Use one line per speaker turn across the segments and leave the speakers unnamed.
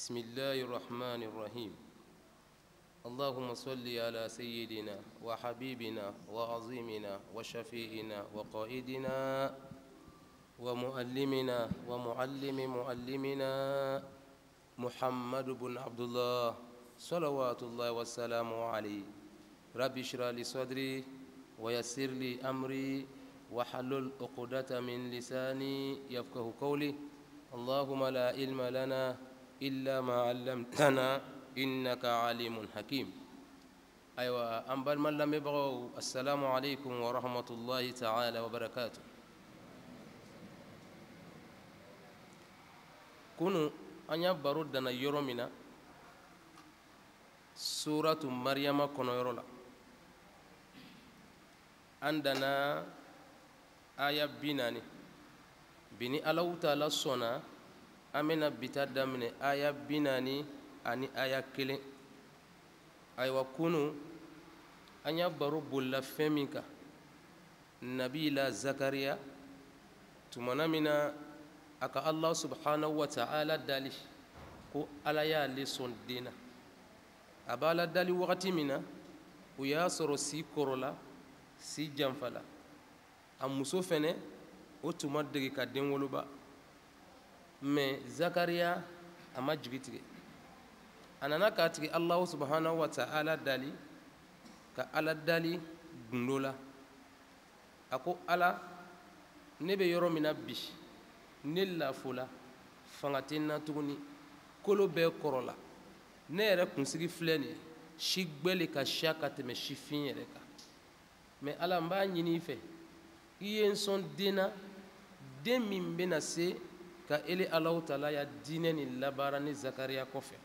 بسم الله الرحمن الرحيم اللهم صل على سيدنا وحبيبنا وعظيمنا وشفيعنا وقائدنا ومؤلمنا ومعلم معلمنا محمد بن عبد الله صلوات الله وسلامه عليه رب اشرح لي صدري ويسر لي امري وحلل عقدة من لساني يفقه قولي اللهم لا علم لنا إلا ما علمتنا إنك عليم حكيم أيوة بل من لم يبغوا السلام عليكم ورحمة الله تعالى وبركاته كونوا أن يبروا دنا يرومنا سورة مريم كونو عندنا آية بناني بني ألوتا لصنا an bɛna bita daminɛ aya bi naani ani aya kelen ayiwa kunu an y'a baro bolila fɛn min kan nabila zakariya tumana min na a ka allah subhanahu wa ta'ala dali ko ala y'ale sɔn den na a b'a la dali wagati min na u y'a sɔrɔ si kɔrɔla si janfala a muso fɛnɛ o tuma dege ka den woloba mɛ zakariya a ma jigi tigɛ a nana k'a tigi alahu subahana wa ta'ala dali ka ala dali gundo la a ko ala ne bɛ yɔrɔ min na bi ne lafola fanga tɛ n na tuguni kolo bɛɛ kɔrɔla ne yɛrɛ kunsigi filɛ nin ye si gbɛli ka siya ka tɛmɛ sifin yɛrɛ kan mɛ ala n b'a ɲini i fɛ i ye n sɔn den na den min bɛna se ka ili alahu taala ya diinɛ ni labaara ni zakariya kɔfɛ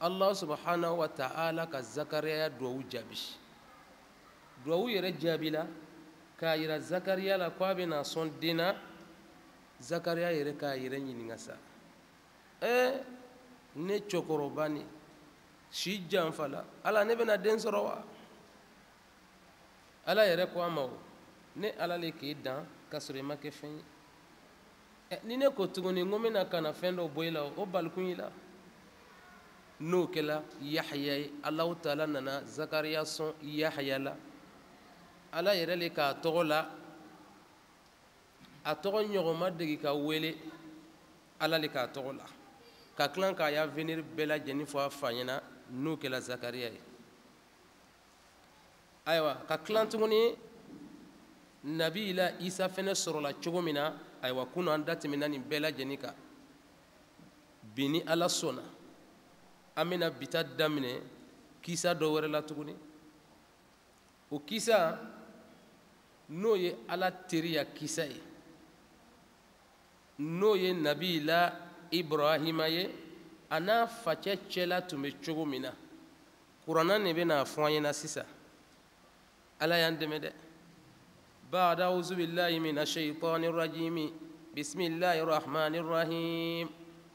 allahu subhanahu wa ta'ala ka zakariya duwawu jaabi duwawu yɛrɛ jaabila k'a yira zakariya la ko a bɛna sɔn den na zakariya yɛrɛ k'a yɛrɛ ɲininka sa e ne cɛkɔrɔba ni si janfa la ala ne bɛna den sɔrɔ wa ala yɛrɛ ko a ma o ne ala le k'e dan k'a sɔrɔ i ma kɛ fɛn ye Eh, ni ne ko tuguni n ko bɛna ka na fɛn dɔ bɔ i la o balikun i la n'o kɛla yahaya ye alaw taala nana zakariya sɔn yahaya la ala yɛrɛ le k'a tɔgɔ la a tɔgɔ ɲɔgɔn degi ka wele ala le k'a tɔgɔ la ka tilan k'a y'a venir bɛɛ lajɛlen fɔ a fa ɲɛna n'o kɛla zakariya ye ayiwa ka tilan tuguni nabila isa fɛnɛ sɔrɔla cogo min na ayiwa kunu an datɛmɛna nin bɛɛ lajɛni kan bi ni ala sɔnna an bena bita daminɛ kisa dɔ wɛrɛ la tuguni o kisa n'o ye ala teriya kisa ye n'o ye nabila ibrahima ye a n'a facɛ cɛla tun be cogo min na kuranna de bɛna fɔ an ɲɛna sisan ala y'an dɛmɛ dɛ بعد أعوذ بالله من الشيطان الرجيم بسم الله الرحمن الرحيم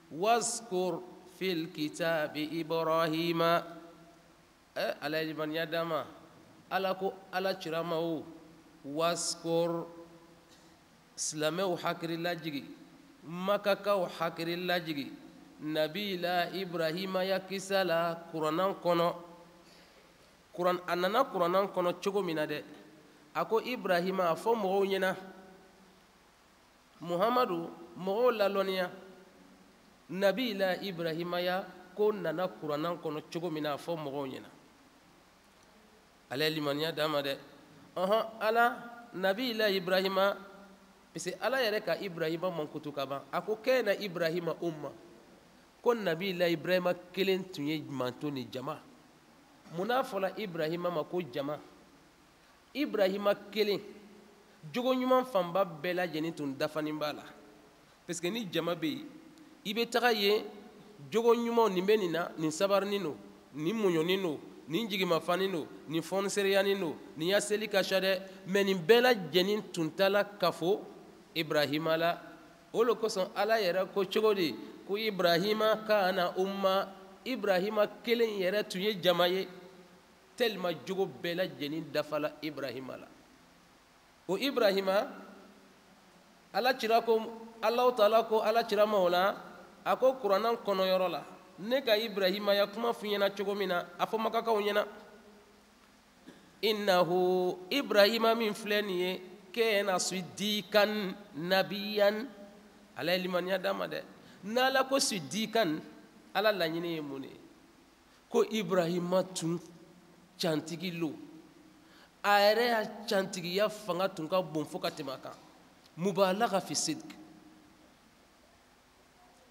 واذكر في الكتاب إبراهيم أه، على من يدم على على شرمه واذكر سلمه حكر لاجري مككو حكر لاجري نبي لا إبراهيم يكسلا قرآن كنا قرآن أننا قرآن كنا تشوكو a ko ibrahima a fɔ mɔgɔw ɲɛna muhamadu mɔgɔw lalɔnniya ibrahima ibrahimaya ko nana kuranan kɔnɔ cogo min na a fɔ mɔgɔw ɲɛna ale limaniya d'a ma dɛ ɔhɔn ala la ibrahima parce que ala yɛrɛ ka ibrahima mankutu ka ban a ko kɛ na ibrahima umma ko la ibrahima kelen tun ye manto ni jama mun n'a fɔla ibrahima ma ko jama ibrahima kelen jogo ɲuman fanba bɛɛ lajɛlen tun dafanin b'a la parce que ni jama bɛ yen i bɛ taga ye jogo ɲumanw nin bɛ nin na nin sabarinin don nin muɲunin don nin jigimafanin don nin fɔnisereyanin don nin ya seli ka sa dɛ mɛ nin bɛɛ lajɛlen tun t'a la ka fɔ ibrahima la o de kosɔn ala yɛrɛ ko cogo di ko ibrahima kana umma ibrahima kelen yɛrɛ tun ye jama ye telima jogo bela jeni dafala ibrahima la o ibrahima ala cira ko alaw taala ko ala cira ma o la a ko kuranna kɔnɔyɔrɔ la ne ka ibrahima ya kuma f'u ɲɛna cogo min na a fɔ makakaw ɲɛna innahu ibrahima min filɛ nin ye kana sidikan nabiyan ala ye limaniya d'a ma dɛ n'ala ko sidikan ala laɲini ye mun ye ko ibrahima tun cantigi lo a yɛrɛ y'a cantigiya fanga tun ka bon fo ka tɛmɛ a kan mubalaga fi sidq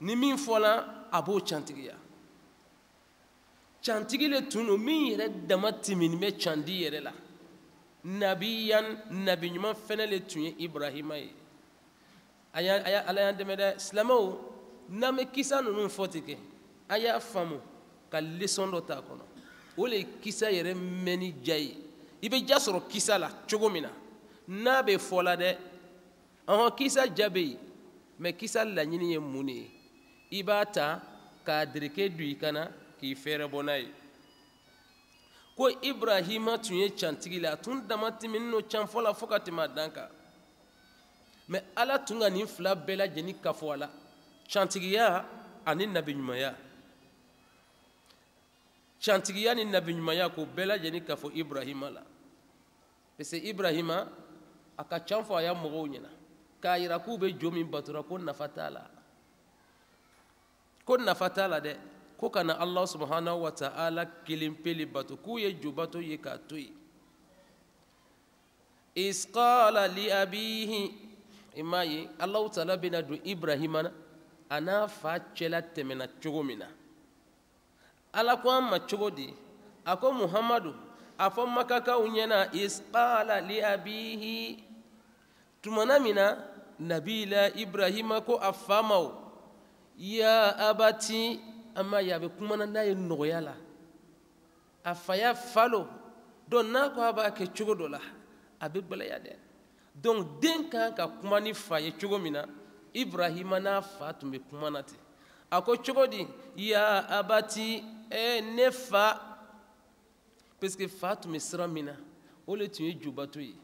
ni min fɔla a b'o cantigiya cantigi le tun do min yɛrɛ dama timini bɛ candi yɛrɛ la nabiyan nabiɲuman fɛnɛ le tun ye ibrahima ye ala y'an dɛmɛ dɛ silamɛw n'an bɛ kisa ninnu fɔ ten kɛ a y'a faamu ka lesɔn dɔ t'a kɔnɔ o le kisa yɛrɛ mɛnni ja ye i bɛ ja sɔrɔ kisa la cogo min na n'a bɛ fɔ la dɛ ɔhɔn kisa ja bɛ yen mɛ kisa laɲini ye mun de ye i b'a ta k'a dereke don i kan k'i fɛɛrɛ bɔ n'a ye ko ibrahima tun ye cantigi la a tun dama tɛmɛnen don can fɔ la fo ka tɛmɛ a dan kan mɛ ala tun ka nin fila bɛɛ lajɛlen kafo a la cantigiya ani nabiɲumanya cantigiya na nabiɲumanya k'o bɛɛ lajɛlen k'a fɔ ibrahima la pese ibrahima a ka can fɔ a y'a mɔgɔw ɲɛna k'a yira k'u be jo min batura ko nafa t'a la ko nafa t'a la dɛ ko kana allah subhanahu wa ta'ala kelen pele bato k'u ye bato ye k'a to ye isqala li abihi i m'a ye allahu taala bena don ibrahima na a n'a fa cɛla tɛmɛna cogo min na ala ko an ma cogo di a ko muhamadu a fɔ makakaw ɲɛna isqala liabihi tumana min na nabila ibrahima ko a famaw ya abati an m'a ye a bɛ kumana n'a ye nɔgɔya la a faya falo dɔn n'a ko a b'a kɛ cogo dɔ la a be gɛlɛya dɛ donc den kan ka kuma ni fa ye cogo min na ibrahima n'a fa tun be kumana te a ko cogo di ya abati e, eh, nefa, peske fatu me sra mina, ou leti yon yon jubatu yi,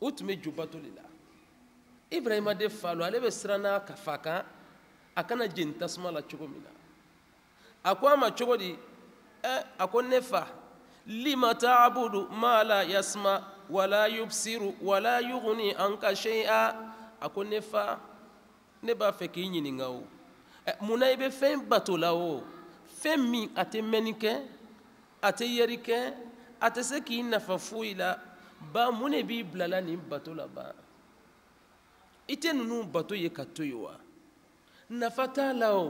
outu me jubatu li la. Ibrahim a defa, lwa lebe sra na kafaka, akana jen tasma la chogo mi la. Ako ama chogo di, e, eh, ako nefa, lima ta abudu, ma la yasma, wala yubsiru, wala yuguni, anka shen a, ako nefa, neba fekin yi ni nga ou. E, eh, muna ibe fen batu la ou, fɛn min a tɛ mɛnni kɛ a tɛ yɛri kɛ a tɛ se k'i nafa foyi la ba mun ne b'i bilala nin bato la ba i tɛ ninnu bato ye ka to yen wa nafa t'a la o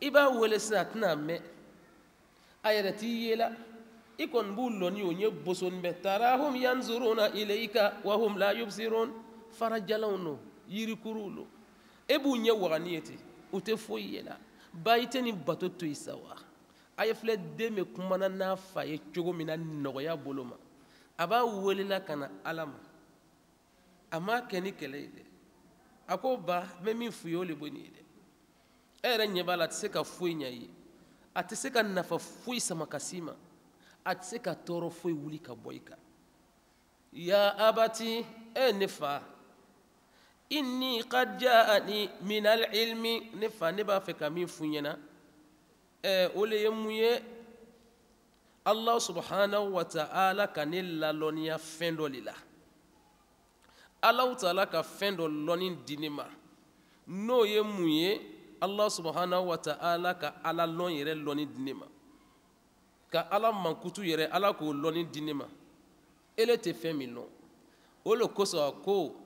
i b'a wele sisan a tɛna mɛn a yɛrɛ t'i ye la i kɔni b'u lɔnni o n ye bosonin bɛ taara hum yanzuruna ilayka wa hum la yubsirun farajalanw no yirikuruw no e b'u ɲɛ wagani ye ten u tɛ foyi ye la ba i tɛ nin bato to yen sa wa a ye filɛ den bɛ kumana n'a fa ye cogo min na nɔgɔya bolo ma a b'a welela ka na ala ma a m'a kɛ ni kɛlɛ ye dɛ a ko ba n bɛ min f'i ye o de bɛ nin ye dɛ e yɛrɛ ɲɛ b'a la a tɛ se ka foyi ɲɛ i ye a tɛ se ka nafa foyi sama ka s'i ma a tɛ se ka tɔɔrɔ foyi wuli ka bɔ i kan ya abati e ye ne fa inni qad jaani min alilmi ne fa ne b'a fɛ ka min fu ɲɛna ɛɛ o le ye mun ye alahu subhanahu wa ta'ala ka ne lalɔniya fɛn dɔ le la alahu ta'ala ka fɛn dɔ lɔni di ne ma n'o ye mun ye alahu subhanahu wa ta'ala ka ala lɔn yɛrɛ lɔni di ne ma ka ala mankutu yɛrɛ ala k'o lɔni di ne ma ele tɛ fɛn min lɔn o le kosɔn a ko.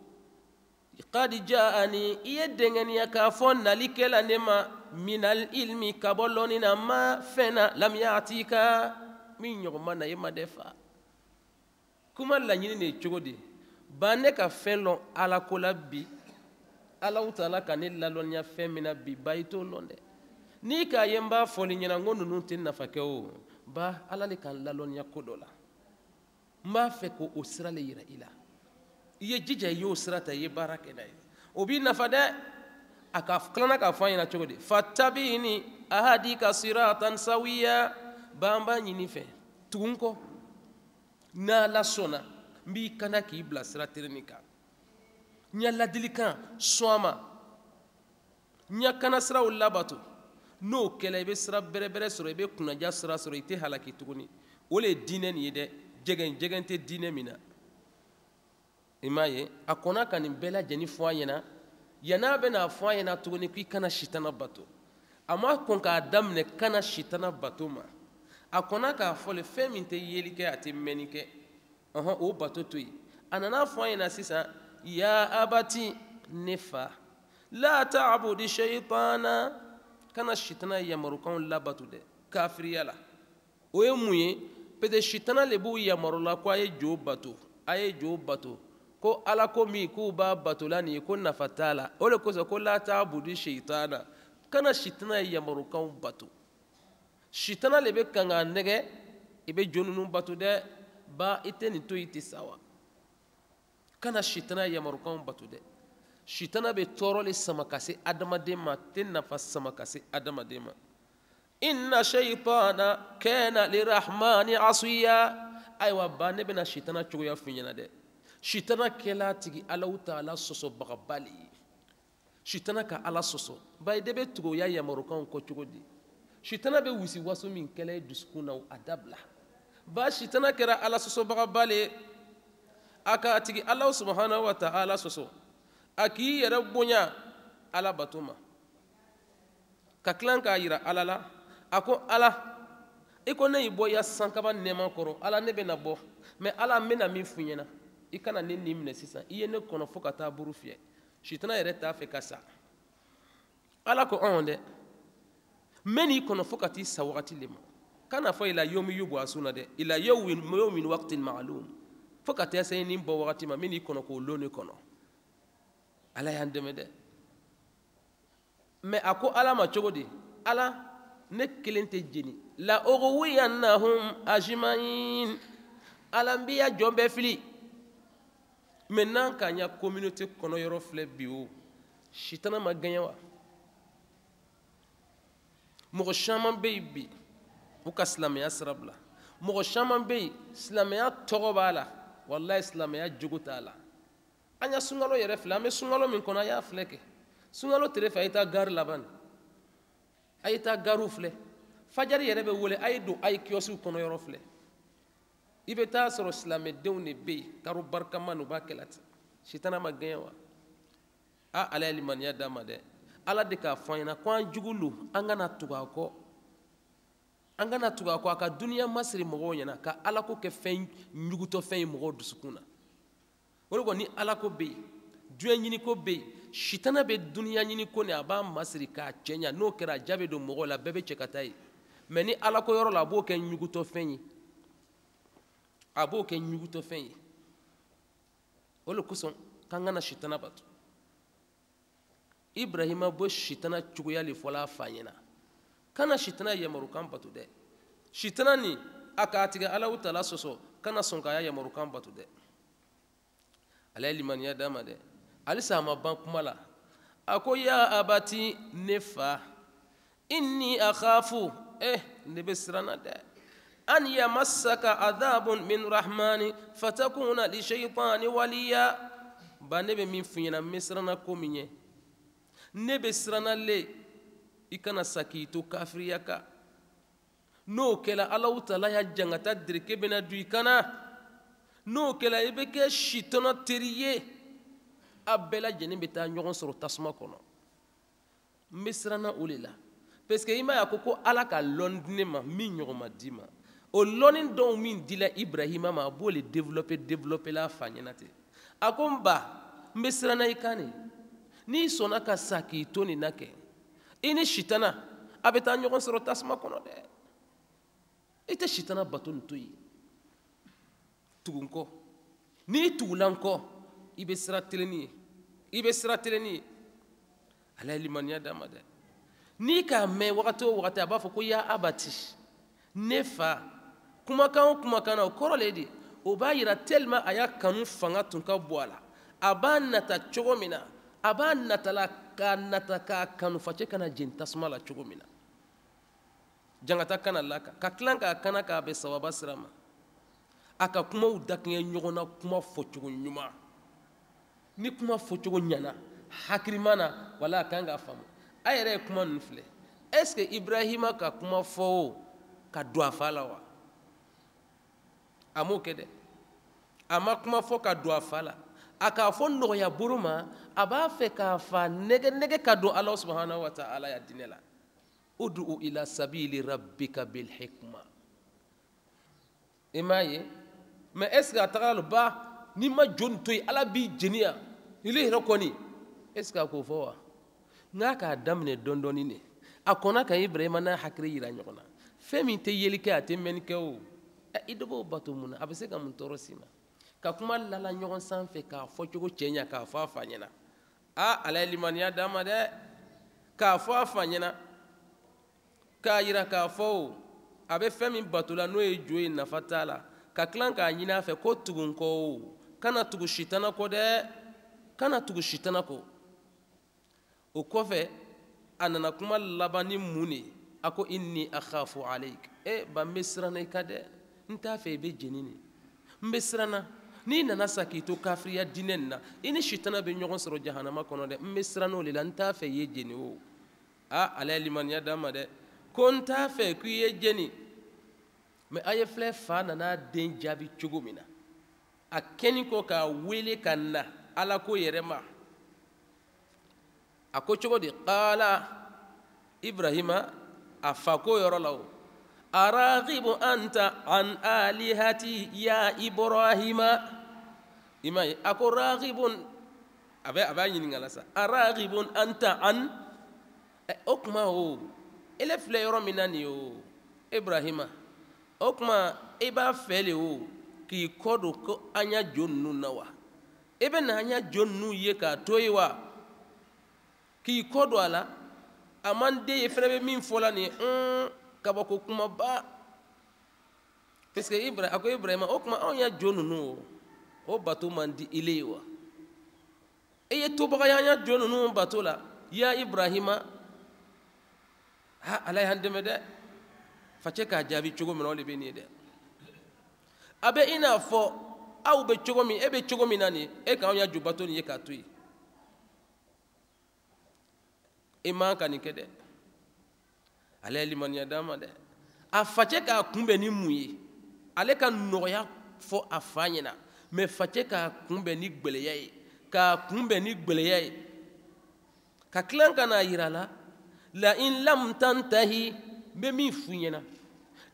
qad jaani i ye denŋeniya k'a fɔ nali kɛla ne ma minal ilmi ka bɔ lɔni na ma fɛn na lam yaati ka min ɲɔgɔn ma na i ma dɛ fa kuma laɲini ne ye cogo di ba ne ka fɛn lɔn ala ko la bi alaw taala ka ne lalɔniya fɛn min na bi ba i t'o lɔn dɛ n'i k'a ye n b'a fɔli ɲɛna n ko ninnu tɛ nafa kɛ o ba ala le ka n lalɔniya ko dɔ la n b'a fɛ k'o sira le yira i la i ye jija i y'o sira ta i ye baara kɛ n'a ye o b'i nafa dɛ a ka tilana k'a fɔ an ɲɛna cogo di fatabini ahadika siratan sawiya b'an b'a ɲini fɛ tugun kɔ n'ala sɔnna n b'i kanda k'i bila sira terenin kan n ya ladilikan sɔn a ma n ya kana siraw labato n'o kɛla i bɛ sira bɛrɛbɛrɛ sɔrɔ i bɛ kunnaja sira sɔrɔ i tɛ halaki tuguni o le ye diinɛ nin ye dɛ jɛgɛn jɛgɛn tɛ diinɛ min na i m'a ye a kɔnna ka nin bɛɛ lajɛlen fɔ a ɲɛna yann'a bɛna fɔ a ɲɛna tuguni k'i kana sitana bato a ma kɔn k'a daminɛ kana sitana bato ma a kɔnna k'a fɔ le fɛn min tɛ yeli kɛ a tɛ mɛnni kɛ ɔhɔn o bato to yen a nana fɔ a ɲɛna sisan ya abati ne fa la ta'budi shaytana kana sitana yamarukanw labato dɛ kafiriya la o ye mun ye pete sitana le b'u yamaru la ko a ye jo bato a ye jo bato ko ala ko min k'u b'a batola nin ye ko nafa t'a la o de kosɔn ko la t'a budu sitana kana sitana ye yamarukanw bato sitana le be kan k'a nɛgɛ i bɛ jo bato dɛ ba i tɛ nin to yen i sa wa kana sitana ye yamarukanw bato dɛ sitana be tɔɔrɔ le sama ka se adamaden ma te nafa sama ka se adamaden ma inna shaitana kana lirahmani asiya ayiwa ba ne bɛna sitana cogoya f'i ɲɛna dɛ sitana kɛla tigi alaw taala sɔsɔbagaba le ye sitana ka ala sɔsɔ bari de bɛ tugu o y'a yamarukanw kɔ cogo di sitana bɛ wusi waso min kɛla ye dusukun na a dabila ba sitana kɛra ala sɔsɔbagaba le ye a ka tigi ala subahana wa taala sɔsɔ a k'i yɛrɛ bonya ala bato ma ka tilan k'a yira ala la a ko ala i ko ne y'i bɔ i ya sankaba nɛɛma kɔrɔ ala ne bɛ na bɔ mɛ ala n bɛna min f'u ɲɛna i kana ne nin minɛ sisan i ye ne kɔnɔ fo ka taa buru fiyɛ sitana yɛrɛ t'a fɛ ka sa ala ko ɔn dɛ n n'i kɔnɔ fo ka t'i sa wagati le ma kana fɔ ila yomi yubu a sun na dɛ ila yomi yomi wagati maalum fo ka taa se bɔ wagati ma n n'i kɔnɔ k'o lon ne kɔnɔ ala y'an dɛmɛ dɛ mɛ a ko ala ma cogo di ala ne kelen tɛ jeni la ogowiyannahum ajimain ala n jɔn bɛɛ fili mɛ n'an ka ɲa communauté kɔnɔ yɔrɔ filɛ bi o sitana ma gɛɲɛ wa mɔgɔ caman bɛ yen bi u ka silamɛya sira bila mɔgɔ caman bɛ yen silamɛya tɔgɔ b'a la walayi silamɛya jogo t'a la an ya sunkalo yɛrɛ filɛ an bɛ sunkalo min kɔnɔ a y'a filɛ kɛ sunkalo tere fɛ a ye taa gari laban a ye taa gariw filɛ fajari yɛrɛ bɛ wele a ye don a ye kiyɔsiw kɔnɔ yɔrɔ filɛ i bɛ taa sɔrɔ silamɛdenw de bɛ yen karo barikama u b'a kɛla ten sitana ma gɛn wa a ala ye limaniya d'a ma dɛ ala de k'a fɔ an ɲɛna ko an jugu don an kana tugu a kɔ an kana tugu a kɔ a ka duniya masiri mɔgɔw ɲɛna ka alako kɛ fɛn ɲugutɔfɛn ye mɔgɔw dusukun na o de ni alako bɛ yen diɲɛ ko bɛ yen sitana bɛ duniya ko ni a b'a masiri k'a cɛ ɲa n'o kɛra a ja bɛ don mɔgɔw la bɛɛ bɛ cɛ ka taa yen mɛ ni alako yɔrɔ la a b'o kɛ ɲugutɔfɛn ye a b'o kɛ ɲugutɔfɛn ye o le kosɔn k'an kana sitana bato ibrahima bo sitana cogoya le fɔla a fa ɲɛna kana sitana yamarukan bato dɛ sitana ni a k'a tigɛ alaw tala sɔsɔ kana sɔn k'a ya yamarukan bato dɛ ale ye limaniya d'a ma dɛ halisa a ma ban kuma la a ko ya abati ne fa inni akhafu eh ne bɛ siranna dɛ أن يمسك عذاب من رحمن فتكون لشيطان وليا بنبي من فينا مصرنا كومي نبي سرنا لي إكنا سكيتو كافريكا n'o kɛla alaw tala y'a jan ka taa dereke bɛna don i kan na n'o kɛla i bɛ kɛ sitɔnɔ teri ye a bɛɛ lajɛlen bɛ taa ɲɔgɔn sɔrɔ tasuma kɔnɔ n bɛ siranna o de la parce que i m'a ye a ko ko ala ka lɔn di ne ma min ɲɔgɔn ma d'i ma o lɔnni dɔw min dila ibrahima ma a b'o le développé développé la fa ɲɛna ten a ko n ba n bɛ siran na i kan de n'i sɔnna ka sa k'i to nin na kɛ i ni sitana a bɛ taa ɲɔgɔn sɔrɔ tasuma kɔnɔ dɛ i tɛ sitana bato nin to yen tugu n kɔ n'i tugula n kɔ i bɛ sira telenni ye i bɛ sira telenni ye ala ye limaniya d'a ma dɛ n'i k'a mɛn wagati o wagati a b'a fɔ ko ya abati ne fa kumakan o kumakan na o kɔrɔ le de o b'a yira tellement a y'a kanu fanga tun ka bɔ a la a b'a nata cogo min na a b'a natala k'a nata k'a kanu facɛ kana jeni tasuma la cogo min na jangata kana laka ka tilan k'a kana k'a bɛ sababa sira ma a ka kumaw dakiɲɛ ɲɔgɔn na kuma fɔcogo ɲuman ni kuma fɔcogo ɲana hakilima na wala a kan k'a faamu a yɛrɛ ye kuma ninnu filɛ est ce que ibrahima ka kuma fɔ o ka don a fa la wa a m'o kɛ dɛ a ma kuma fɔ ka don a fa la a k'a fɔ nɔgɔya buru ma a b'a fɛ k'a fa nɛgɛnɛgɛ ka don ala subahana wa taala ya dinɛ la udu ila sabili rabbika bil hikma i m'a ye ma est a lo ba n'i ma jo to ala b'i jeniya ile yɛrɛ kɔni a k'o fɔ wa n k'a k'a daminɛ dɔndɔni ne a kɔnna ka ibrahima n'a hakiri yira ɲɔgɔn na fɛn min tɛ yeli kɛ a tɛ mɛnni kɛ o i dɔ b'o bato mun na a bɛ se ka mun tɔɔrɔ s'i ma ka kuma lala ɲɔgɔn sanfɛ k'a fɔ cogo cɛ ɲɛ k'a fɔ a fa ɲɛna a ala ye limaniya d'a ma dɛ k'a fɔ a fa ɲɛna k'a yira k'a fɔ o a bɛ fɛn min bato la n'o ye jo ye nafa t'a la ka tila k'a ɲini a fɛ ko tugu kɔ o kana tugu sitana kɔ dɛ kana tugu sitana kɔ o kɔfɛ a nana kuma laban ni mun de ye a ko inni akhafu alayk e ba n bɛ siran i ka dɛ n t'a fɛ i bɛ jeni ni n bɛ siran n'i nana sa k'i to kafiriya diinɛ nin na i ni sitana bɛ ɲɔgɔn sɔrɔ jahanama kɔnɔ dɛ n bɛ siran n'o de la n t'a fɛ i ye jeni o a ala ye limaniya d'a ma dɛ ko n t'a fɛ k'i ye jeni mɛ a ye filɛ fa nana den jaabi cogo min na a kɛni kɔ k'a wele ka na ala ko yɛrɛ ma a ko cogo di qaala ibrahima a fa ko yɔrɔ la o أراغب أنت عن آلهتي يا إبراهيم إما أكو راغب أبا أبا ينغلسا أراغب أنت عن أكما هو إلا فليرو مناني إبراهيم أكما إبا فلي هو كي كودو كو أنيا جنو نوا إبن أنيا جنو يكا تويوا كي كودو على أمان دي فلبي مين فولاني أمم ka ko kumaba parce que Ibra a ko Ibrahima o kuma anw y'a jo ninnu o o bato man di ile ye wa e ye tobaga ye an y'a jo ninnu bato la ya Ibrahima ha Ala y'an dɛmɛ dɛ facɛ k'a jaabi cogo min na o de bɛ nin ye dɛ a bɛ i n'a fɔ aw bɛ cogo min e bɛ cogo min na nin e k'anw y'a jo bato nin ye k'a to yen. i man ka nin kɛ dɛ ale ye limaniya d'a ma dɛ a facɛ k'a kunbɛn ni mun ye ale ka nɔgɔya fɔ a fa ɲɛna mɛ facɛ k'a kunbɛn ni gwɛlɛya ye k'a kunbɛn ni gwɛlɛya ye ka tilan ka n'a yira la la in lam tantahi n bɛ min f'u ɲɛna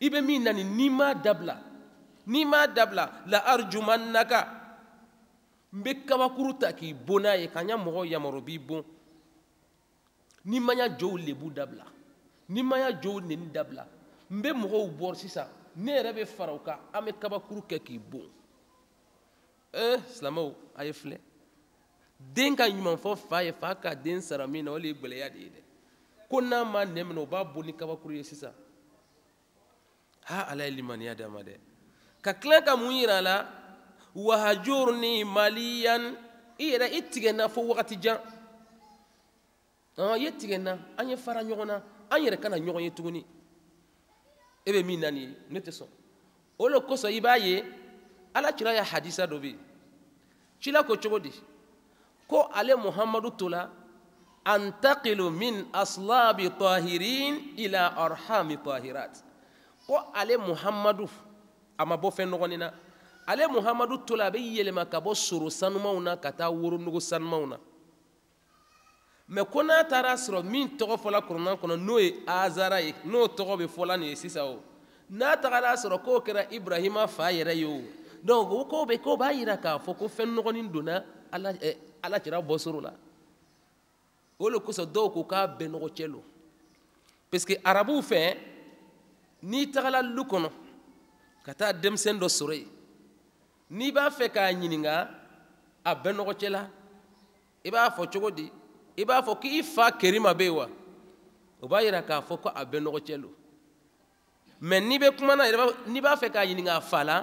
i bɛ min nani n'i m'a dabila n'i m'a dabila la arjumannaka n bɛ kabakuru ta k'i bon n'a ye ka n ya mɔgɔw yamaru b'i bon n'i ma ɲa jɔw lebu dabila n'i ma y'a jɔ o neni dabila n bɛ mɔgɔw bɔ sisan ne yɛrɛ bɛ fara u kan an bɛ kabakuru kɛ k'i bon eh, silamɛw a ye filɛ den ka ɲumanfɔ fa ye fa k'a den sara min na o de ye gɛlɛya de ye dɛ ko n'a ma nɛ minɛ o b'a bon ni kabakuru ye sisan ha ala ye limaniya d'a ma dɛ ka tila ka mun yira a la wahajurni maliyan i yɛrɛ i tigɛ na fo wagati jan ɔn i ye tigɛ an ye fara ɲɔgɔn na an yɛrɛ kana ɲɔgɔn ye tuguni e bɛ min na nin ye ne tɛ sɔn o de kosɔn i b'a ye ala kira ya hadisa dɔ bɛ yen cila ko cogo di ko ale muhamadu tola antakilu min aslabi tahirin ila arhami tahirat ko ale muhamadu a ma bɔ fɛn nɔgɔnin na ale muhamadu tola a bɛ yɛlɛma ka bɔ soro sanumaw na ka taa woronugu sanumaw na mɛ ko n'a taara sɔrɔ min tɔgɔ fɔla kuranna kɔnɔ n'o ye azara ye n'o tɔgɔ bɛ fɔla nin ye sisan o n'a tagara sɔrɔ k'o kɛra ibrahima fa yɛrɛ ye o donc o ko bɛ k'o b'a yira k'a fɔ ko fɛn nɔgɔnin donna ala ɛ ala kira bɔsoro la o de kosɔn dɔw ko k'a bɛɛ nɔgɔ cɛ lo parce que arabuw fɛ n'i tagala lu kɔnɔ ka taa denmisɛn dɔ sɔrɔ yen n'i b'a fɛ k'a ɲininka a bɛɛ nɔgɔ cɛ la i b'a fɔ cogo di. i b'a fɔ k'i fa kerima be wa o b'a yira k'a fɔ ko a bɛɛ nɔgɔcɛ don mɛ n'i bɛ kuma n'i b'a fɛ k'a ɲininka fa la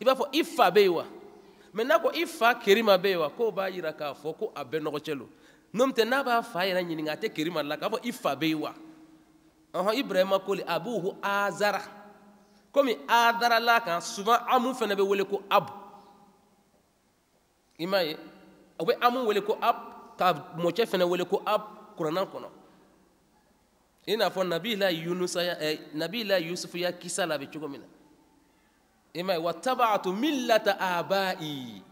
i b'a fɔ i fa bɛ yen wa mɛ n'a ko i fa kerima bɛ wa k'o b'a yira k'a fɔ ko a bɛɛ nɔgɔcɛ don n'o tɛ n'a b'a fa yɛrɛ ɲininka a tɛ kerima la k'a fɔ i fa bɛ wa ɔhɔn ibrahima koli a azara komi azara la kan suba amu fana bɛ wele ko abu i m'a ye o bɛ amu wele ko abu ka mɔcɛ fɛnɛ wele ko ab kuranna kɔnɔ i n'a fɔ nabila eh, yusufu ya kisa la bɛ cogo min na i m'a ye wa tabaatu millata abai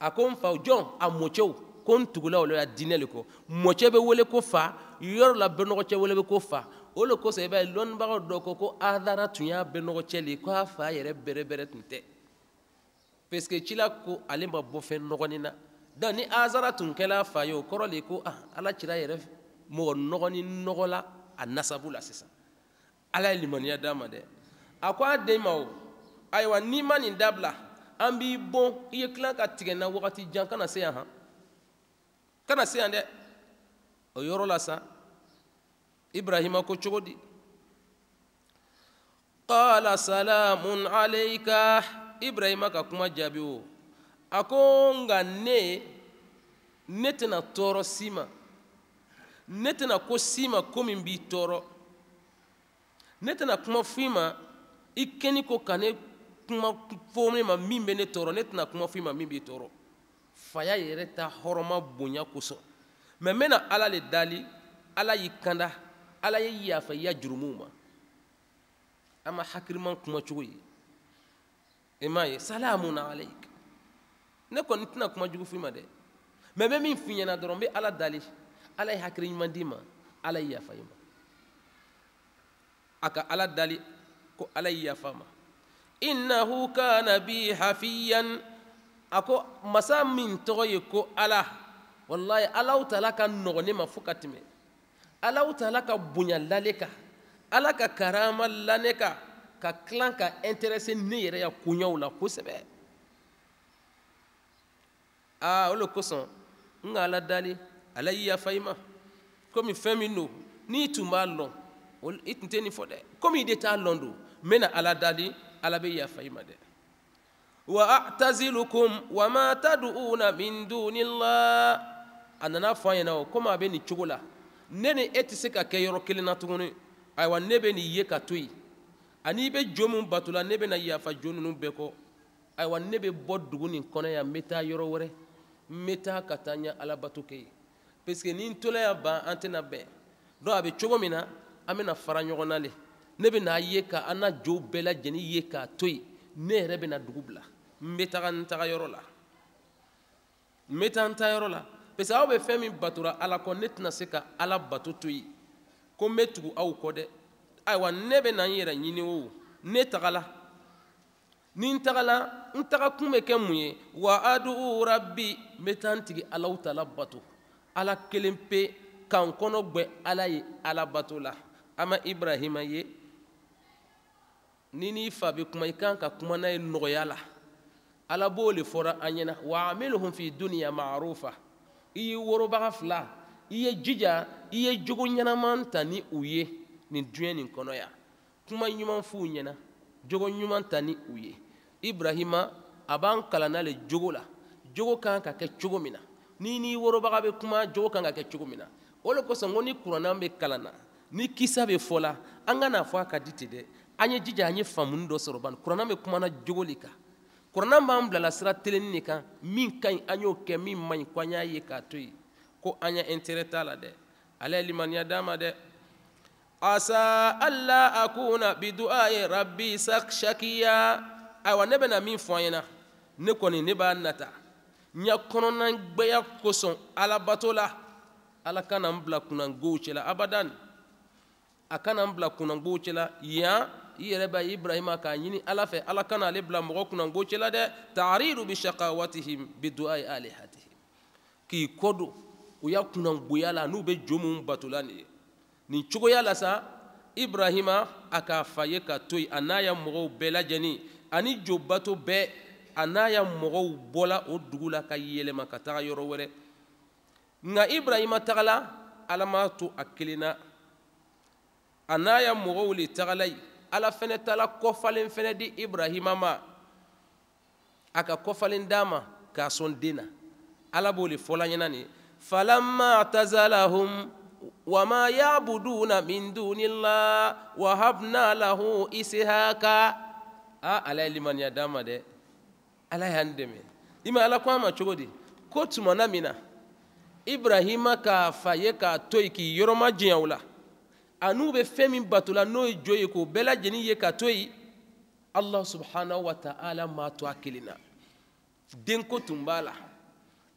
a ko n fa jɔn a mɔcɛw ko n tugula olu ya diinɛ le kɔ mɔcɛ bɛ wele ko fa yɔrɔ la bɛnɔgɔcɛ wele bɛ ko fa o le kosɔn i b'a ye lɔnnibagaw dɔ ko ko adara tun y'a bɛnɔgɔcɛ le ye fa yɛrɛ bɛrɛbɛrɛ tun tɛ parce que cila ko ale ma bɔ fɛn nɔgɔnin na donc ni azara tun kɛla fa ye o kɔrɔ le ko ah ala cira yɛrɛ mɔgɔ nɔgɔ ni nɔgɔ la a nasabu la sisan ala ye limaniya d'a ma dɛ a ko a den ma o ayiwa n'i ma nin dabila an b'i bon i ye tila ka tigɛ n na wagati jan kana se yan han kana se yan dɛ o yɔrɔ la sa ibrahima ko cogo di qala salamun aleika ibrahima ka kuma jaabi o a ko nka ne ne tɛna tɔɔrɔ si ma ne tɛna ko si ma ko min b'i tɔɔrɔ ne tɛna kuma f'i ma i kɛni ko ka ne kuma fɔ ne ma min bɛ ne tɔɔrɔ ne tɛna kuma f'i ma min b'i tɔɔrɔ faya yɛrɛ ta hɔrɔma bonya kosɔn mɛ n bɛna ala le dali ala y'i kanda ala ye yafa i ya jurumuw ma an ma hakilima kuma cogo ye i m'a ye salamun alaik ne kɔni tɛna kuma jugu f'i ma dɛ mɛ bɛ min f'i ɲɛna dɔrɔn bɛ ala dali ala ye hakili ɲuman d'i ma ala ye yafa i ma a ka ala dali ko ala ye yafa ma innahu kana bi hafiyan a ko masa min tɔgɔ ye ko ala walayi alaw taala ka nɔgɔ ne ma fo ka tɛmɛ alaw taala ka bonya lale kan ala ka karama lane kan ka tilan ka ɛntɛrɛse ne yɛrɛ ya koɲaw la kosɛbɛ aa o le kosɔn n ka ala dali ala y'i yafa i ma komi fɛn min don n'i tun b'a lɔn o i tun tɛ nin fɔ dɛ komi i de t'a lɔn don n bɛna ala dali ala bɛ yafa i ma dɛ. وأعتزلكم وما تدعون من دون الله أنا نافعنا وكما بني تقولا نني اتسكا كيرو كلنا تغني أيوة نبني يكا توي أني بجوم بطلا نبنا يافا جون نبكو أيوة نبي بود دغني كنا يا متى يرو وره n bɛ taa ka taa ɲɛ alabato kɛ ye parce que ni n tola ya ban an tɛna bɛn dɔn a bɛ cogo min na an bɛna fara ɲɔgɔn na le ne bɛ n'a ye ka an na jow bɛɛ lajɛlen ye k'a to yen ne yɛrɛ bɛ na dugu bila n bɛ taga n taga yɔrɔ la n bɛ taa n taa yɔrɔ la parce que aw bɛ fɛn min batora ala kɔ ne tɛna se ka ala bato to yen ko n bɛ tugu aw kɔ dɛ ayiwa ne bɛ na n yɛrɛ ɲini o ne tagala ni n tagala n taga kun bɛ kɛ mun ye wa adu rabbi n bɛ taa n tigi alaw ta la ala kelen pe ka n kɔnɔ gbɛ ala ye ala bato la an ma ibrahima ye ni n'i fa bɛ kuma i kan ka kuma n'a ye nɔgɔya la ala b'o le fɔra an ɲɛna wa amiluhum fi duniya maarufa i ye worobaga fila i ye jija i ye jogo ɲɛnaman ta ni u ye nin diɲɛ nin kɔnɔ yan kuma ɲuman f'u ɲɛna jogo ɲuman ta ni u ye ibrahima a b'an kalan le jogo la jogo kan ka kɛ cogo min na n'i n'i worobaga bɛ kuma jogo kan ka kɛ cogo min na o le kosɔn ko ni kuranna bɛ kalan na ni kisa bɛ fɔla an ka kana fɔ a ka di ten dɛ an ye jija an ye faamuni dɔ sɔrɔ bani kuranna bɛ kuma na jogo le kan kuranna b'an bilala sira telenin kan min ka ɲi an y'o kɛ min man ɲi ko an y'a ye k'a to yen ko an ye intérêt t'a la dɛ ale ye limaniya d'a ma dɛ asa alla akuna bidu'a rabi rabbi shakiya ayiwa ne bɛna min fɔ an ɲɛna ne kɔni ne b'a nata ɲɛ kɔnɔnagbɛya kosɔn alabato la ala kana n bila kunnangow cɛla abadan a kana n bila kunnangow cɛla yan i yɛrɛ b'a ibrahima k'a ɲini ala fɛ ala kana ale bila mɔgɔ kunnango cɛla dɛ taariru bi shakawatihim bi duai alihatihim k'i kɔ don u y'a kunnangoya la n'u bɛ jo mun batola nin ye nin cogoya la sa ibrahima a k'a fa ye ka to yen a n'a ya mɔgɔw bɛɛ lajɛlen ani jobato bɛɛ a n'a ya mɔgɔw bɔla o dugu la ka yɛlɛma ka taga yɔrɔ wɛrɛ nka ibrahima tagala ala m'a to a kelen a n'a ya mɔgɔw le tagala yen ala fɛnɛ taala kɔfalen fɛnɛ di ibrahima ma a ka kɔfalen d'a ma k'a sɔn den na ala b'o le fɔla ɲɛna falamma tazalahum وما يعبدون من دون الله وهبنا له ishaka a ala ye limaniya d'an ma dɛ ala y'an dɛmɛ i ma ala ko an ma cogo di ko tumana min na ibrahima k'a fa ye k'a to yen k'i yɔrɔma ma jɛnya o la a n'u bɛ fɛn min batola n'o ye jo ye k'o bɛɛ lajɛlen ye k'a to yen allah subhanahu wa ta'ala m'a to a kelen na den ko tun b'a la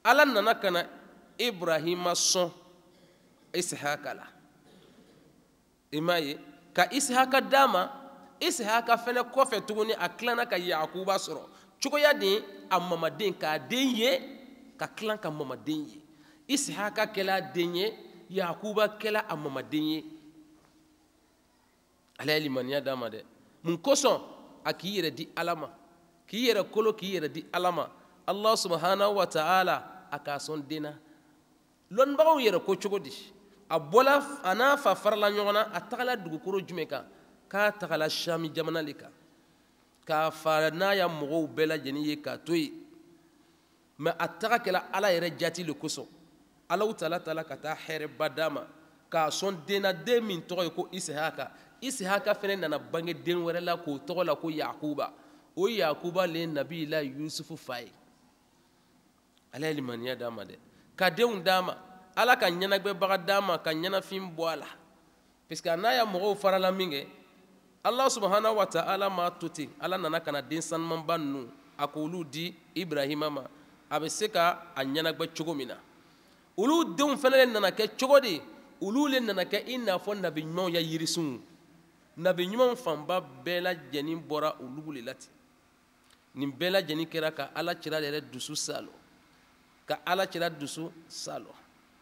ala nana ka na ibrahima sɔn isihaka la i m'a ye ka isihaka d'a ma isihaka fɛnɛ kɔfɛ tuguni a tilana ka yakuba sɔrɔ cogoya de a mamaden k'a den ye ka tilan ka mamaden ye isihaka kɛla a den ye yakuba kɛla a mamaden ye ala ye limaniya d'a ma dɛ mun kosɔn a k'i yɛrɛ di ala ma k'i yɛrɛ kolo k'i yɛrɛ di ala ma allah subhanahu wa ta'ala a k'a sɔn den na lɔnnibagaw yɛrɛ ko cogo di a bɔla a n'a fa farala ɲɔgɔn na a tagala dugukolo jumɛn kan k'a tagala shami jamana le kan k'a fara n'a ya mɔgɔw bɛɛ lajɛlen ye k'a to yen mɛ a taga kɛla ala yɛrɛ jati le kosɔn alaw tala tala ka taa hɛrɛba d'a ma k'a sɔn denna den min tɔgɔ ye ko isihaka isihaka fɛnɛ nana bange den wɛrɛ la k'o tɔgɔ la ko yakuba o yakuba le ye nabila yusufu fa ye ala ye limaniya d'a ma dɛ ka denw d'a ma ala ka ɲɛnagwɛbaga d'a ma ka ɲɛnafin bɔ a la parce a n'a ya mɔgɔw farala min kɛ Allah subhanahu wa ta'ala ma to ten ala nana ka na den sanumanba ninnu a k'olu di Ibrahima ma a bɛ se ka a ɲɛnabɔ cogo min na olu denw fana de nana kɛ cogo di olu de nana kɛ i n'a fɔ nabi ɲumanw ya yirisunw nabi ɲumanw fanba bɛɛ lajɛlen bɔra olu de la ten nin bɛɛ lajɛlen kɛra ka ala cira yɛrɛ dusu salo ka ala cira dusu salo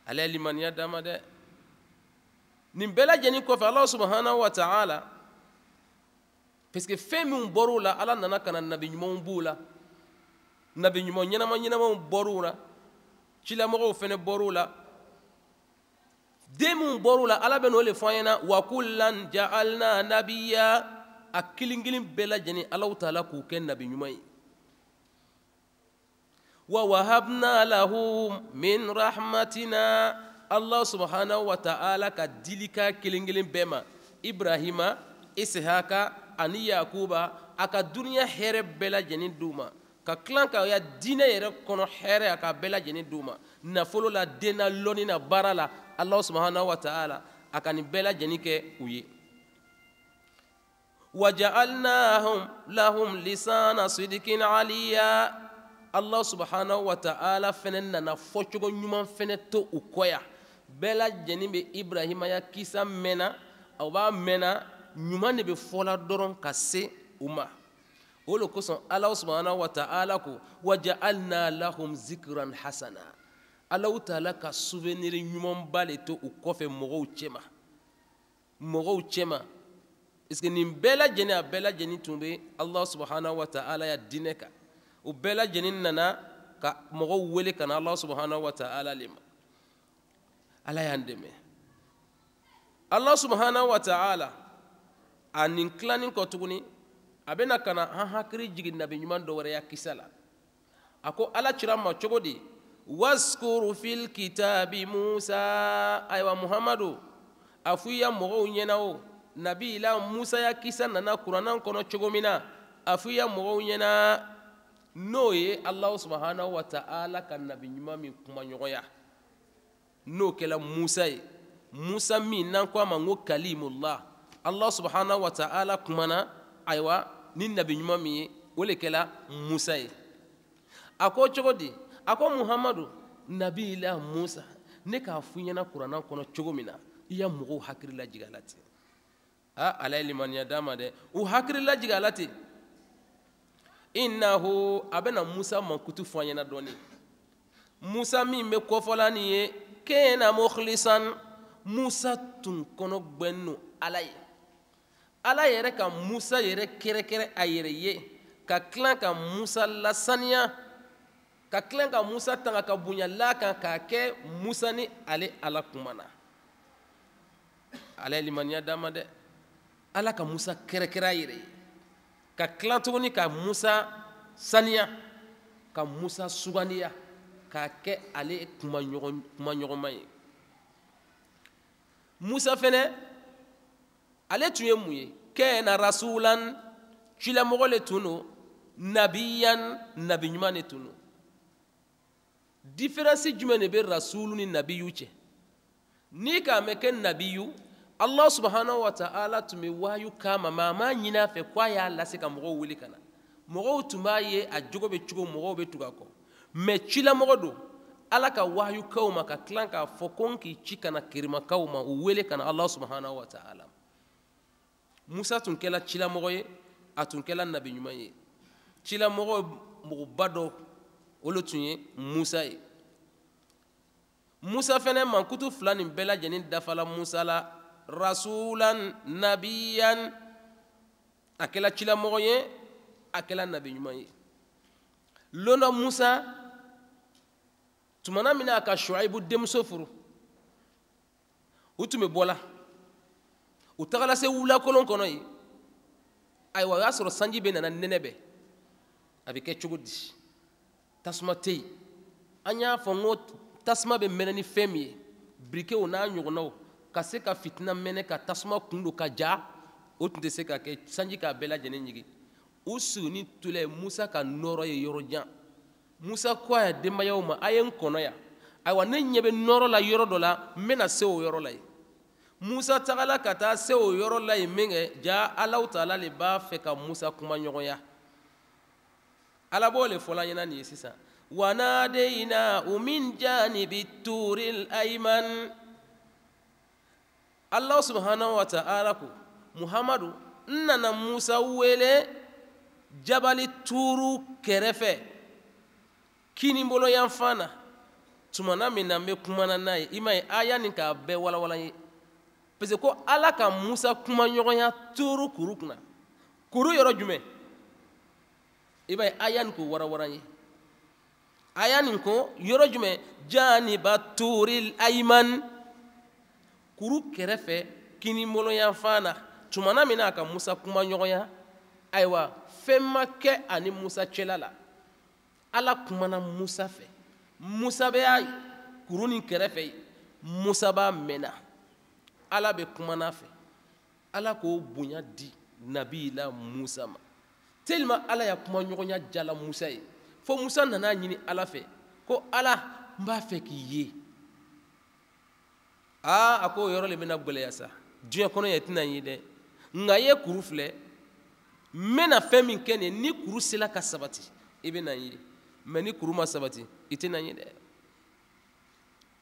ale ye limaniya d'a ma dɛ nin bɛɛ lajɛlen kɔfɛ Allah subhanahu wa ta'ala parce que fɛn minw bɔr'u la ala nana ka na nabi ɲumanw b'u la nabi ɲuman ɲɛnama ɲɛnamaw bɔr'u la cilamɔgɔw fɛnɛ bɔr'u la den minw bɔr'u la ala bɛ n'o le fɔ an ɲɛna wa kullan ja'alna nabiya a kelen kelen bɛɛ lajɛlen alaw ta la k'u kɛ nabi ɲuman ye wa wahabna lahu min rahmatina allah subhanahu wa ta'ala ka dilika kelen kelen bɛɛ ma ibrahima ishaka ani yakuba a ka duniɲa hɛrɛ bɛɛ duma ka kilan ka ya diinɛ yɛrɛ kɔnɔ hɛrɛ a ka bɛɛ duma d'u nafolo la denna na na baara la alahu subhanahu wa taala a ka nin bɛɛ lajɛlen kɛ u ye wajaalnahum lahum lisana sidikin aliya allahu subhanahu wa taala fɛnɛ nana fɔcogo ɲuman fɛnɛ to u kɔya ya bɛɛ ibrahima ya kisa mɛnna o b'a mɛnna ɲuman de bɛ fɔla dɔrɔn ka se u ma o de kosɔn ala subahana wa taala ko wajaalna lahum zikran hasana alaw taala ka suveniri ɲumanba de to u kɔfɛ mɔgɔw cɛma mɔgɔw cɛma parce que nin bɛɛ lajɛlen a bɛɛ lajɛlen tun bɛ ala subahana wa taala ya diinɛ kan o bɛɛ lajɛlen nana ka mɔgɔw wele kana na ala wa taala le ma ala y'an dɛmɛ ala subahana wa taala. ani kilanin kɔ tuguni a bena ka na an hakiri jigin nabi ɲuman dɔ wɛrɛya kisa la a ko ala cira ma cogo di waskuru fil kitabi musa ayiwa muhamadu a fɔ i mɔgɔw ɲɛna o nabi la musa ya kisɛ nana kuranna kɔnɔ cogo min na a fɔ i mɔgɔw ɲɛna n'o ye alahu subahana wa ta'ala ka nabi ɲuman min kumaɲɔgɔnya n'o kɛla musa ye musa min n'an ko a ma ko kalimullah allah subhanahu wa ta'ala kumana ayiwa ni nabi ɲuman min ye o le kɛla musa ye a ko cogo di a ko muhamadu nabila musa ne k'a f'u ɲɛna kuranna kɔnɔ cogo min na i ya mɔgɔw hakili lajigin a la ten a ala ye limaniya d'a ma dɛ u hakili lajigin a la ten innahu a bɛna musa mankutu fɔ an ɲɛna dɔɔni musa min bɛ kɔfɔla nin ye kena mukhlisan musa tun kɔnɔ gbɛnnu ala ye ala yɛrɛ ka musa yɛrɛ kɛrɛkɛrɛ a yɛrɛ ye ka tilan ka musa lasaniya ka tilan ka musa tanga ka bonya la kan k'a kɛ musa ni ale ala kuma na ala ye limaniya d'a ma dɛ ala ka musa kɛrɛkɛrɛ a yɛrɛ ye ka tilan tuguni ka musa saniya ka musa sugandiya k'a kɛ ale kuma ɲɔgɔn kuma ɲɔgɔnma ye musa fɛnɛ ale tun ye mun ye kana rasulan cilamɔgɔ le tun don nabiyan nabi le tun don diferansi jumɛn de bɛ rasulu ni nabiyu cɛ n'i k'a mɛn kɛ nabiyu allah subhanahu wa ta'ala tun bɛ wayu kama ma mɛ a ma ɲin'a fɛ k'a y'a lase ka mɔgɔw wuli ka na mɔgɔw tun b'a ye a jogo bɛ cogo mɔgɔw bɛ tugu a kɔ mɛ cilamɔgɔ do ala ka wahayukaw ma ka tilan k'a fɔ ko n k'i ci kana kirimakaw ma u wele allah subhanahu wa ta'ala ma musa tun kɛla cilamɔgɔ ye a tun kɛla nabi ɲuman ye cilamɔgɔ ye mɔgɔba dɔ o le tun ye musa ye musa fɛnɛ mankutu fila nin bɛɛ lajɛlen dafala musa la rasulan nabiyan a kɛla cilamɔgɔ ye a kɛla nabi ɲuman ye loon dɔ musa tumana min na a ka shuaibu denmuso furu u tun be bɔla u tagala se wulakolon kɔnɔ yen ayiwa o y'a sɔrɔ sanji bɛ nana nɛnɛ bɛ a bɛ kɛ cogo di tasuma tɛ yen an y'a fɔ n ko tasuma bɛ mɛnɛ ni fɛn min ye birikew n'a ɲɔgɔnnaw ka se ka fitina mɛnɛ ka tasuma kun don ka ja o tun tɛ se ka kɛ sanji k'a bɛɛ lajɛlen jigin u surunnin tula ye musa ka nɔrɔ ye yɔrɔjan musa ko a ya denbayaw ma a ye n kɔnɔ yan ayiwa ne ɲɛ bɛ nɔrɔ la yɔrɔ dɔ la n bɛna se o yɔrɔ la yen musa tagala ka taa se o yɔrɔ la yen min kɛ ja alaw taala le b'a fɛ ka musa kumaɲɔgɔnya ala b'o le fɔla ɲɛna nin ye sisan wanadeyinahu min janibi turil ayman allah subhanahu wa ta'ala ko muhamadu n nana musa wele jabali turu kɛrɛfɛ kinibolo yanfan na tumana min na n be kumana n'a ye i ma ye aya nin k'a bɛɛ walawala ye parce que ko ala ka musa kumaɲɔgɔnya toro kuru kunna kuru yɔrɔ jumɛn i b'a ye aya nin ko warawaran ye aya nin ko yɔrɔ jumɛn janiba turi ayman kuru kɛrɛfɛ kiniboloyanfan na tumana min na a ka musa kumaɲɔgɔnya ayiwa fɛn ma kɛ ani musa cɛla la ala kumana musa fɛ musa bɛ y'a kuru nin kɛrɛfɛ musa b'a mɛnna ala bɛ kuma n'a fɛ ala k'o bonya di nabila musa ma telima ala y'a kuma ɲɔgɔnya jala musa ye fo musa nana ɲini ala fɛ ko ala n b'a fɛ k'i ye aa a ko o yɔrɔ le bɛna gwɛlɛya sa diɲɛ kɔnɔ yɛ tɛna ye dɛ nka ye kuru filɛ n bɛna fɛn min kɛ nin ye ni kuru sela ka sabati i bɛ na n ye mɛ ni kuru ma sabati i tɛna n ye dɛ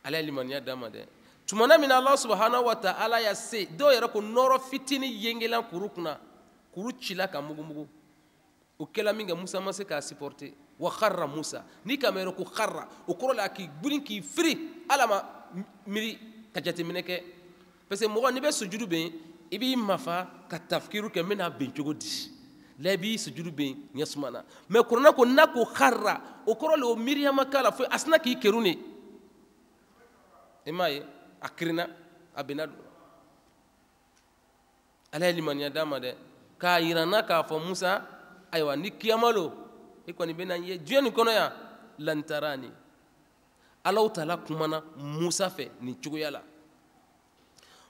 ala ye limaniya d'a ma dɛ tumana min na ala subahanahu wa taala y'a se dɔw yɛrɛ ko nɔrɔ fitini yengelan kuru kunna kuru cila ka mugumugu o kɛla min kɛ musa ma se k'a supporter wa harra musa n'i kama yɛrɛ ko harra o kɔrɔ la k'i gulin k'i firi ala ma miiri ka jateminɛ kɛ parce que mɔgɔ n'i bɛ sujudu ben i b'i mafa ka tafikiru kɛ n bɛna ben cogo di la i b'i sujudu ben ɲɛ sumana mɛ kuranɛ ko n'a ko harra o kɔrɔ la o miiriya ma k'a la foyi a sina k'i kerun de i m'a ye a kirina a binna ala ye limaniya d'a ma dɛ k'a yira na k'a fɔ musa ayiwa ni kiyamalo i kɔni bɛna n ye diɲɛ ni kɔnɔ yan lantarani alaw taala kumana musa fɛ nin cogoya la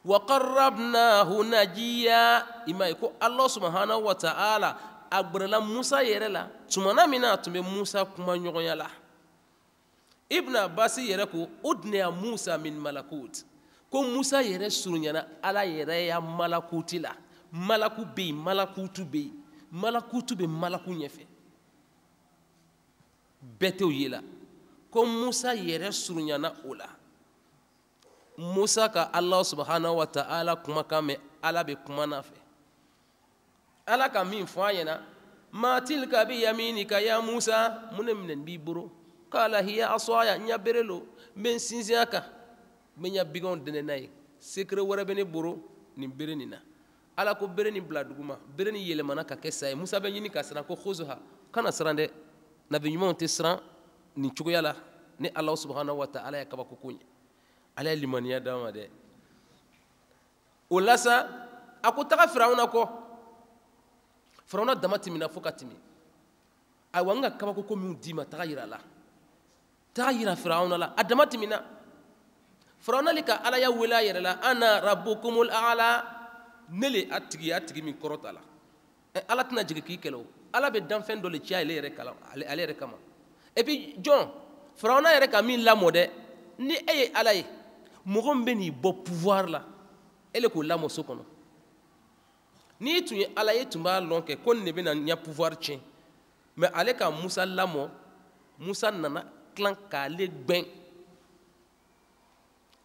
wa qarrabnahu najiya i m'a ye ko ala subahana wa taala a gɛrɛla musa yɛrɛ la tumana min na a tun musa kuma ɲɔgɔnya la ibn abasi yɛrɛ ko udniya musa min malakut ko musa yɛrɛ surunyana ala yɛrɛ ya malakuti la malaku be yen malakutu be yen malakutu be malaku ɲɛfɛ bɛɛ ye la ko musa yɛrɛ surunyana o la musa ka ala subahana wa taala kumakan mɛn ala be kuma na fɛ ala ka min fɔ a ɲɛna ma tilka bi yaminika ya musa mun ne minɛ b'i boro qala hiya aswaya nya berelo men sinziaka men nya bigon dene nay sekre wara bene buru ni bereni n'a ala ko bereni nin bereni yele bere nin yɛlɛmana ka kɛ sa musa bɛ ka sana ko khuzha kana sarande na nabiɲumanw tɛ siran nin cogoya la ni allah subhanahu wa taala ya kabako ko ɲɛ ala ye ya dama de ulasa o la sa ko taga firawuna kɔ firawuna dama timina fo ka kabako ko minw dima ma la taa yira firawuna la a dama timina firawuna le ka ala ya wele a yɛrɛ la ana rabukumul ala ne le a tigi a tigi min kɔrɔta la ala tɛna jigin k'i kɛlɛ o ala bɛ danfɛn dɔ le ci ale yɛrɛ kala ale yɛrɛ kama et puis jɔn firawuna yɛrɛ ka min lamɔ dɛ ni e ye ala ye mɔgɔ min bɛ n'i bɔ pouvoir la e le k'o lamɔ so kɔnɔ n'i tun ye ala ye tun b'a lɔn kɛ ko nin de bɛna n ɲɛ pouvoir tiɲɛ mais ale ka musa lamɔ musa nana tilan k'ale gbɛn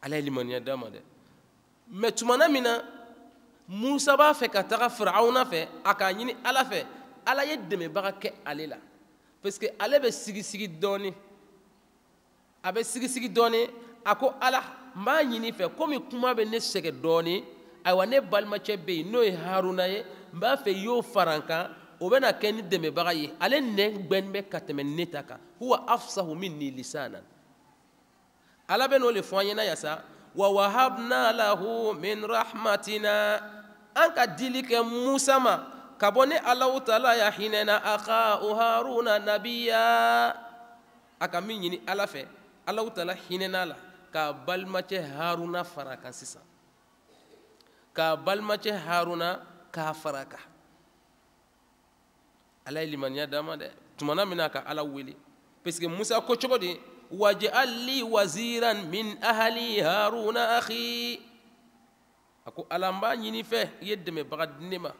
ala ye limaniya d'a ma dɛ mɛ tumana min na musa b'a fɛ ka taga firawuna fɛ a k'a ɲini ala fɛ ala ye dɛmɛbaga kɛ ale la parce que ale bɛ sigisigi dɔɔni a bɛ sigisigi dɔɔni a ko ala n b'a ɲini fɛ komi kuma bɛ ne sɛgɛn dɔɔni ayiwa ne balimacɛ bɛ yen n'o ye haruna ye n b'a fɛ i y'o fara n kan o bɛna kɛ ni dɛmɛbaga ye ale nɛ gbɛn bɛ ka tɛmɛ ne ta kan huwa afsahu minni lisanan ala bɛ n'o le fɔ an ɲɛna yasa wa wahabna lahu min rahmatina an ka dili kɛ musa ma ka bɔ ni alahu taala ya hinɛna akhahu haruna nabiya a ka min ɲini ala fɛ alahu taala hinɛna la ka balimacɛ haruna fara kan sisan ka balimacɛ haruna k'a fara kan ala ye limaniya d'a dɛ tumana min na ka ala wele parce musa ko cogo di wajal li waziran min ahali haruna akhi a ko ala n b'a ɲini fɛ i ye dɛmɛbaga di ne ma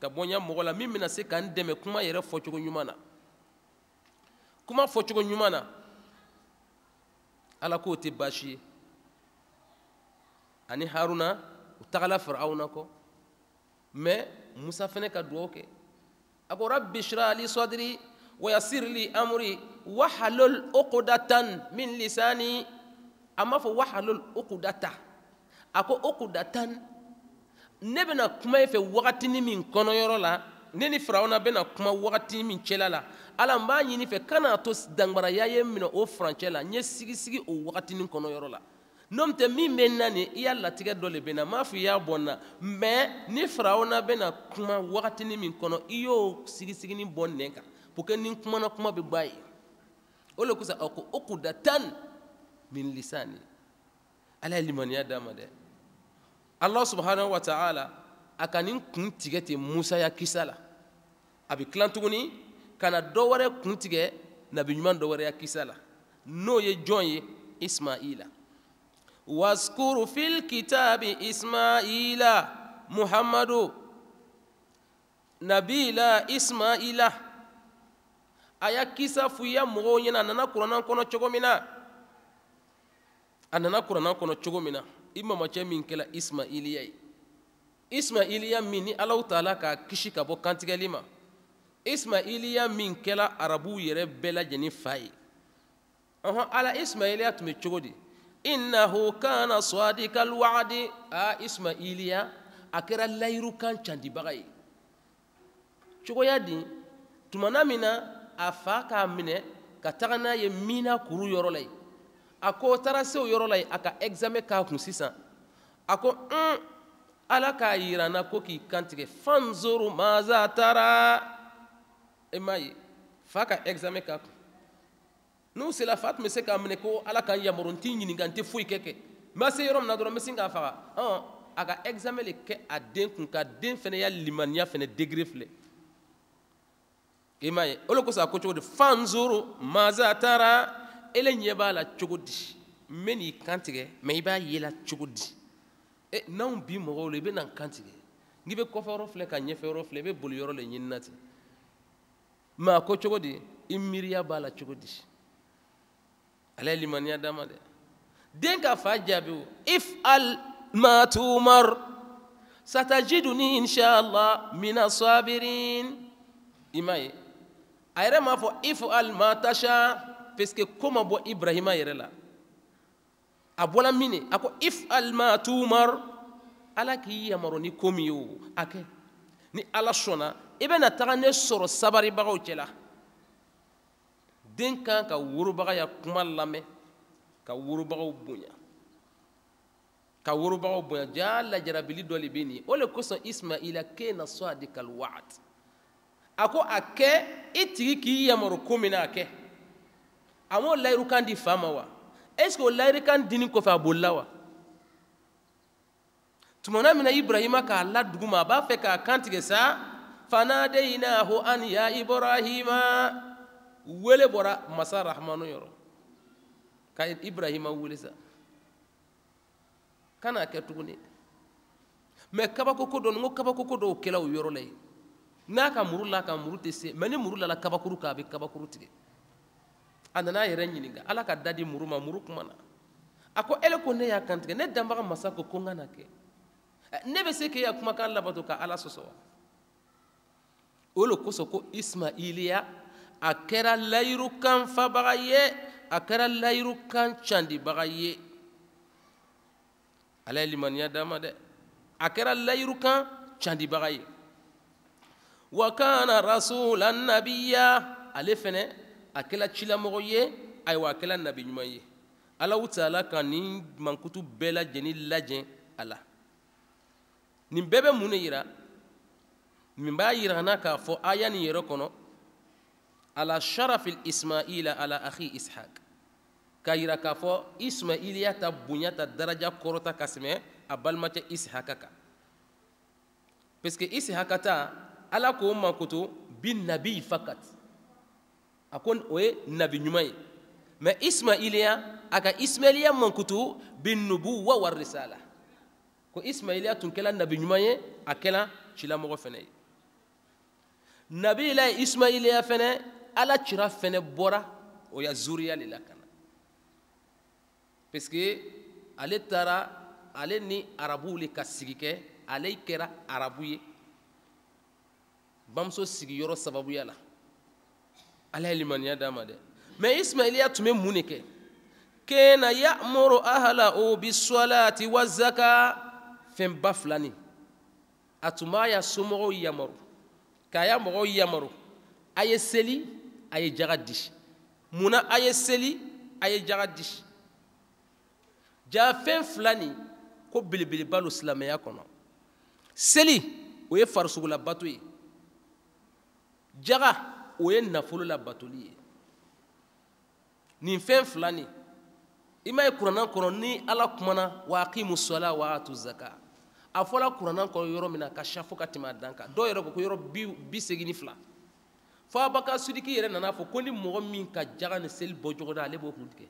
ka bɔ ɲa mɔgɔ la min bena se ka n dɛmɛ kuma yɛrɛ fɔcogo ɲuman na kuma fɔcogo ɲuman na ala k'o tɛ baasi ye ani haruna u tagala farawuna kɔ mɛ musa fɛnɛ ka dugawu kɛ أقول رب اشرح لي صدري ويسر لي أمري wahalol okudatan min lisani a m'a fɔ wahalol okudata a ko okudatan ne bɛna kuma e fɛ wagatini min kɔnɔyɔrɔ la ne ni firawuna bɛna kuma wagatini min cɛla la ala n b'a ɲini fɛ kana to danbaraya ye minɛ o furancɛ la n ye sigi sigi o wagatini kɔnɔyɔrɔ la n'o tɛ min bɛ na nin i y'a latigɛ dɔ le bena m'a fɔ i y'a bɔ na mɛ ni farawuna bena kuma wagatini min kɔnɔ i y'o sigisigini bɔ nɛn kan pour que ni kumana kuma bɛ bɔ a ye o de kosɔn a ko tan min lisani ala ye limaniya d'a ma dɛ ala wa ta'ala a ka nin kun tigɛ te musa ya kisa la a be tilan tuguni ka na dɔ wɛrɛ kun tigɛ nabi ɲuman dɔ ya kisa la n'o ye jɔn ye ismaila واذكر في الكتاب إسماعيل محمد نبيل إسماعيل a y'a kisa f'i mɔgɔw ɲɛna a nana kuranna kɔnɔ cogo min na a nana kuranna kɔnɔ cogo min na i mamacɛ min kɛla ismailiya ye ismailiya min ni alaw taala k'a kisi ka bɔ kantigɛli ma ismailiya min kɛla arabuw yɛrɛ bɛɛ lajɛlen fa ye ɔhɔn ala ismailiya tun be cogo di innahu kana sadika alwadi a ismailiya a kɛra layiru kan candibaga ye cogoya di tumana min na a fa k'a minɛ ka taga n'a ye mina kuru yɔrɔ la ye a ko taara se o yɔrɔ la ye a ka ɛgizamɛ k'a kun sisan a ko un ala k'a yira n na ko k'i kantigɛ fanzuru maza taara e m'a ye fa ka ɛgizamɛ k'a kun n'o sela fa tun bɛ se k'a minɛ ko ala ka n yamaru n t'i ɲininka n tɛ foyi kɛ kɛ n ma se yɔrɔ min na dɔrɔn n bɛ sin k'a faga ɔn a ka ɛgizamɛ le kɛ a den kun ka den fɛnɛ ya limaniya fɛnɛ degere filɛ i m'a ye o de kosɔn a ko cogo di fanzoro maza taara ele ɲɛ b'a la cogo di n bɛ n'i kantigɛ mɛ i b'a ye la cogo di e n'anw bi mɔgɔw la i bɛ na n kantigɛ n'i bɛ kɔfɛyɔrɔ filɛ ka ɲɛfɛyɔrɔ filɛ i bɛ boliyɔrɔ le ɲini na ten mɛ a ko cogo di i miiriya b'a la cogo di ala ye limaniya d'a den ka fa jaabi o if al ma tumar satajiduni inshallah mina sabirin i m'a ye a yɛrɛ m'a fɔ if al ma tasha parce que ko ma bɔ ibrahima yɛrɛ la a bɔla min de a ko if al ma tumar ala k'i yamaru ni ko min ye o a kɛ ni ala sɔnna i bɛna taga ne sɔrɔ sabaribagaw cɛla. den kan ka worobaga ya kuma lamɛn ka worobagaw bonya ka worobagaw bonya jaa lajarabili dɔ le bɛ nin ye o de kosɔn ismaila k'e na sɔ a de kali wagati a ko a kɛ i tigi k'i yamaru ko min na a kɛ a m'o layiru kan di fa ma wa est ce que o layiru kan dili kɔfɛ a bolila wa tumana min na ibrahima k'a la dugu ma a b'a fɛ k'a kan tigɛ sa fanadeyinahu an ya ibrahima. wele bɔra masa rahamanu yɔrɔ ka ibrahima wele sa kana kɛ tuguni mɛ kabakoko dɔ ko kabakoko dɔw kɛla o yɔrɔ la yen n'a ka muru la ka muru tɛ se mɛ ni muru lala kabakuru kan a bɛ kabakuru tigɛ a nana a yɛrɛ ɲininka ala ka dadi muru ma muru kumana a ko ele ko ne y'a kantigɛ ne danbaga masa ko ko n kana kɛ ne bɛ se k'e ya kumakan labato ka ala sɔsɔ wa o de kosɔn ko ismailiya a kɛra layiru kan fabaga ye a kɛra layiru kan candibaga ye ala ye limaniya d'a ma dɛ a kɛra layiru kan candibaga ye wa kana rasula nabiya ale fɛnɛ a kɛla cilamɔgɔ ye ayiwa a kɛla nabi ɲuman ye alaw taala ka nin mankutu bɛɛ lajɛnin lajɛ a la nin bɛɛ bɛ mun ne yira nin b'a yira na k'a fɔ aya nin yɛrɛ kɔnɔ ala sharafil ismaila ala akhi ishaq k'a yira k'a fɔ ismailiya ta bonya ta daraja kɔrɔta ka sɛmɛ a balimacɛ ishaka kan parce que ishaka ta ala k'o makoto bi nabi fakat a ko o ye nabi ɲuman ye mɛ ismailiya a ka ismailiya mankutu bi nubuwa wa risala ko ismailiya tun kɛla nabi ɲuman ye a kɛla cilamɔgɔ fɛnɛ ye nabila ye ismailiya fɛnɛ ala cira fɛnɛ bɔra o ya zuriya le la ka na parce que ale taara ale ni arabuw le ka sigi kɛ ale kɛra arabu ye bamuso sigiyɔrɔ sababuya la ala ye limaniya d'a ma dɛ mɛ ismailiya tun bɛ mun de kɛ kena ya'muru ahlahu bisalati wazaka fɛnba fila nin a tun b'a ya somɔgɔw yamaru k'a ya mɔgɔw yamaru a ye seli a ye jaga di munna a ye seli a ye jaga di jaa fɛn fila nin ko belebeleba lo silamɛya kɔnɔ seli o ye farisogolabato ye jaga o ye nafolo labatoli ye nin fɛn fila nin i m'a ye kuranna kɔnɔ ni ala kumana wa aqimu sala wa atu zaka a fɔla kuranna kɔnɔ yɔrɔ min na ka safo ka tɛmɛ a dan kan dɔw yɛrɛ ko ko yɔrɔ bi segin ni fila fo abaka sidiki yɛrɛ nana fɔ ko ni mɔgɔ min ka jaga ni seli bɔ jogo na ale b'o kun tigɛ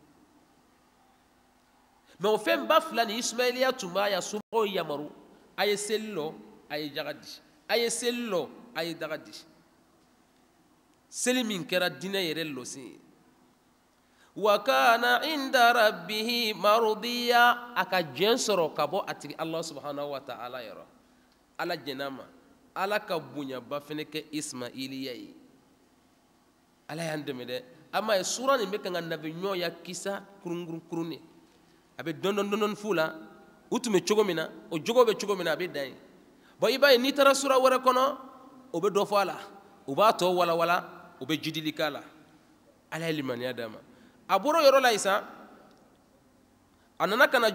mɛ o fɛn ba fila ni ismailiya tun b'a ya somɔgɔw yamaru a ye seli lɔ a ye jaga di a ye seli lɔ a ye daga di seli min kɛra diinɛ yɛrɛ lɔsi ye wa kana inda rabbihi marudiya a ka jɛn sɔrɔ ka bɔ a tigi ala subahana wa taala yɔrɔ ala jɛn'a ma ala ka bonyaba fɛnɛ kɛ ismailiya ye ala y'an dɛmɛ dɛ ama ye sura nin bɛ kan ka nabi ɲɔ ya kisa kurunkurun kurun de a bɛ dɔndɔn dɔndɔn f'u la u tun bɛ cogo min na o jogo bɛ cogo min na a bɛ dan bɔn i b'a ye n'i taara sura wɛrɛ kɔnɔ o bɛ dɔ fɔ a la u b'a tɔ walawala u bɛ jidili k'a la ala ye limaniya d'a ma a bɔra o yɔrɔ la yen sa a nana ka na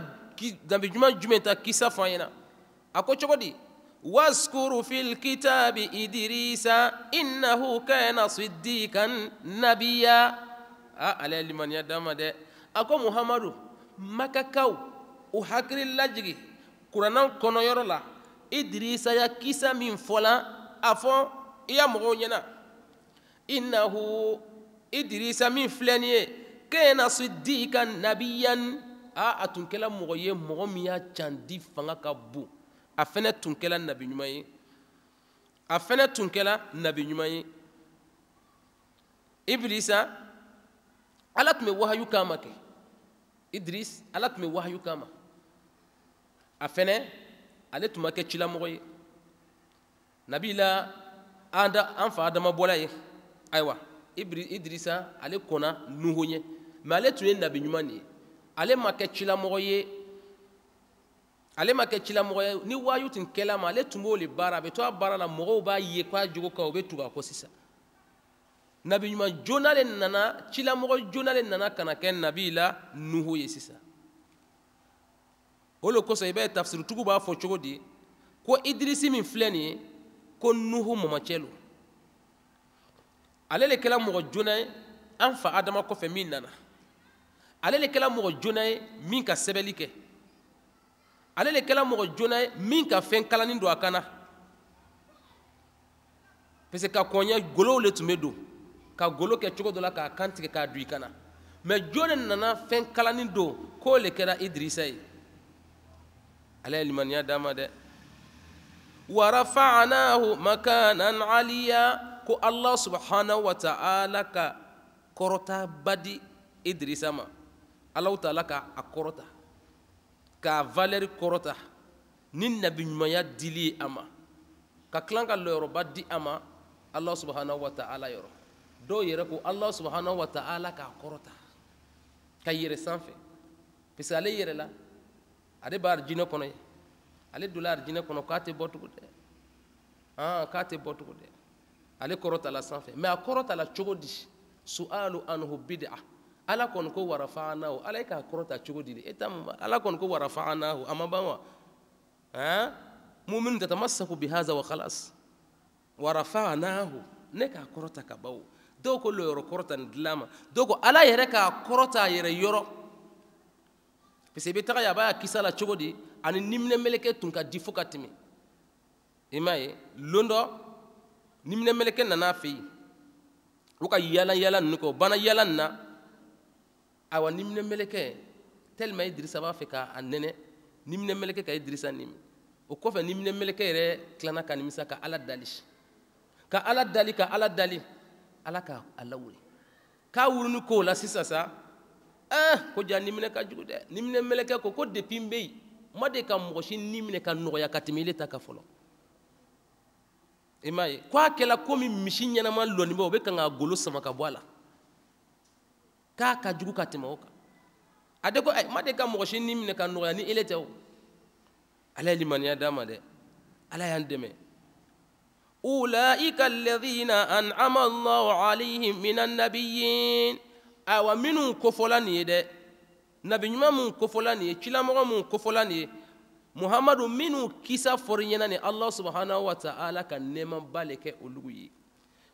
danbe juma jumɛn ta kisa fɔ an ɲɛna a ko cogo di واذكر في الكتاب إدريس إنه كان صديقا نبيا آه، ألا لمن يدام ده أكو محمد مكاكاو أحكر اللجري قرانا كونو يرلا إدريس يا كيسا من فلا أفو يا مغونينا إنه إدريس من فلانيه كان صديقا نبيا آه، أتنكلا مغيه مغميا تشاندي فنغا كابو a fɛnɛ tun kɛla nabi ɲuman ye a fɛnɛ tun kɛla nabi ɲuman ye ibilisa ala tun bɛ wahayu k'a ma kɛ idris ala tun bɛ wahayu k'a ma a fɛnɛ ale tun ma kɛ cilamɔgɔ ye nabila an da an fa adama bɔla ye ayiwa idrisa ale kɔnna nuhu ɲɛ mɛ ale tun ye nabi ɲuman de ye ale ma kɛ cilamɔgɔ ye ale ma kɛ cilamɔgɔ ni waaju tun kɛla ma ale tun b'o le baara a bɛ to a baara la mɔgɔw b'a ye k'a jogo kan u bɛ tugu a kɔ sisan nabi ɲuman joona le nana cilamɔgɔ joona le nana ka kɛ nabi la nuhu ye sisan o le kosɔn i b'a ye tafsiritigiw b'a fɔ cogo di ko idirisi min filɛ nin ye ko nuhu mɔmɔcɛ lo ale le kɛla mɔgɔ joona ye an fa adama kɔfɛ min nana ale le kɛla mɔgɔ joona ye min ka sɛbɛnni kɛ ale le kɛla mɔgɔ joona ye min ka fɛn kalannin don a kan na parce que ka kɔɲɛ golow le tun bɛ don ka golo kɛ cogo dɔ la k'a kan tigɛ k'a don i kan mɛ jɔn nana fɛn kalannin don k'o le kɛra idirisa ye ale ye limaniya d'a ma dɛ warafa'anahu makanan aliya ko allah subhanahu wa ta'ala ka kɔrɔtaba di idirisa ma alaw ta'ala ka a kɔrɔta k'a valeur kɔrɔta ni nabiɲumanya dili ye a ma ka tilan ka lɔyɔrɔba di a ma allah subhanahu wa ta'ala yɔrɔ dɔw yɛrɛ ko allah subhanahu wa ta'ala k'a kɔrɔta ka yɛrɛ sanfɛ parce que ale yɛrɛ la ale b'a arijinɛ kɔnɔ ye ale donna arijinɛ kɔnɔ k'a tɛ bɔ tugun dɛ han k'a tɛ bɔ tugun dɛ ale kɔrɔta la sanfɛ mais a kɔrɔta la cogo di su'alu anhu bid'a ala kɔni ko warafa'anahu ala ye k'a kɔrɔta cogo di de e ta ala kɔni ko warafa'anahu a ma ban wa eh? muminu tatamassaku bihaza wa khalas warafa'anahu ne k'a kɔrɔta ka bawo dɔw ko lɔyɔrɔ kɔrɔta nin dilan ma dɔw ko ala yɛrɛ k'a kɔrɔta yɛrɛ yɔrɔ parce que i bɛ taga yen a kisa la cogo di ani niminɛmeleke tun ka di fo ka tɛmɛ i m'a ye lon dɔ niminɛmeleke nan'a fɛ yen u ka yaala yaala ninnu kɛ o banna yaala nin na awa meleke mɛlɛkɛ tɛlima idirisa b'a fɛ k'a nɛnɛ niminɛ mɛlɛkɛ ka idirisa nimi o kɔfɛ niminɛ meleke yɛrɛ tilana ka nimisa ka ala dali ka ala dali ka ala dali ala ka a lawuli k'a wuruni k'o la sisa sa ah ko ja niminɛ ka jugu dɛ niminɛ mɛlɛkɛ ko ko depi n bɛ yen n ma deli ka mɔgɔ niminɛ ka nɔgɔya ka tɛmɛ ele ta ka fɔlɔ i m'a ye ko a kɛra komi misi ɲɛnama lɔnnibaa o bɛ kan k'a golo sama ka bɔ a la k'a ka jugu ka tɛmɛ o kan a de ko ayi ma de ka mɔgɔ si ni minɛ ka nɔgɔya ni ele tɛ o ala ye limaniya d'a ma dɛ ala y'an dɛmɛ ulaika alladhina an'ama allahu alaihim min annabiyyin ayiwa minnu kofɔla nin ye dɛ nabi ɲuman mun kofɔla nin ye cilamɔgɔ mun kofɔla nin ye muhamadu minnu kisa fɔri ɲɛna ni allah subhanahu wa ta'ala ka nɛɛmaba le kɛ olugu ye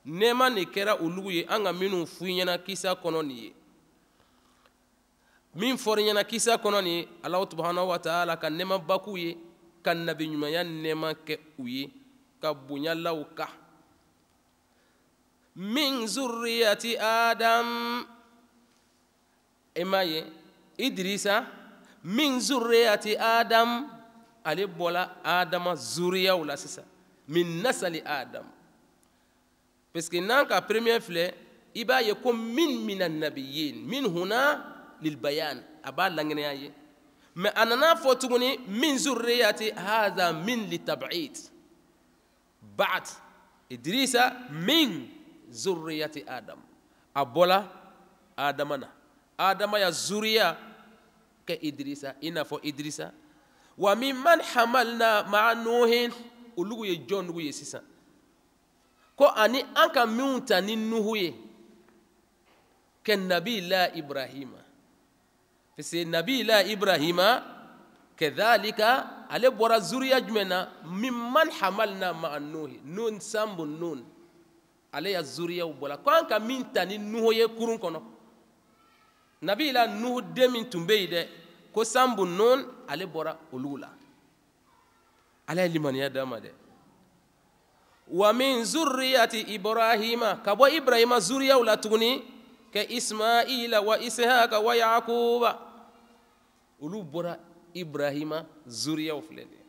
nɛɛma nin kɛra olugu ye an ka minnu f'i ɲɛna kisa kɔnɔ nin ye min fɔriɲɛna kisa kɔnɔ ni alahu subahanahu wa taala ka nema k'u ye ka nabiɲumanya nɛɛma kɛ u ye ka bonya ka min zurriyati adam i e m'a ye idirisa min zurriyati adam ale bɔla adama zuriyaw la sisa min nasali adam parce que n'an ka premier filɛ i b'a ye ko min mina nabiyin min huna lilbayan a b'a langɛnɛya ye mɛ a nana fɔ tuguni min zurriyati hadha min litabid bad idrisa min zurriyati adam a bɔla adama na adama ya zuriya kɛ idrisa i n'a fɔ idrisa wa min man hamalna maa nuhin olugu ye jɔn nugu ye sisan ko ani an ka minw ta ni nuhu ye kɛ nabi la ibrahima بس النبي لا إبراهيم كذلك على برا زوريا جمنا ممن حملنا مع نوح نون سامب نون على الزوريا وبلا كان كمين تاني نوح يكرون كنا نبي لا نوح دمين تنبيه ko sambu noon ale bɔra olu la ala ye limaniya d'a ma dɛ wa min zurriyati ibrahima ka bɔ ibrahima zuriyaw la tuguni kɛ ismaila wa ishaqa wa yaquba olu bɔra ibrahima zuriyaw filɛ nin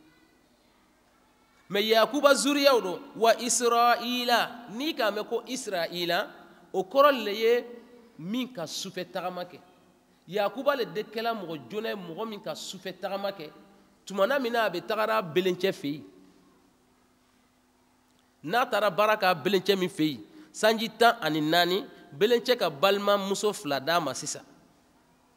mɛ yakuba zuriyaw don wa israila n'i k'a mɛn ko israila o kɔrɔ le ye min ka sufɛ tagama kɛ yakuba le de kɛla mɔgɔ joona ye mɔgɔ min ka sufɛ tagama kɛ tumana min na a bɛ tagara belencɛ fɛ yen n'a taara baara k'a belencɛ min fɛ yen sanji tan ani naani belencɛ ka balimamuso fila d'a ma sisan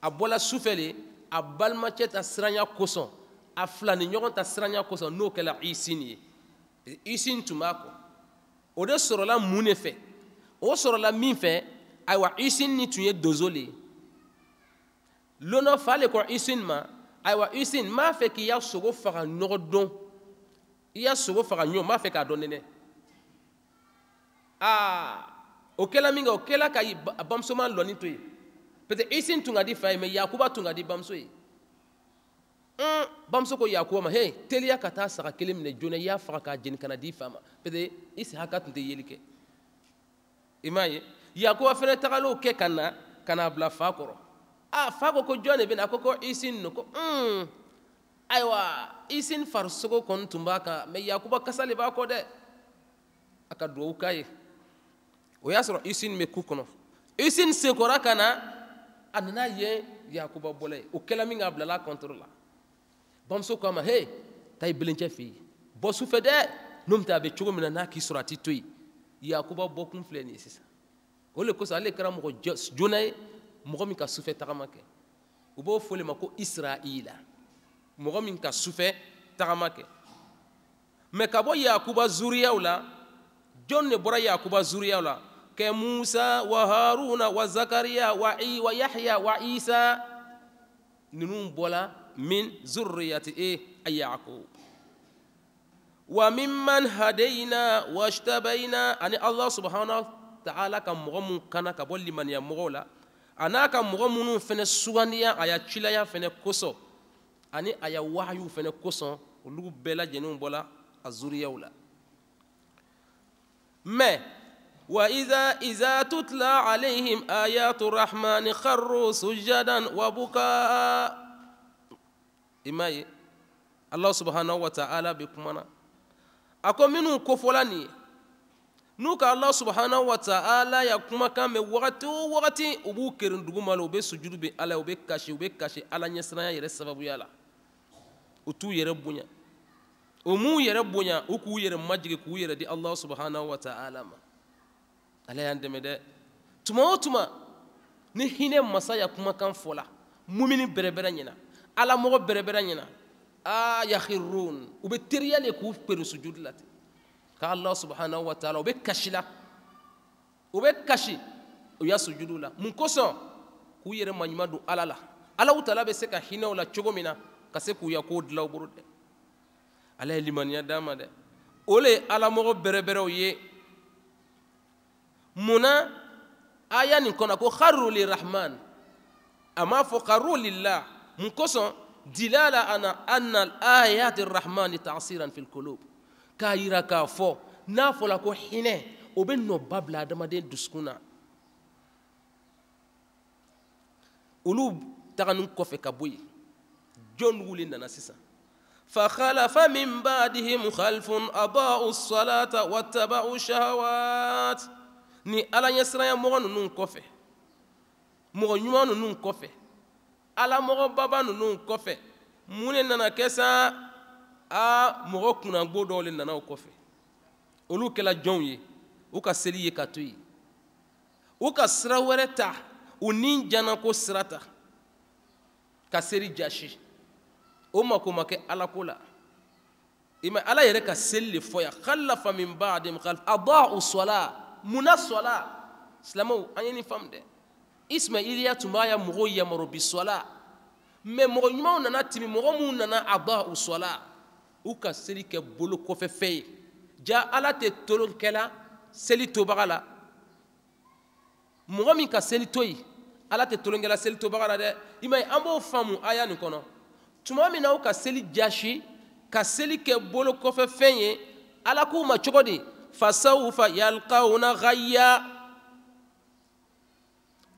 a bɔla sufɛ le a balimacɛ ta siranya kosɔn a filani ɲɔgɔn ta siranya kosɔn n'o kɛla isini ye parce que isini tun b'a kɔ o de sɔrɔla mun de fɛ o sɔrɔla min fɛ ayiwa isini tun ye dozo le ye lɔnɔ fa le kɔrɔ isini ma ayiwa isini n b'a fɛ k'i ya sogo faga ɲɔgɔn dɔn i ya sogo faga ɲɔgɔn n b'a fɛ k'a dɔn nɛnɛ aa o kɛla min kɛ o kɛla ka bamusoma lɔni to yen. Peut-être Isin tun ka di fa ye mɛ Yakuba tun ka di bamuso ye. Un hmm, bamuso ko Yakuba ma hey teliya ka taa saga kelen minɛ joona i y'a faga k'a jeni kana di fa ma. Peut-être Isahaka tun tɛ yeli kɛ. I m'a ye Yakuba fana tagal'o kɛ ka na ka n'a bila fa kɔrɔ. A ah, fa ko ko jɔn de bɛ na a ko ko Isin ninnu ko un hmm, ayiwa Isin farisogo kɔni tun b'a kan mɛ Yakuba kasa de b'a kɔ dɛ. A ka duwawu k'a ye. O y'a sɔrɔ Isin bɛ ku kɔnɔ. Isin sekɔra ka na. a nana ye yakuba bɔla ye o kɛla min k'a bilala kɔntoro la bamuso ko a ma he taa i belencɛ fɛ yen bɔ sufɛ dɛ n'o bɛ taa a bɛ cogo min na n'a k'i sɔrɔ a t'i to yen yakuba bɔkun filɛ nin ye sisan o de kosɔn ale kɛra mɔgɔ joona ye mɔgɔ min ka sufɛ tagama kɛ u b'o fɔ le ma ko israila mɔgɔ min ka sufɛ tagama kɛ mɛ ka bɔ yakuba zuriyaw la jɔn de bɔra yakuba zuriyaw la كموسى وهارون وزكريا وعي ويحيى وعيسى ننون بولا من ذرية إيه يعقوب وممن هدينا واشتبينا أن الله سبحانه وتعالى كمغم كان كبول من يمغولا أنا كمغم فن سوانيا أيا تشيليا فن كوسو أني أيا وحيو فن كوسو ولو بلا جنون بولا الزرية ولا mais وإذا إذا تتلى عليهم آيات الرحمن خروا سجدا وبكاء إماي الله سبحانه وتعالى بكمنا أكو منو كفولاني نوكا الله سبحانه وتعالى كما كان وقت وغاتي أبو كرن دغما لو بسجود بي على وبكاشي وبكاشي على نسنا يرى سبب يالا وتو يرى بنيا ومو يرى بنيا وكو يرى كو يرى دي الله سبحانه وتعالى ما ale y'an dɛmɛ dɛ tuma o tuma ni hinɛ masa ya kumakan fɔla mumini bɛrɛbɛrɛ ɲɛna ala mɔgɔ bɛrɛbɛrɛ ɲɛna aa yahirun u bɛ teriya le k'u pɛri sujudi la ten ka ala subhanahu wa taala u bɛ kasi la u bɛ kasi u y'a sujudu la mun kosɔn k'u yɛrɛ maɲuman don ala la alaw tala bɛ se ka hinɛw la cogo min na ka se k'u ya k'o dilan u dɛ ala ye limaniya d'a dɛ o le ye ala bɛrɛbɛrɛw ye munna aya nin kɔnɔ ko haru lirahman a m'a fɔ haru lillah mun kosɔn dilala ana anna ayati rahmani tasiran fil kulub k'a yira k'a fɔ n'a fɔla ko hinɛ o bɛ nɔba bila adamaden dusukun na olu taganin kɔfɛ ka bɔ yen jɔn wuli nana sisan فخلف من بعدهم خلف أضاءوا الصلاة واتبعوا الشهوات ni ala ɲɛsiranya mɔgɔ ninnu kɔfɛ mɔgɔ ɲuman ninnu kɔfɛ ala mɔgɔbaba ninnu kɔfɛ mun ne nana kɛ sa a mɔgɔ kunnagbo dɔw le nana o kɔfɛ olu kɛla jɔnw ye u ka seli ye ka to yen u ka sira wɛrɛ ta u ni janako sira ta ka seli jasi o mako ma kɛ alako la i ma ala yɛrɛ ka seli le fɔ yan khalafa min ba'dihim khalf adaa'u salaa munna sɔla silamɛw an ye nin faamu dɛ ismailiya tun b'a ya mɔgɔw yamaru bi sɔla mɛ mɔgɔ ɲumanw nana timi mɔgɔ minnu nana a ba u sɔla u ka seli kɛ bolo kɔfɛ fɛn ye ja ala tɛ tolonkɛla seli tobaga la mɔgɔ min ka seli to yen ala tɛ tolonkɛla seli tobaga la dɛ i ma ye an b'o faamu aya nin kɔnɔ tuma min na aw ka seli jasi ka seli kɛ bolo kɔfɛ fɛn ye ala k'u ma cogo di fasawufa yalqawna ghayya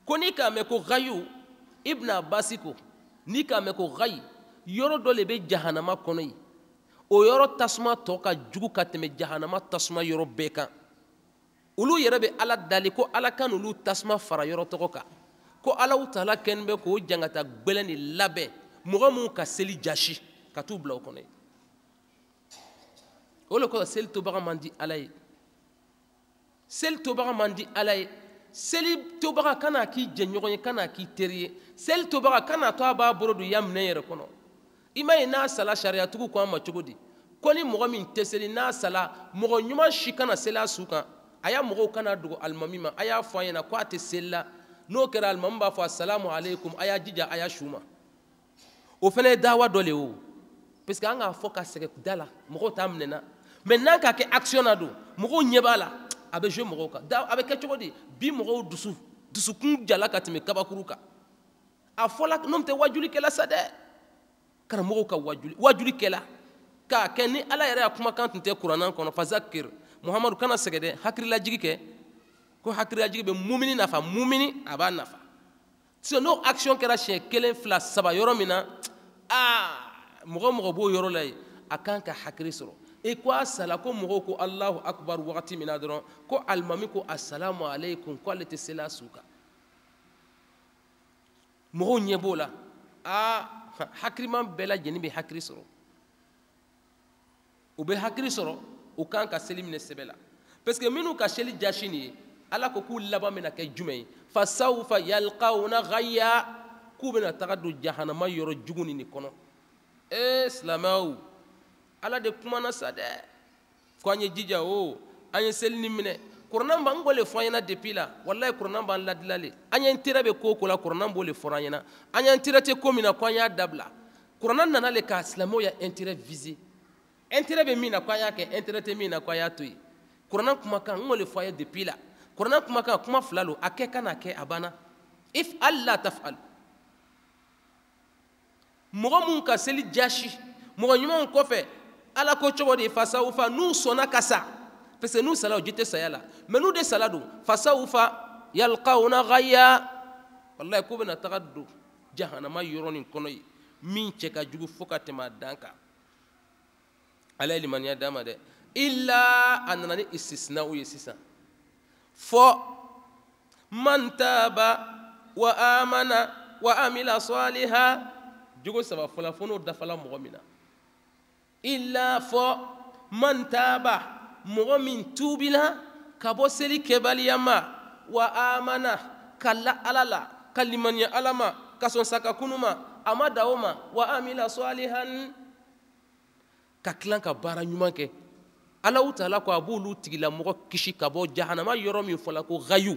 ko n'i k'a mɛn ko ghayu ibn abasi ko n'i k'a mɛn ko ghayi yɔrɔ dɔ le bɛ jahanama kɔnɔ yen o yɔrɔ tasuma tɔ ka jugu ka tɛmɛ jahanama tasuma yɔrɔ bɛɛ kan olu yɛrɛ bɛ ala dali ko ala kan n'olu tasuma fara yɔrɔ tɔgɔ kan ko alaw taala kɛni bɛ k'o jangata gbɛlɛn de labɛn mɔgɔ minnu ka seli jasi ka t'u bila o kɔnɔ yen o de kɔsɔn seli tobaga man di ala ye seli tobaga man di ala ye seli tobaga kana k'i jɛɲɔgɔn ye kana k'i teri ye seli tobaga kana to a b'a bolo don ya minɛ yɛrɛ kɔnɔ i ma ye n'a sala sariyatigiw ko an ma cogo di ko ni mɔgɔ min tɛ seli n'a sala mɔgɔ ɲuman si kana seli a su kan a y'a mɔgɔw kana dogo alimami ma a y'a fɔ a ɲɛna ko a tɛ seli n'o kɛra alimami b'a fɔ asalamu aleykum a y'a jija a y'a su ma o fana ye dawa dɔ le ye o parce que an k'a fɔ ka sɛgɛ da la mɔgɔw t'a minɛ na mɛ n'a k'a kɛ action na don mɔgɔw ɲɛ b'a la a bɛ mɔgɔw kan da a bɛ kɛ cogo di bi mɔgɔw dusu dusukun jala ka tɛmɛ kabakuru kan a fɔla n'o tɛ wajulikɛla sa dɛ karamɔgɔw ka wajuli kɛla k'a kɛ ni ala yɛrɛ ya kumakan tun tɛ kuranna kɔnɔ fazakir muhamadu kana sɛgɛ dɛ hakililajigi kɛ ko hakililajigi bɛ mumini nafa mumini a b'a nafa sinon n'o action kɛra siɲɛ kelen fila saba yɔrɔ min na aa mɔgɔ mɔgɔ b'o yɔrɔ la yen a kan ka hakili sɔrɔ i ko a sala ko mɔgɔw ko allahu akbar wagati min na dɔrɔn ko alimami ko asalamu aleykum ko ale tɛ sela su kan mɔgɔw ɲɛ b'o la aa ah, hakilima bɛɛ lajɛlen bɛ hakili sɔrɔ u bɛ hakili sɔrɔ u kan ka seli minɛ sɛbɛ la parce que minnu ka seli jasi nin ye ala ko k'u laban bɛna kɛ jumɛn ye fasawfa yalqawna ghayya k'u bɛna taga don jahanama yɔrɔ jugu nin de kɔnɔ ee eh, silamɛw ala de kumana sa dɛ ko an ye jija o an ye seli ni minɛ kɔrɔnan b'an kɔ le fɔ an ɲɛna depuis la walayi kɔrɔnan b'an ladila le an y'an tera bɛ ko o ko la kɔrɔnan b'o le fɔ an ɲɛna an y'an tera tɛ ko min na ko an y'a dabila kɔrɔnan nana le ka silamɛw ya intérêt visé intérêt bɛ min na ko an y'a kɛ intérêt tɛ min na ko an y'a to yen kɔrɔnan kumakan n kɔ le fɔ an ye depuis la kɔrɔnan kumakan kuma fila lo a kɛ ka n'a kɛ a banna if ala tafal mɔgɔ mun ka seli jasi mɔgɔ ɲumanw kɔfɛ ala ko cogo di fasawufa n'u sɔnna ka sa parce que n'u sala o ji tɛ saya la mɛ n'u de sala don fasawufa yalqawna ghayya walayi k'u bɛna taga don jahanama yɔrɔ nin kɔnɔ ye min cɛ ka jugu fo ka tɛmɛ a dan kan ala ye limaniya d'a ma dɛ illa a nana ni istisnaw ye sisan fɔ man taaba wa amana wa amila saliha jogo saba fɔla fo n'o dafala mɔgɔ min na إلا فو من تاب مغو من توبلا كبو سلي كباليما وآمنا كلا ألالا كلمن يألما كسون سكاكونما أما داوما وآملا صالحا ككلان كبارا نيومانكي alaw tala ko a b'olu tigilamɔgɔ kisi ka bɔ jahanama yɔrɔ min fɔla ko gayu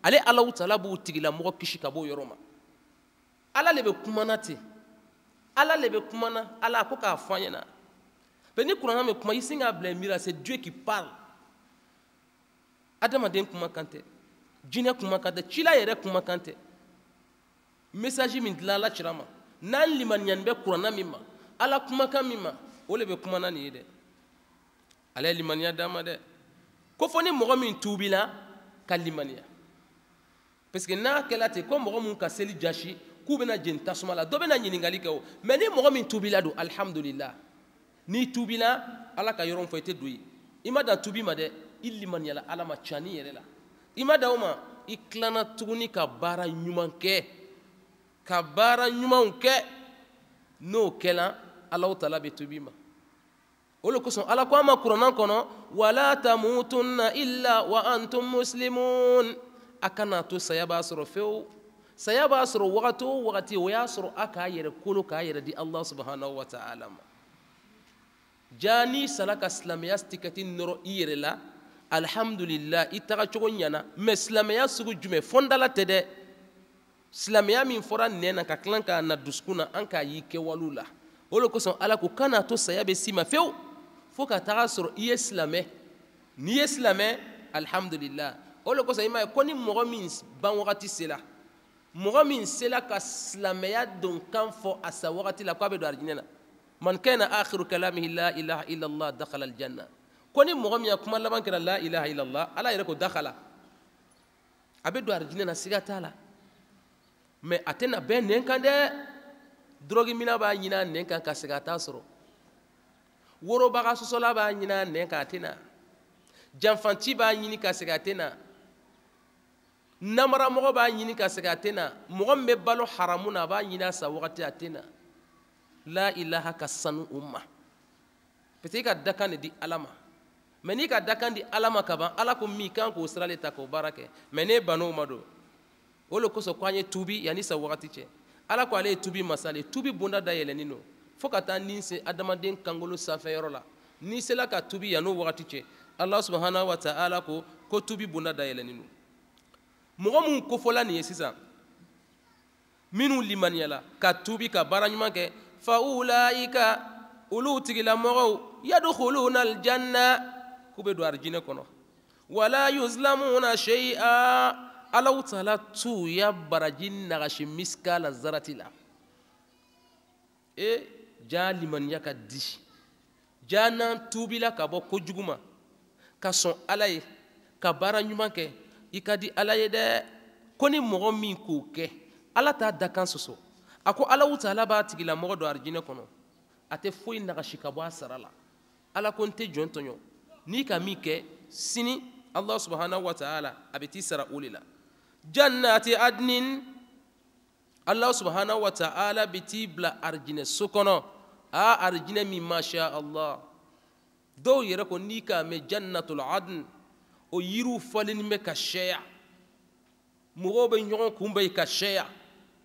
ale alaw tala b'u tigilamɔgɔ kisi ka bɔ yɔrɔ ma ala le bɛ kumana ten ala le bɛ kumana ala ko k'a fɔ an ɲɛna ni kuranna mɛn kuma i sin k'a bila i miiri la c'est dieu qui parle adamaden kumakan tɛ jinɛ kumakan tɛ cila yɛrɛ kumakan tɛ message min dila ala cira ma n'an limaniyani bɛ kuranna min ma ala kumakan min ma o le bɛ kuma na nin ye dɛ ala ye limaniya d'a ma dɛ ko fɔ ni mɔgɔ min tuubila ka limaniya parce que n'a kɛla ten ko mɔgɔ min ka seli jasi k'u bɛna jeni tasuma la dɔ bɛna ɲininkali kɛ o mɛ ni mɔgɔ min tuubila don alihamudulila n'i tubila ala ka yɔrɔ fɔ i tɛ don ye i ma dan tubi ma dɛ i limaniyala ala ma cani yɛrɛ la i ma dan o ma i tilana tuguni ka baara ɲuman kɛ ka baara ɲumanw kɛ n'o kɛla alaw tala bɛ tubi ma o le kosɔn ala ko a ma kuranna kɔnɔ wala tamutunna illa wa antum muslimun a kana to saya b'a sɔrɔ fewu saya b'a sɔrɔ wagati o wagati o y'a sɔrɔ a k'a yɛrɛ kolo k'a yɛrɛ di allah subhanahu wa ta'ala ma jaa n'i sala ka silamɛya tikɛti nɔrɔ i yɛrɛ la alihamudulila i taga cogo ɲana mɛ silamɛya sugu jumɛn fɔndala tɛ dɛ silamɛya min fɔra nɛn na ka tilan k'a na dusukun na an k'a y'i kɛwalew la o le kosɔn ala ko kan'a to saya bɛ s'i ma fewu fo ka taga sɔrɔ i ye silamɛ n'i ye silamɛ alhamdulilah o le kosɔn i m'a ye ko ni mɔgɔ min ban wagati sera mɔgɔ min sera ka silamɛya don kan fɔ a sa wagati la k'a bɛ don arijinɛ na man kana akhiru kalamihi la ilaha illa allah dakhala al janna ko ni mɔgɔ min ya kuma laban kɛra la ilaha illa allah ala yɛrɛ ko dakhala a bɛ don arijinɛ na siga t'a la mɛ a tɛna bɛɛ nɛn kan dɛ dɔrɔgi mina b'a ɲini a nɛn kan ka segin a t'a sɔrɔ worobaga sɔsɔla b'a ɲini a nɛn kan a tɛ na janfanci b'a ɲini ka segin a tɛ na namaramɔgɔ b'a ɲini ka segin a tɛ na mɔgɔ min bɛ balo haramu na a b'a ɲini a sa wagati a tɛ na la ilaha ka sanu u ma parce que i ka dakan di ala ma mɛ n'i ka dakan di ala ma ka ban ala ko min kan k'o sira le ta k'o baara kɛ mɛ n'e bann'o ma don o le kosɔn ko an ye tubi yanni sa wagati cɛ ala ko ale ye tubi masale tubi bonda dayɛlɛnin don fo ka taa nin se adamaden kankolo sanfɛyɔrɔ la n'i sela ka tubi yan'o o wagati cɛ ala subahana wa taala ko ko tubi bonda dayɛlɛnin don mɔgɔ minnu kofɔla nin ye sisan minnu limaniyala ka tubi ka baara ɲuman kɛ فأولئك أولوتك لمغو يدخلون الجنة كوبدو أرجينة كنو ولا يظلمون شيئا ألو تو يبر جنة غش مسكا لزرت لا إيه جالي من يكا ديش جانا توبي لا كابو كجوما كاسون ألاي كبارا نيوما كي يكادي ألاي ده كوني مغو مين كوكي ألا تا دكان سوسو a ko alaw taala b'a tigilamɔgɔ don arijinɛ kɔnɔ a tɛ foyi nagasi ka bɔ a sara la ala ko n tɛ jɔn tɔɲɔ n'i ka min kɛ sini allah subhanahu wa ta'ala a bɛ t'i sara o la jannati adnin allah subhanahu wa ta'ala bɛ t'i bila arijinɛ so kɔnɔ a arijinɛ min masha allah dɔw yɛrɛ ko n'i k'a mɛn jannatul adn o yiriw falen bɛ ka shɛya mɔgɔw bɛ ɲɔgɔn kunbɛn ka shɛya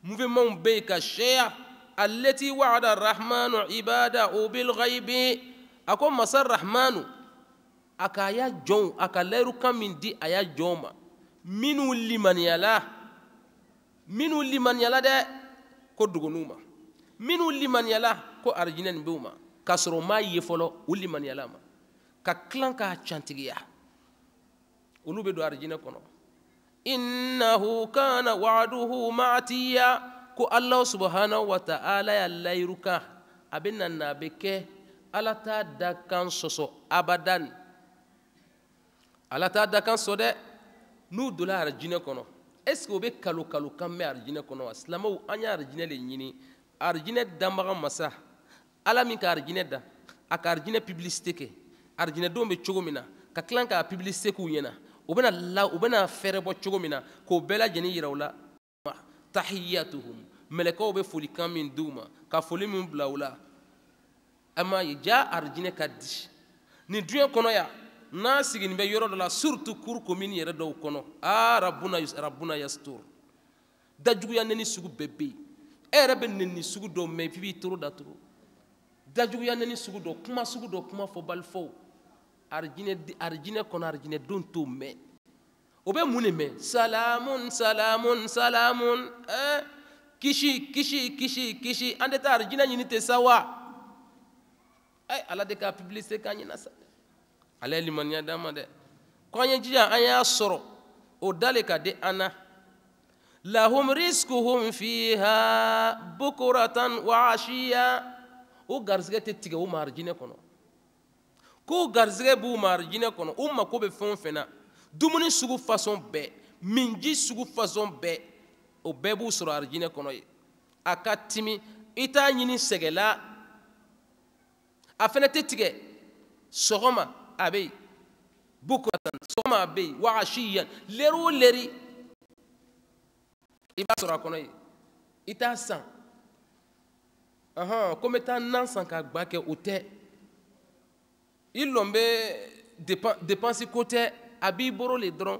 mouvement be ka sheya allati wa'ada arrahmanu ibadahu bilghaibi ako masa rahmanu aka ya jon aka leru kamin di aya joma minu limaniyala minu limaniyala de ko dugunuma minu limaniyala ko arjinani bewma k'a sɔrɔ m'a ye fɔlɔ u limaniyala ma ka tilan k'a cantigiya olu bɛ don إنه كان وعده معتيا كو الله سبحانه وتعالى يلا يركا أبنا نابك ألا تادا كان سوسو أبدا ألا تادا كان سودة نو دولا رجينا كونو اسكو بي كالو كالو كان مي رجينا كونو أسلامو أنيا رجينا لنيني رجينا دمغا مسا ألا مين كا رجينا دا أكا رجينا بيبليستيكي رجينا دوم بي تشوغو منا كا كلان ينا u bena la u bena fɛrɛ bɔ cogo min na k'o bɛɛ lajɛlen yira u la tahiyatuhum mɛlɛkɛw bɛ folikan min di u ma ka foli min bila u kɔnɔ yan n'a sigini bɛ yɔrɔ dɔ la surtout cour commune yɛrɛ dɔw kɔnɔ aa rabuna rabuna yastur dajuguya nɛni sugu bɛɛ bɛ yen e yɛrɛ bɛ nɛni sugu dɔ mɛ f'i b'i toro daturu dajuguya nɛni sugu dɔ kuma sugu dɔ kuma fɔ balifɔw arijinɛ kɔnɔ arijinɛ don t'o me o bɛ mun ne mɛn salamun salamun salamun eh? kisi kisi kisi kisi an ta arjine arijinɛ ɲini sawa ay ala de ka publicité k'an ɲɛna sa ale ye limaniya d'an ma jija an y'a sɔrɔ o dale ka de ana lahum riskuhum fiha bukuratan wa ashiya o garzgete tɛ tigɛ o ma arijinɛ kɔnɔ. ko garizɛgɛ b'u ma arijinɛ kɔnɔ u mako bɛ fɛn o fɛn na dumuni sugu fasɔn bɛɛ minji sugu fasɔn bɛɛ o bɛɛ b'u sɔrɔ arijinɛ kɔnɔ ye a ka timi i t'a ɲini sɛgɛla a fɛnɛ tɛ tigɛ sɔgɔma a bɛ yen bukuratan sɔgɔma a bɛ yen wagasiyan lɛri o lɛri i b'a sɔrɔ a kɔnɔ yen i t'a san ɔhɔn ko n bɛ taa nan san ka gba kɛ o tɛ. i lɔn bɛ depansi ko tɛ a b'i boro le dɔrɔn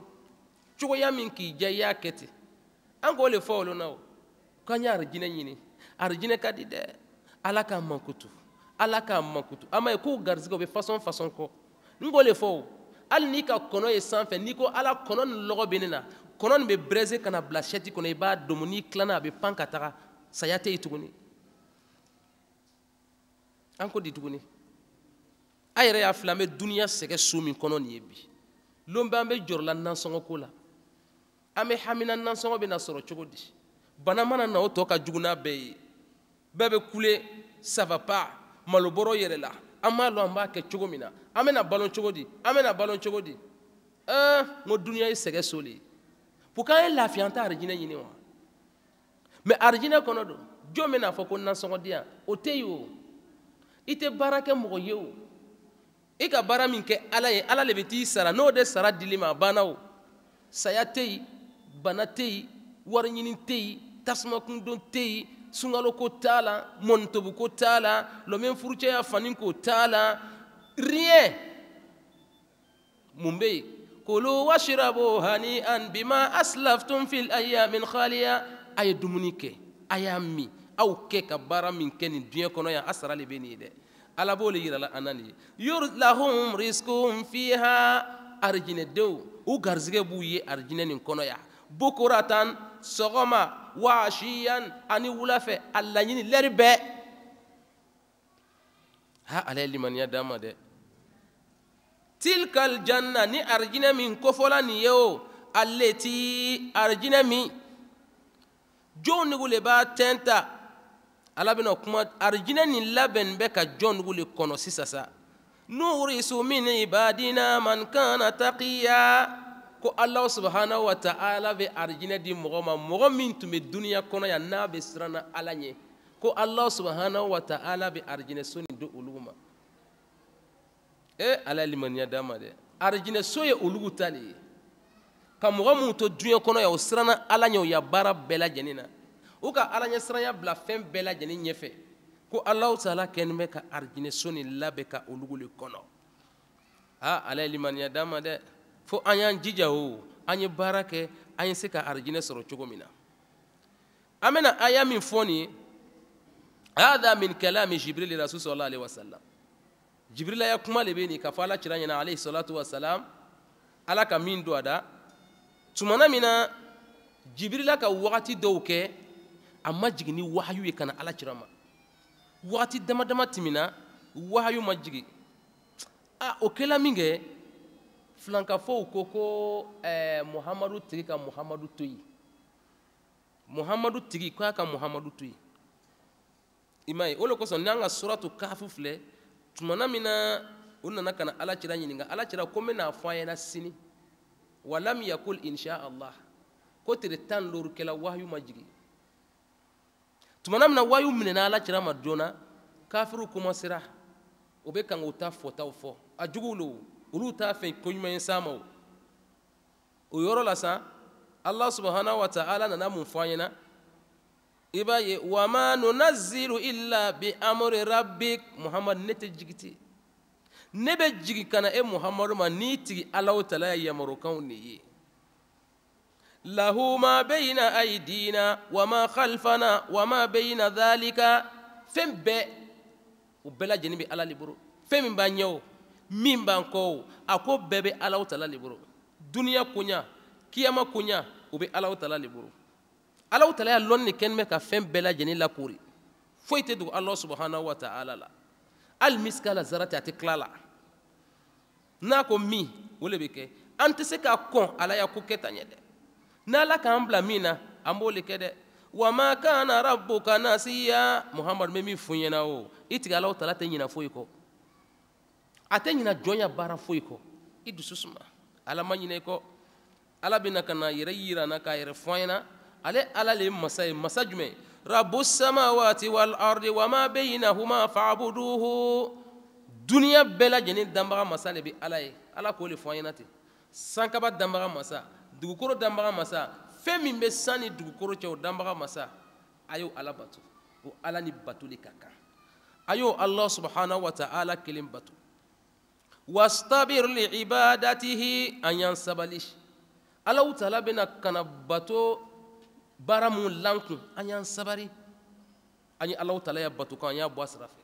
cogoya min k'i diya i y'a kɛ ten an k'o le fɔ olu na o k'an ye arijinɛ ɲini arijinɛ ka di dɛ ala k'a mankutu ala k'a mankutu a ma ye k'u garizigɛ u bɛ fasɔn fasɔn kɔ n k'o le fɔ o hali n'i ka kɔnɔ ye sanfɛ n'i ko ala kɔnɔ nin lɔgɔ bɛ ne na kɔnɔ nin bɛ bɛrɛze ka bila sɛti kɔnɔ i e b'a domo n'i tilana a bɛ pan ka taga saya tɛ tuguni an ko di tuguni a yɛrɛ y'a filɛ an bɛ duniya sɛgɛ so min kɔnɔ nin ye bi lon bɛ an bɛ jɔrɔla nansɔngɔko la an bɛ hamina nansɔngɔ bɛ na sɔrɔ cogo di bana mana na o tɔ ka jugu n'a bɛɛ ye bɛɛ bɛ kule sabapa malobɔrɔ yɛrɛ la an b'a lɔn an b'a kɛ cogo min na an bɛna balon cogo di an bɛna balon cogo di ɛɛ n ko duniya ye sɛgɛ so le ye pour k'an ye lafiya an tɛ arijinɛ ɲini wa mɛ arijinɛ kɔnɔ don jɔn bɛna fɔ ko nansɔngɔdiya o tɛ yen o i tɛ baara kɛ mɔgɔ ye o ika bara baara min ala ye ala le t'i sara n'o de sara dili ma banna o saya tɛ yen bana tɛ yen wari ɲini tɛ yen tasumakundon tɛ yen sunkaloko t'a la mɔnitobiko t'a la lɔmɛnfurucɛya faniko t'a la rien mun bɛ yen kulu hani an bima aslaftum fil ayamin khaliya a ye dumuni kɛ a y'a min aw kɛ ka baara min kɛ nin diɲɛ kɔnɔ yan a sara le bɛ nin ye dɛ على بولي يلا أناني يور لهم رزقهم فيها أرجينة دو وغرزك بوي أرجينة نكونايا بكراتان سقما واشيان أني ولا في الله يني لربة ها على اللي من يدام ده تلك الجنة ني أرجينة من كفولا نيو التي أرجينة مي جون نقول بات تنتا ala bɛna kuma arijinɛ ni labɛn bɛ ka jɔn dugu le kɔnɔ sisan sa nuurisu min ibadina man kana taqiya ko Allahu Subhanahu wa ta'ala be arijinɛ di mɔgɔ ma mɔgɔ min tun bɛ duniya kɔnɔ yan n'a bɛ siran ala ɲɛ ko Allahu Subhanahu wa ta'ala be arijinɛ so nin di olu ma e ala ye limaniya d'a ma dɛ arijinɛ so ye olu ta de ye ka mɔgɔ minnu to duniya kɔnɔ yan o siranna ala ɲɛ o ya baara bɛɛ lajɛlen na. u ka alaɲɛsiranya bila fɛn bɛɛ lajɛlen ɲɛfɛ ko alahu taala kɛnin bɛ ka arijinɛso nin labɛn ka olugu le kɔnɔ ha ala ye limaniya d'an ma dɛ fo an y'an jija o an ye baara kɛ an ye se ka arijinɛ sɔrɔ cogo min na an bɛna aya min fɔ nin ye هذا من كلام جبريل الرسول صلى الله عليه وسلم jibrila ya kuma le be nin k'a fɔ ala cira ɲɛna alayhi salatu wasalam ala ka min do a da tumana min na jibrila ka wagati dɔw kɛ a ma ni wahayu ye kana ala cira ma wagati dama dama tɛmɛna wahayu ma a o kɛla min kɛ filankafow ko ko muhamadu tigi ka muhamadu to muhamadu tigi k'a ka muhamadu to yen i m'a ye o kosɔn ka suratu kafu filɛ tumana min na o nana kana na ala cira ɲininka ala cira ko n fɔ an ɲɛna sini walam yakul insha allah ko tere tan ni kɛla wahayu ma tumana min na wayu minɛna alakira ma joona kafiriw komasera u bɛ kan k'u ta fɔtaw fɔ a juguw lo olu t'a fɛ koɲuman ye s'a ma o o yɔrɔ la sa ala subahana wa taala nana mun fɔ an ɲɛna i b'a ye wa ma illa bi amri rabbik muhamadu ne tɛ jigi ne bɛ jigi ka e muhamadu ma n'i tigi ala tala ya yamarukanw de ye له ما بين أيدينا وما خلفنا وما بين ذلك فم بي وبلا جنبي على لبرو فم بانيو min b'an kɔ o a ko bɛɛ bɛ alaw tala le bolo duniya koɲa kiyama koɲa u bɛ alaw tala le bolo alaw tala y'a lɔnni de kɛlen bɛ ka fɛn bɛɛ lajɛlen lakori foyi tɛ dogo ala subahana wa taala la hali misikala zarati a tɛ tila la n'a ko min o le bɛ kɛ an tɛ se k'a kɔn ala y'a ko kɛ tan ɲɛ dɛ n'ala k'an bila min na an b'o le kɛ dɛ wa ma kana rabbuka nasiya muhamadu bɛ min f'u ɲɛna o i tigɛ alaw tala tɛ ɲina foyi kɔ a tɛ ɲina jɔnya ala ma ɲina i ala bɛna ka na yɛrɛ yira na k'a yɛrɛ fɔ ale ala le ye masa ye masa jumɛn samawati wal ardi wa ma bainahuma fa'buduhu duniya bela lajɛlen danbaga masa le bɛ ala ye k'o le fɔ an sankaba danbaga masa dugukoro danbaga masa fɛn min bɛ san ni dugukoro cɛ o danbaga masa a y'o ala bato o ala ni batoli ka kan a y'o allah subhanahu wa ta'ala kelen bato wastabir li ibadatihi an y'an sabali alaw taala bɛna kana bato baara mun lankun an y'an sabari an ye alaw taala ya bato kan an y'a bɔ a sira fɛ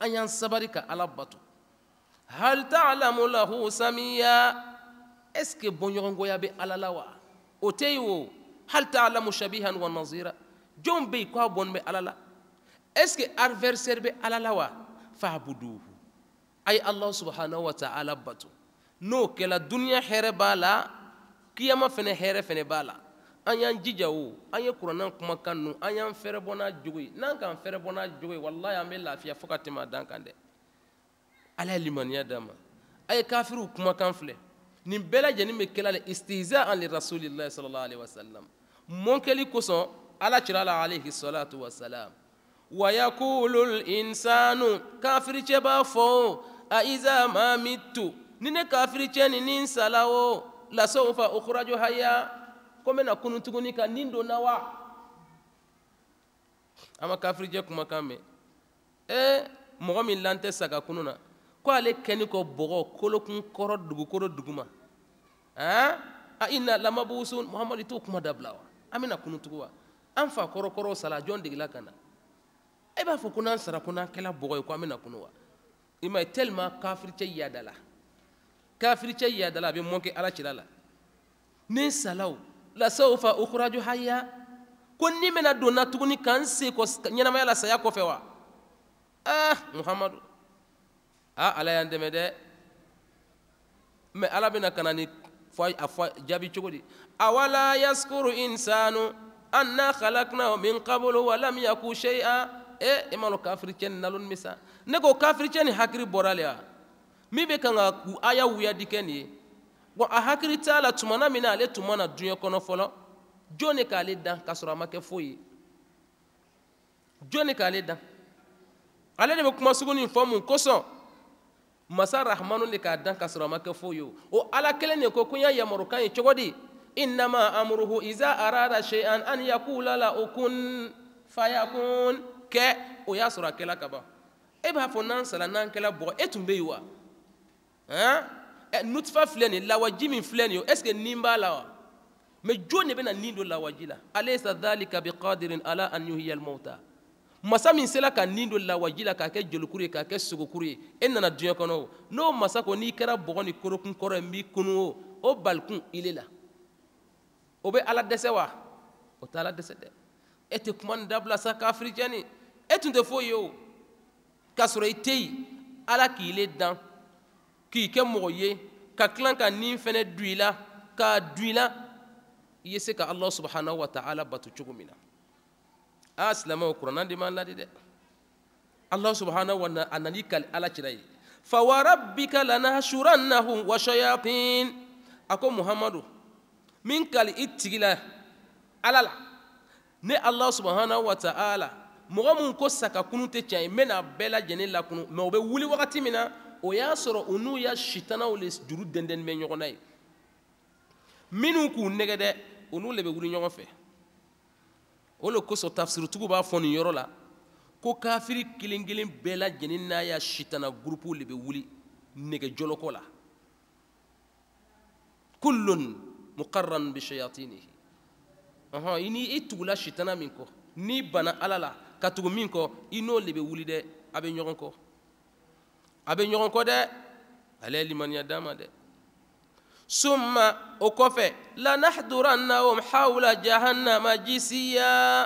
an y'an sabari ka ala bato hal ta'lamu lahu samiya est ce que bɔnɲɔgɔngoya bɛ ala la wa o tɛ yen o hali ta'alamu shabihan wa nazira jɔn bɛ yen k'a bɔnni bɛ ala la est ce que adversaire bɛ ala la wa fa'buduhu a ye allah subhanahu wa ta'ala bato n'o kɛla duniya hɛrɛ b'a la kiyama fɛnɛ hɛrɛ fɛnɛ b'a la an y'an jija o an ye kuranna kumakan nu an y'an fɛrɛ bɔ n'a jogo ye n'an k'an fɛrɛ bɔ n'a jogo ye walahi an bɛ lafiya fo ka tɛmɛ a dan kan dɛ ala ye limaniya d'a ma a ye kafiriw kumakan filɛ nin bɛɛ lajɛlen bɛ kɛla le istiza an lirasulilahi sallallahu alaihi wasallam mɔnkɛli kosɔn ala cira la alayhi salatu wasalam wayakulu linsanu kafiricɛ b'a fɔ o a iza ma mitu ni ne kafiricɛ ni ni n sala o lasow fa ukurajo haya ko n bɛna kunu tuguni ka nin donna wa an ma kafiricɛ kumakan mɛn ee mɔgɔ min lan tɛ saga kunu na ko ale kɛni kɔ bɔgɔ kolokun kɔrɔ dugukolo duguma han a i na lamabuguso muhamadu i t'o kuma dabila wa an bɛna kunu tugun wa an fa kɔrɔ kɔrɔ sara jɔn degela ka na e b'a fɔ ko n'an sara ko n'an kɛla bɔgɔ ye ko an bɛna kunu wa i ma ye tellement kafiricɛ yada la kafiricɛ a bɛ mɔkɛ ala cira la ne salaw lasaw fa ukuraju haya ko ni bɛna don n na tuguni ka n se kɔ ɲɛnamaya la saya kɔfɛ wa ah muhamadu Ah, ala y'an dɛmɛ dɛ mɛ ala bɛna ka na ni fɔ a fɔ jaabi cogo di awala yaskuru insanu anna khalaqnahu min qablu wa lam yaku shay'a e i e m'a dɔn kafiri cɛ nin nalon misa ne ko kafiri cɛ nin hakili bɔra le wa min bɛ kan ka u aya wuyadi kɛ nin ye wa a hakili t'a la tuma na min na ale tun ma na diɲɛ kɔnɔ fɔlɔ jɔn de k'ale dan k'a sɔrɔ a ma kɛ foyi ye jɔn de k'ale dan ale de bɛ kuma sugu nin fɔ mun kosɔn masa rahmanu de k'a dan ka sɔrɔ a ma kɛ foyi ye o ala kelen de ko ko n y'a yamaru ye cogo di innama amuruhu iza arada shay'an an yakula la ukun fayakun kɛ o y'a sɔrɔ a kɛla ka ban e b'a fɔ n'an sara n'an kɛla bɔgɔ e tun bɛ yen wa ɛ nutfa filɛ nin ye lawaji min filɛ nin ye est ce que nin b'a la wa mɛ jɔn de bɛna nin don lawaji la alaysa dhalika biqadirin ala an yuhyiyal mawta masa min sela ka nin do lawaji la k'a kɛ jolikuru ye k'a kɛ sogokuru ye e nana diɲɛ kɔnɔ o n'o masa ko n'i kɛra bɔgɔ ni korokun kɔrɔ ye n b'i kunu o o balikun ile la o bɛ ala dɛsɛ wa o tɛ ala dɛsɛ dɛ e tɛ kuma nin dabila sa kafirijɛni e tun tɛ foyi ye o k'a sɔrɔ i tɛ yen ala k'i le dan k'i kɛ mɔgɔ ye ka tilan ka nin fɛnɛ du i la k'a du i la i ye se ka ala subahana wa taala bato cogo min na a silamɛw kuranna de man ladi dɛ alahu subahana wa a nani kali ala cira ye fawarabbika lanahshurannahum wa shayatin a ko muhamadu min kali i tigi ne alahu subahana wa ta'ala mɔgɔ min ko sakakunu tɛ tiɲɛ ye n bɛna bɛɛ lajɛlen lakunu mɛ o bɛ wuli wagati min na o y'a sɔrɔ u ya sitanaw le juru dɛndɛni bɛ ɲɔgɔn na ye k'u nɛgɛ dɛ le bɛ wuli ɲɔgɔn o le kosɔn tafsiritigiw b'a fɔ nin yɔrɔ la ko kafiri kelen kelen bɛɛ lajɛlen n'a y'a sitana gurupu de bɛ wuli nɛgɛjɔlɔkɔ la kullun muqarran bi shayatinihi ɔhɔn i ni i tugula sitana min kɔ n'i bana ala la ka tugu min kɔ i n'o de bɛ wuli dɛ a bɛ ɲɔgɔn kɔ a bɛ ɲɔgɔn kɔ dɛ ale ye limaniya d'a ma dɛ ثم أكفى لنحضرنهم حول جهنم جسيا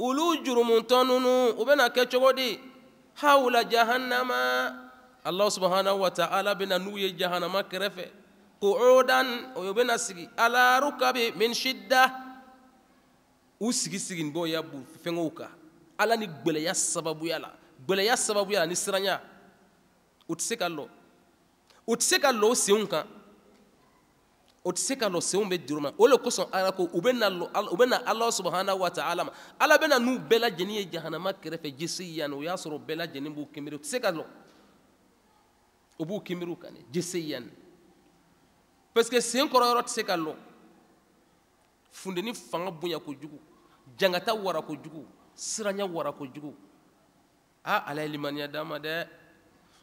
أولو جرم تنونو وبنا كتشغدي حول جهنم الله سبحانه وتعالى بنا نوي جهنم كرفة قعودا ويبنا سجي على ركب من شدة وسجي سجين بو يابو فنوكا على نقبليا السبب يلا بليا السبب يلا نسرانيا وتسيك الله وتسيك الله سيونكا o tɛ se ka nɔ senw bɛ juru ma o le kosɔn ala ko u bɛ na u bɛ na ala subahana wa taala ma ala bɛ na n'u bɛɛ lajɛlen ye jahanama kɛrɛfɛ jese yan o y'a sɔrɔ bɛɛ lajɛlen b'u kinbiri u tɛ se ka nɔ o b'u kinbiri kan de jese yan parce que sen kɔrɔ yɔrɔ tɛ se ka nɔ funteni fanga bonya kojugu jangata wara kojugu siranya wara kojugu aa ala ye limaniya d'a ma dɛ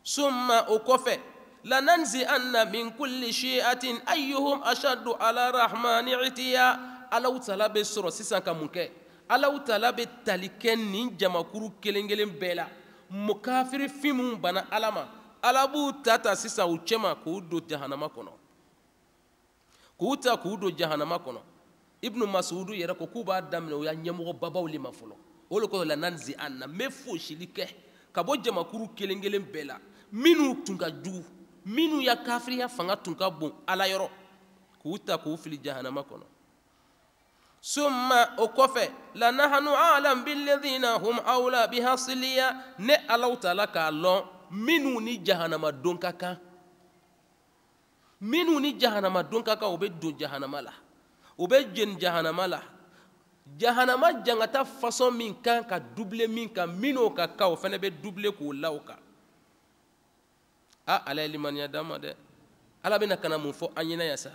soma o kɔfɛ. lananzianna min kulli shiatin ayuhum ashaddu ala rahmani itiya alaw tala be sɔrɔ sisan ka mun kɛ alaw tala be tali kɛ nin jamakuru kelen kelen bɛɛ la mukafiri fin mun ala ma ala b'u ta ta sisan u cɛma k'u do jahanama kɔnɔ k'u ta k'u do jahanama kɔnɔ ibnu masudu yɛrɛ ko k'u b'a daminɛ u y'a babaw le ma fɔlɔ o le kɔsɔ lananzianna n bɛ fosili kɛ ka bɔ jamakuru kelen kelen bɛɛ la minnu tun ka jugu minnu ya kafiriya fanga tun ka bon ala yɔrɔ k'u ta k'u fili jahanama kɔnɔ summa o kɔfɛ lanahanu alam biladina hum aula bihasiliya ne alaw taala k'a lɔn minnu ni jahanama don ka kan minnu ni jahanama don ka kan u bɛ don jahanama la u bɛ jeni jahanama la jahanama jangata fasɔn min kan ka duble min kan minnu ka kan o fana bɛ duble k'o la o kan a ala ye limaniya d'an ma dɛ ala bɛna kana mun fɔ an ɲɛna yan sa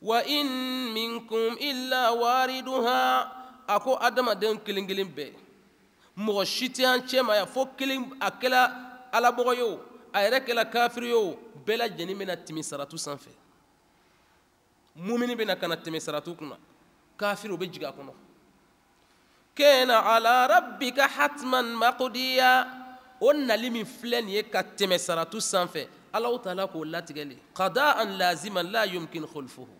wa in minkum illa wariduha a ko adamaden kelen kelen bɛɛ mɔgɔ si tɛ an cɛ ma yan fo kelen a kɛla alabɔgɔ ye o a yɛrɛ kɛla kafiri ye o bɛɛ lajɛlen bɛna tɛmɛ saratu sanfɛ mumini bɛna kana tɛmɛ saratu kunna kafiri o bɛ jigin kɔnɔ kɛnɛ ala rabbika hatman maqdiya o nali min filɛ nin ye ka tɛmɛ saratu sanfɛ alaw taala k'o latigɛli qada an lazima la yumkin khulfuhu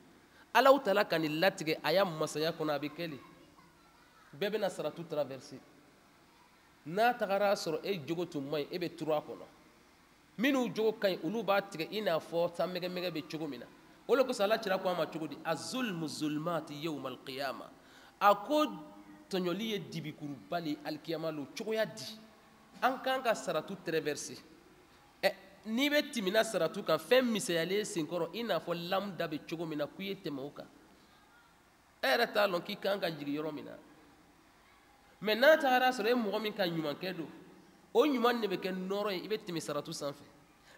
alaw taala ka nin latigɛ a y'a masaya kɔnɔ a bɛ kɛ le bɛɛ bɛna saratu traverse n'a tagara sɔrɔ e jogo tun man ɲi e bɛ turu a kɔnɔ minnu jogo ka ɲi olu b'a tigɛ i n'a fɔ sanmɛgɛmɛgɛ bɛ cogo min na o de kosɔn ala cira ko a ma cogo di azulmu zulmati yawmal qiyama a ko tɔɲɔli ye dibikuruba le alikiyama lo cogoya di an kan ka saratu tɛrɛvɛrisi n'i bɛ timina saratu kan fɛn misɛnyalen senkɔrɔ i n'a fɔ lamu da bɛ cogo min na k'i ye tɛmɛ o kan e yɛrɛ t'a lɔn k'i kan ka jigin yɔrɔ min na mɛ n'a taara sɔrɔ e mɔgɔ min ka ɲumankɛ don o ɲuman de bɛ kɛ nɔrɔ ye i bɛ tɛmɛ saratu sanfɛ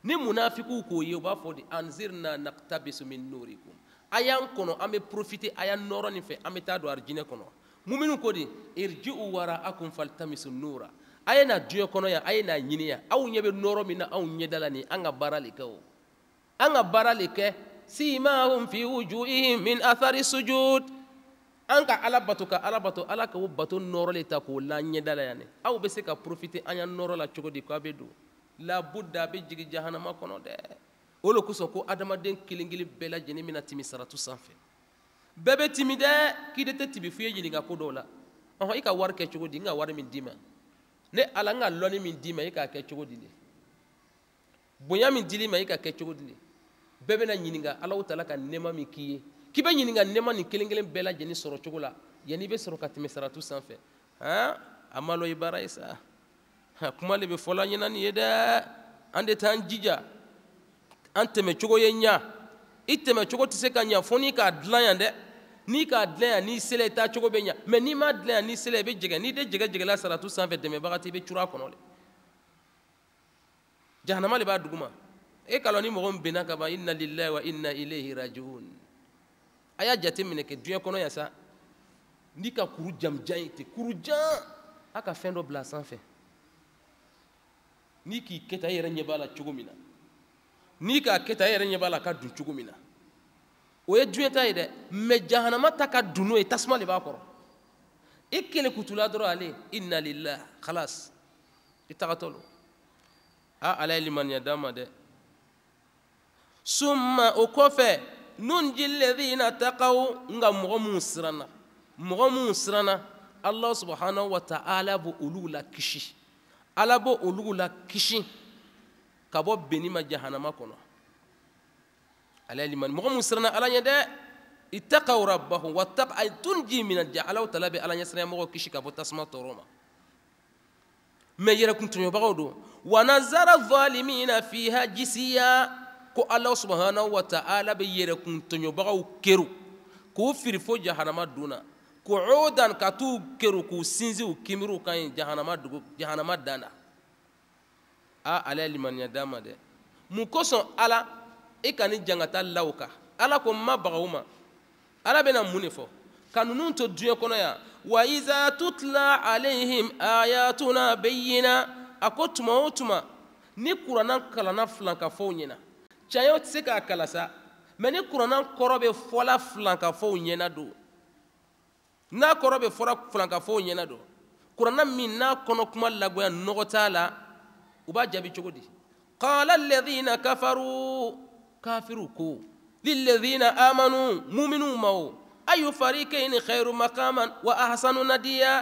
ni munafikiw k'o ye u b'a fɔ de anzirna naqtabisu min nurikum a y'an kɔnɔ an bɛ profite a y'an nɔrɔ nin fɛ an bɛ taa don arijinɛ kɔnɔ muminu ko de irji'u wara'akum faltamisu nura aye na duye kono ya aye na nyebe noro mina au nyedala ni anga baralike u anga si ima fi wujuhihim min athari sujud anga alabatu ka alabatu alaka wubatu noro li taku la nyedala ya ka profiti noro la chukudi kwa labuda la buddha jahana ma kono de ulo kusoku adama den kilingili bela jenimina mina timi saratu sanfe bebe timide kidete te tibifuye jini nga kudola anga ika warke chukudi nga warimi dima ne ala n ka lɔnni min d'i ma i k'a kɛ cogo di le bonya min dili ma i ka kɛ cogo di le bɛɛ bɛna ɲininka alaw tala ka nɛma min k'i ye k'i bɛ ɲininka nɛma nin kelen kelen bɛɛ lajɛlen sɔrɔ cogo la yanni i bɛ sɔrɔ ka tɛmɛ saratu sanfɛ han a ma lɔ i baara ye sa kuma le bɛ fɔla ɲɛna nin ye dɛ an de t'an jija an tɛmɛ cogo ye ɲa i tɛmɛ cogo tɛ se ka ɲa fo n'i k'a dilan yan dɛ n'i k'a dilan yan n'i sela i taa cogo bɛ ɲa mɛ n'i m'a dilan yan n'i sela i bɛ jɛgɛ n'i de jɛgɛ jɛgɛla saratu sanfɛ dɛmɛbaga tɛ i bɛ curu a kɔnɔ le jahanama de b'a duguma e k'a ni mɔgɔ min benna ka ban inna lillahi wa inna ilayhi rajiun a y'a jate minɛ kɛ diɲɛ kɔnɔ yan sa n'i ka kuru jamujan ye ten kuru jan a ka fɛn dɔ bila a sanfɛ n'i k'i kɛ tan i yɛrɛ ɲɛ b'a la cogo min na n'i k'a kɛ tan e yɛrɛ ɲɛ b'a la a ka dun cogo min na o ye juye ta ye dɛ mɛ jahanama ta ka dunu ye tasuma de b'a kɔrɔ i kelen kutula dɔrɔn ale i nalila kalas i tagatɔ lo a ala ye limaniya d'a ma dɛ summa o kɔfɛ nunji lɛdina taqaw nka mɔgɔ minnu siranna mɔgɔ minnu siranna allah subhanahu wa ta'ala b'o olu la kisi ala b'o olu la kisi ka bɔ benni ma jahanama kɔnɔ على لمن مغم سرنا على يدا اتقوا ربهم واتق أي تنجي من الجعل وطلب على يسرنا مغو كشك أبو تسمى تروما ما يركم تنيو ونزل الظالمين فيها جسيا ko ala subhanahu wa ta'ala be yɛrɛ kun tɔɲɔbagaw keru k'u firi fo jahanama dunna ko odan ka t'u keru k'u sinsin u kimiriw kan ye jahanama dugu jahanama dan na a ala ye limaniya d'a ma dɛ mun kosɔn ala i e ka nin jan ka law ala ko n ma ma ala bena mun de fɔ ka nunu to diɲɛ kɔnɔ ya wa iza tutla alayhim ayatuna bayyina a ko tuma o tuma ni kuranna kalanna filankafɔw ɲɛna tiɲɛ tɛ se k'a kala sa mɛ ni kuranna kɔrɔ bɛ fɔla filankafow ɲɛna do n'a kɔrɔ bɛ fɔra filankafow ɲɛna do kuranna min n'a kɔnɔ kuma lagoya nɔgɔ la u b'a jaabi cogo di qala alladhina kafaru kafiruku ko lilladhina amanu muminu ma ayu farikeini khairu makaman wa ahsanu nadiya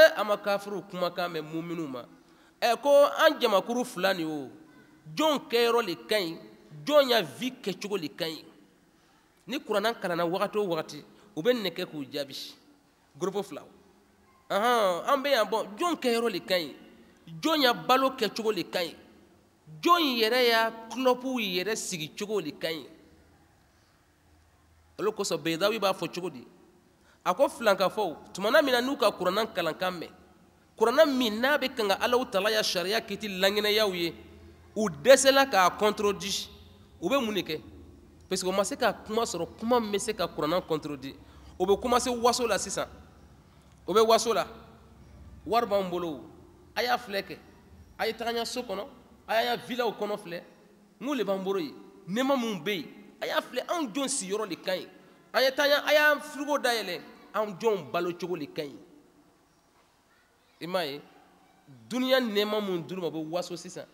e ama kafiru kumakan mɛ muminu ma e, ko an jamakuru fulani o jon kɛyɔrɔ le ka ɲi jɔn ya vi kɛcogo le ka ɲi ni kuranna kalanna wagati o wagati u bɛ nin k'u jaabi groupe fila o an bɛ yan bɔn jɔn kɛyɔrɔ le ka ɲi ya balo kɛcogo le ka ɲi jɔn yɛrɛ y'a kulɔpuw yɛrɛ sigi cogo de ka ɲi olu kosɔn bedawi b'a fɔ cogo di a ko filankafɔw tumana min na n'u ka kuranna kalankan mɛn kuranna min n'a bɛ kan ka alaw tala ya sariya kiti laŋɛnɛyaw ye u dɛsɛla k'a kɔntorodi u bɛ mun de kɛ parce que u ma se ka kuma sɔrɔ kuma min bɛ se ka kuranna kɔntorodi u bɛ kumase waso la sisan u bɛ waso la wari b'an bolo a y'a filɛ kɛ a ye tagaɲa so kɔnɔ a y'a vilaw kɔnɔ filɛ n k'o le b'an bolo yen nɛma minnu bɛ yen a y'a filɛ anw jɔn sigiyɔrɔ de ka ɲi an ye taa a y'an firigo dayɛlɛ anw jɔnw balo cogo de ka ɲi i m'a ye duniya nɛma minnu dir'u ma u bɛ waso sisan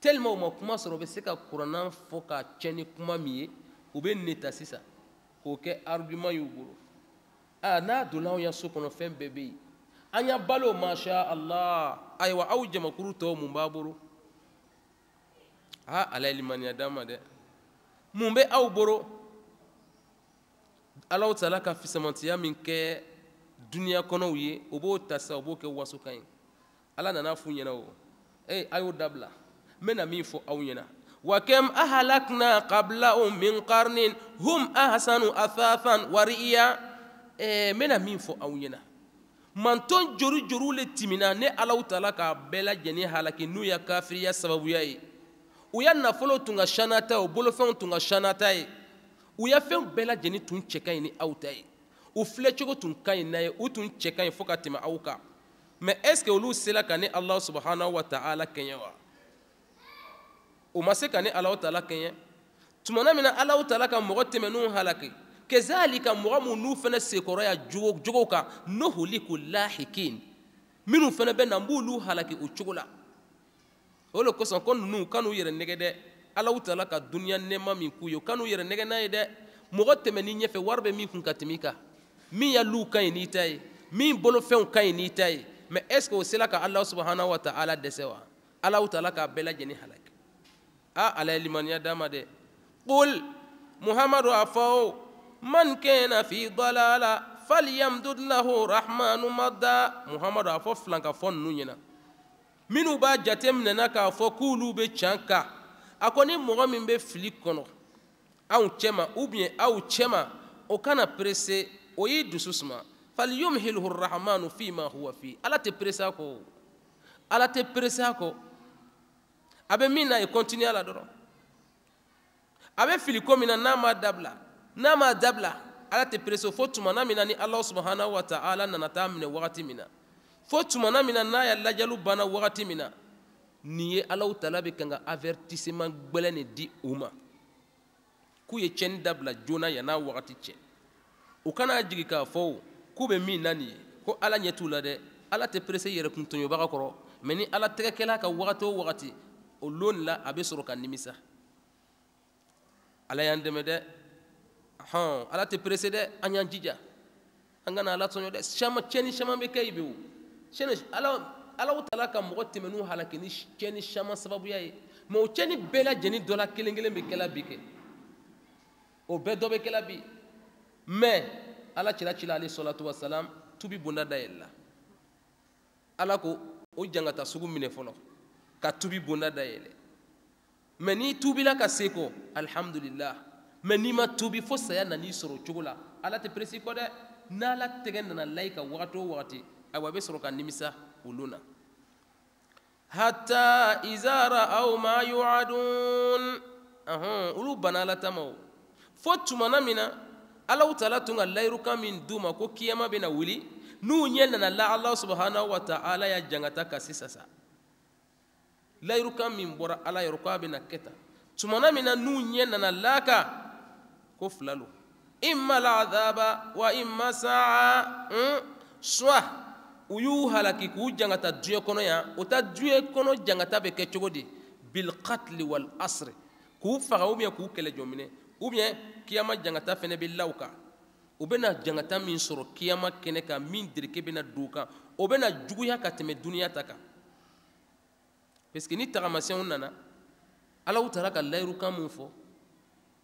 tellement u ma kuma sɔrɔ u bɛ se ka kuranna fɔ k'a tiɲɛ ni kuma min ye u bɛ nin ta sisan k'o kɛ argument y'u bolo aa n'a donna anw ya so kɔnɔ fɛn bɛɛ bɛ yen an y'a balo masha allah ayiwa aw jamakuru tɔw mun b'a bolo ha ala ye limaniya d'an ma dɛ mun bɛ aw boro alaw tala ka fisamantiya min kɛ duniya kɔnɔw ye o b'o ta sisan o b'o kɛ waso ye ala nana f'u ɲɛna o ee a y'o dabila n bɛna min fɔ aw ɲɛna وكم أهلكنا قبلهم من قرن هم أحسن أثاثا ورئيا منا مين فو أوينا manton jori joriw le timina ne alaw tala k'a bɛɛ lajɛlen halaki n'u ya kafiriya sababuya ye u y'a nafolo tun ka sanu ta ye u bolofɛnw tun ka sanu ta ye u y'a fɛnw bɛɛ lajɛlen tun cɛ ka ɲi ni aw ta ye u filɛcogo tun ka ɲi n'a ye u tun cɛ ka ɲi fo ka tɛmɛ aw kan mɛ est ce que olu sela ka ni ala subahana wa taala kɛɲɛ wa u ma se ka ni alaw taala kɛɲɛ tumana min na alaw taala ka mɔgɔ tɛmɛnenw halaki kazalika mɔgɔ minnu n'u fana sekɔrɔya jogo jogow kan nohuliku lahikin minnu fana bɛ na n b'olu halaki o cogo la o le kosɔn ko ninnu kan'u yɛrɛ nɛgɛ dɛ alaw tala ka duniya nɛma min k'u ye u kan'u yɛrɛ nɛgɛ n'a ye dɛ mɔgɔ tɛmɛni ɲɛfɛ wari bɛ min kun ka tɛmɛ i kan min y'aluw ka ɲi n'i ta ye min bolofɛnw ka ɲi n'i ta ye mɛ est ce que o sera ka ala subahana wa taala dɛsɛ wa alaw tala k'a bɛɛ lajɛlen halaki a ala ye limaniya d'a ma dɛ qul muhamadu a fɔ o man kɛna fi dalala falyamdud lahu rahmanu mada muhamadu a fɔ filanka fɔ ninnu ɲɛna minnu b'a jate minɛna k'a fɔ k'olu bɛ tiɲɛ kan a ko ni mɔgɔ min bɛ fili kɔnɔ anw cɛma ubiyɛn aw cɛma o kana perese o y'i dusu suma falyumhilhu rahamanu fi ma huwa fi ala tɛ perese a kɔ ala tɛ perese a kɔ a bɛ min na i e kɔntiniya la dɔrɔn a bɛ fili ko min na n'a ma dabila n'a ma dabila ala tɛ perese fo tuma na min na ni ala subahana wa taala nana taa minɛ wagati min na. fo tumana min na n'a ya lajaliw banna wagati min na nin ye alaw tala bɛ kan ka avertissement gbɛlɛn de di u ma k'u ye tiɲɛni dabila joona yann'a wagati cɛ u kana jigi k'a fɔ o k'u bɛ min na nin ye ko ala ɲɛ t'u la dɛ ala tɛ perese yɛrɛkun tɔɲɔbaga kɔrɔ mɛ ni ala tɛgɛkɛla ka wagati o wagati o loon la a bɛ sɔrɔ ka nimisa ala y'an dɛmɛ dɛ hɔn ala tɛ perese dɛ an y'an jija an kana ala tɔɲɔ dɛ caman tiɲɛni caman bɛ kɛ yen bi o sani ala alaw tala ka mɔgɔ tɛmɛ n'u halaki ni tiɲɛni caman sababuya ye mɛ o cɛni bɛɛ lajɛlen dɔ la kelen kelen bɛ kɛla bi kɛ o bɛɛ dɔ bɛ kɛla bi mɛ ala cira cila ale sɔlɔtu wasalam tubi bonda dayɛlɛla ala ko o jankata sugu minɛ fɔlɔ ka tubi bonda dayɛlɛ mɛ n'i tubila ka se kɔ alihamudulila mɛ n'i ma tubi fo saya nan'i sɔrɔ o cogo la ala tɛ peresi kɔ dɛ n'ala tɛgɛ nana layi ka wagati o wagati awa bɛ sɔrɔ ka nimisa olu na hatta izara aw ma yuadun ahun olu banna la tama o fo tuma min na alaw taala tun ka layirukan min d'u ma ko kiyama bɛna wuli n'u ɲɛ nana la ala subahana wa taala y'a jangata ka sisan sa layirukan min bɔra ala yɔrɔ k'a bɛna kɛ tan tuma na min na n'u ɲɛ nana la kan ko fila lo imma laadaba wa imma saa un soit u y'u halaki k'u jangata diɲɛ kɔnɔ yan o ta diɲɛ kɔnɔ jangata bɛ kɛ cogo di bilkatli wal asri k'u faga ubiyɛn k'u kɛlɛ jɔminɛ ubiyɛn kiyama jangata fɛnɛ bɛ law kan u bɛna jangata min sɔrɔ kiyama kɛnɛ kan min dirike bɛna don kan o bɛna juguya ka tɛmɛ duniya ta kan parce que ni tagamasɛnw nana alaw taara ka layirukan min fɔ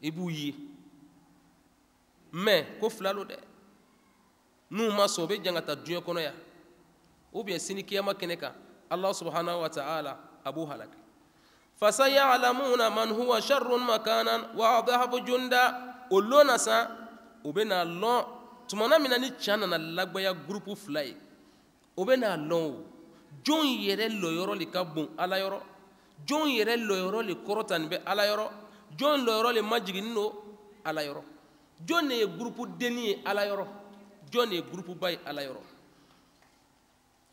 i b'u ye mɛ ko fila lo dɛ n'u ma sɔn u bɛ jangata diɲɛ kɔnɔ yan sini kiyama kɛnɛ kan allah subhanahu wa ta'ala a b'u halaki fasayalamuna man huwa sharrun makanan wa adhabu junda o lona sa o bena lɔn tumana min na ni can nana lagbaya gurupu fila ye o bena lɔn o jɔn yɛrɛ lɔyɔrɔ le ka bon ala yɔrɔ jɔn yɛrɛ lɔyɔrɔ le kɔrɔtani bɛ ala yɔrɔ jɔn lɔyɔrɔ le majiginin do ala yɔrɔ jɔn ne ye gurupu denni ye ala yɔrɔ jɔn ne ye gurupuba ye ala yɔrɔ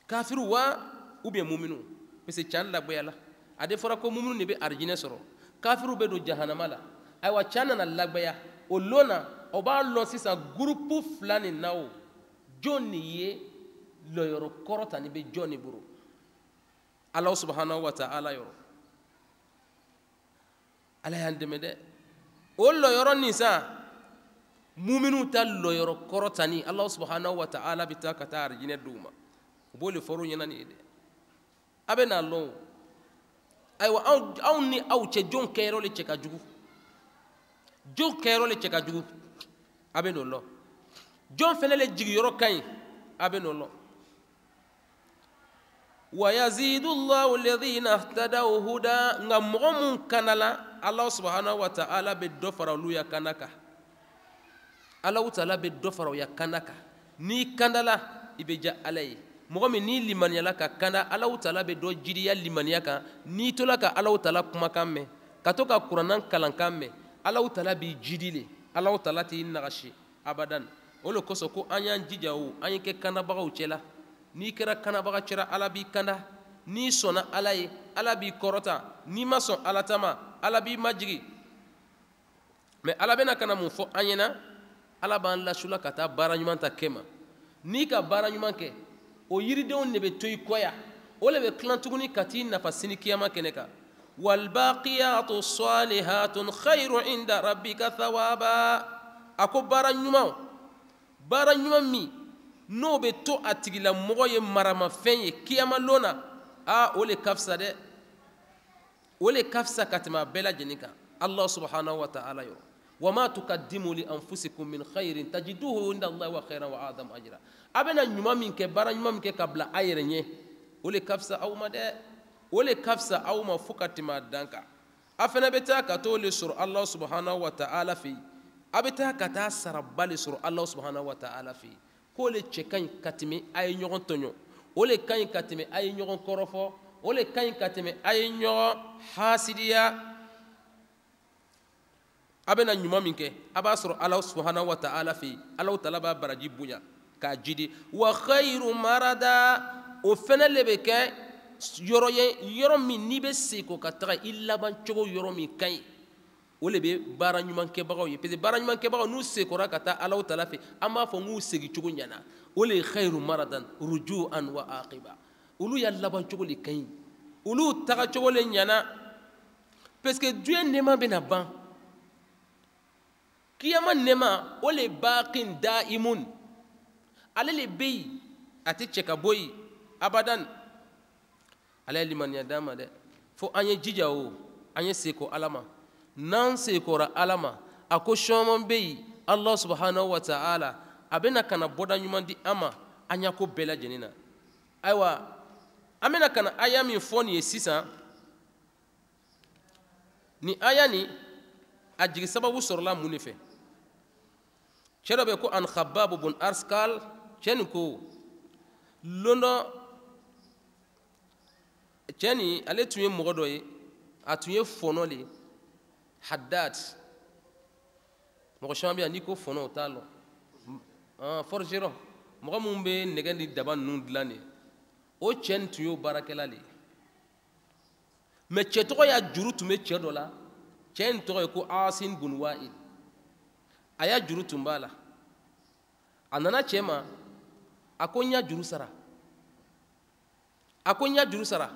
kafiru wa ubiyɛn muminu parce que can lagbaya la a de fɔra ko muminu de bɛ arijinɛ sɔrɔ kafiru bɛ don jahanama la ayiwa can nana lagbaya o lon na o b'a lɔn sisan gurupu fila nin na o jɔn nin ye lɔyɔrɔ kɔrɔ ta nin bɛ jɔn nin bolo ala subahana wa taala yɔrɔ ala y'an dɛmɛ dɛ o lɔyɔrɔ nin san muminu ta lɔyɔrɔ kɔrɔ tani ala subahana wa taala bɛ taa ka taa arijinɛ di u ma u b'o le fɔr'u ɲɛna nin ye dɛ a bɛ n'a lɔn o ayiwa anw anw ni aw cɛ jɔn kɛyɔrɔ le cɛ ka jugu jɔn kɛyɔrɔ le cɛ ka jugu a bɛ n'o lɔn jɔn fɛnɛ le jigiyɔrɔ ka ɲi a bɛ n'o lɔn ويزيد الله الذين اهتدوا هدى nga mɔgɔ mun kana la ala subahana wa taala bɛ dɔ fara olu ya kana kan ala taala bɛ dɔ fara u ya kana kan n'i kandala i bɛ diya ala ye mɔgɔ min n'i limaniyala ka kanda alaw tala bɛ dɔ jiriya limaniya kan n'i tola ka alaw tala kumakan mɛn ka to ka kuranna kalankan mɛn alaw tala b'i jidi le alaw tala t'i nagasi abadan o le kosɔn ko an y'an jija o an ye kɛ kandabagaw cɛla n'i kɛra kandabaga cɛla ala b'i kanda n'i sɔnna ala ye ala b'i kɔrɔta n'i ma sɔn ala ta ma ala b'i majigi mɛ ala bɛna kana mun fɔ an ɲɛna ala b'an lasula ka taa baara ɲuman ta kɛ ma n'i ka baara ɲuman kɛ o yiridenw ne bɛ to i kɔ ya o le be tilan tuguni ka t'i nafa sini kiyama kɛnɛ kan walbaqiyatu salihatun khayru inda rabbika thawaba a ko baara ɲumanw baara ɲuman min n'o be to a tigilamɔgɔ ye maramafɛn ye kiyamalon na a o le ka fisa dɛ o le ka fisa ka tɛmɛ bɛɛ lajɛlen kan allah subhanahu wa ta'ala yɔrɔ وما تقدموا لانفسكم من خير تجدوه عند الله وخيرا واعظم اجرا ابنا نيما منك برا نيما منك قبل ولي كفسا او ما ده ولي كفسا او ما فكت ما دانكا افنا بتاكا تولي سر الله سبحانه وتعالى في ابتاكا تاسر بالي سر الله سبحانه وتعالى في كل تشكان كاتمي اي نيون تونيو ولي كاين كاتمي اي نيون كورفو ولي كاين كاتمي اي نيون حاسديا a bɛna ɲuman min kɛ a b'a sɔrɔ ala subahana wa taala fɛ yen taala b'a baraji bonya k'a jidi wa khayiru marada o fɛnɛ le bɛ kɛ yɔrɔ ye yɔrɔ min n'i se ko ka taga i laban cogo yɔrɔ min ka ɲi o le bɛ baara ɲuman kɛbagaw ye parce baara ɲuman kɛbagaw n'u segin ka taa alaw taala fɛ an b'a fɔ k'u segin cogo ɲɛna o le ye maradan ruju an wa aqiba olu y'a laban cogo le ka ɲi olu taga cogo le ɲɛna parce que diɲɛ nɛma bɛna ban kiyama nɛma o le baqin daimun ale le be yen a tɛ cɛ ka bɔ yen abadan ala ye limaniya d'an ma dɛ fo an ye jija o an ye seko ala ma n'an sekora ala ma a ko sɔɔman bɛ yen allah subhanahu wa ta'ala a bɛna kana bɔda ɲuman di an ma an y'a ko bɛɛ lajɛlen na ayiwa an bɛna kana aya min fɔ nin ye sisan nin aya nin a jigi sababu sɔrɔla mun de fɛ ceɗo ɓe ko an khababu bun arskal ceni ko londo ceni ale tun ye mɔgɔ dɔ ye a tun ye fɔnɔ le haddad mɔgɔ caman bɛ yan n'i ko fɔnɔ o t'a lɔ forgeron mɔgɔ minnu bɛ nɛgɛ ni daba ninnu dilan o cɛ tun y'o baarakɛla le ye mɛ y'a juru tun bɛ cɛ dɔ la cɛ ye ko asin bun wa'id a y'a juru tun b'a la a nana cɛ ma a ko n y'a juru sara a ko n y'a juru sara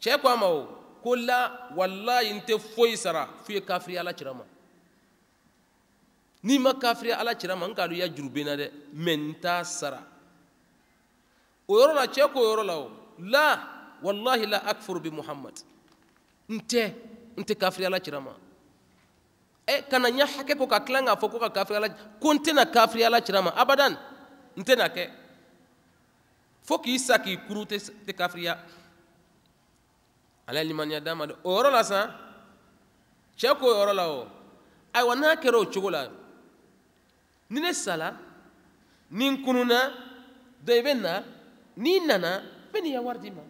cɛ ko a ma o ko la walayi n tɛ foyi sara f'i ye kafiri ala cira ma n'i ma kafiri ala cira ma n k'a dɔn i y'a juru bɛ n na dɛ mɛ n t'a sara o yɔrɔ la cɛ ko o yɔrɔ la o la walahi la akfuru bi muhammad n tɛ n tɛ kafiri ala cira ma e kana ɲa hakɛ ko ka tilan k'a fɔ ko ka kafiriyala ko n tɛna kafiriyala cira ma abadan n tɛna kɛ fo k'i sa k'i kuru tɛ kafiriya ala ye limaniya d'a ma dɛ o yɔrɔ la sa cɛ k'o yɔrɔ la o ayiwa n'a kɛra o cogo la ni ne sala ni n kununa dɔ i bɛ na n'i nana n bɛ ya wari d'i ma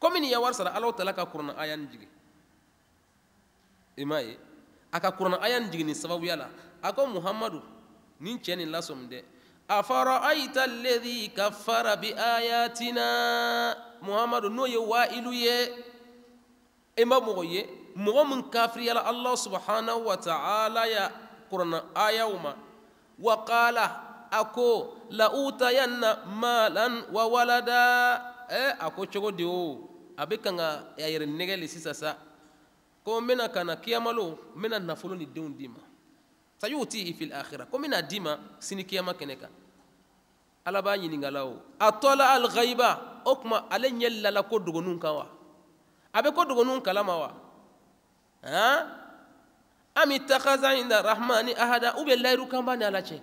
komi n'i ya wari sara alaw tala ka kuranna aya nin jigin ima ye a ka kuranna aya nin jiginni sababuya la a ko muhamadu nin cɛ nin lasɔmi dɛ alladhi kaffara bi ayatina muhamadu n'o ye wa'ilu ye i ma mɔgɔ ye mɔgɔ min allah subhanahu wa ta'ala ya kuranna ayaw ma wa qala a ko la'utayanna malan wa walada ɛ a ko o a bɛ kan ka sa ko n bɛna ka na kiyamalo n bɛna nafolo ni denw dima sayuti fi ti ifil ko n bɛna d'i sini kiyama kɛnɛ kan ala b'a ɲininka la o a tɔla alighaiba o tuma ale ɲɛ lala ko dogoninw kan wa a bɛ ko dogoninw kalama wa han ami takaza inda rahmani ahada ou bien layiru kan ni ala cɛ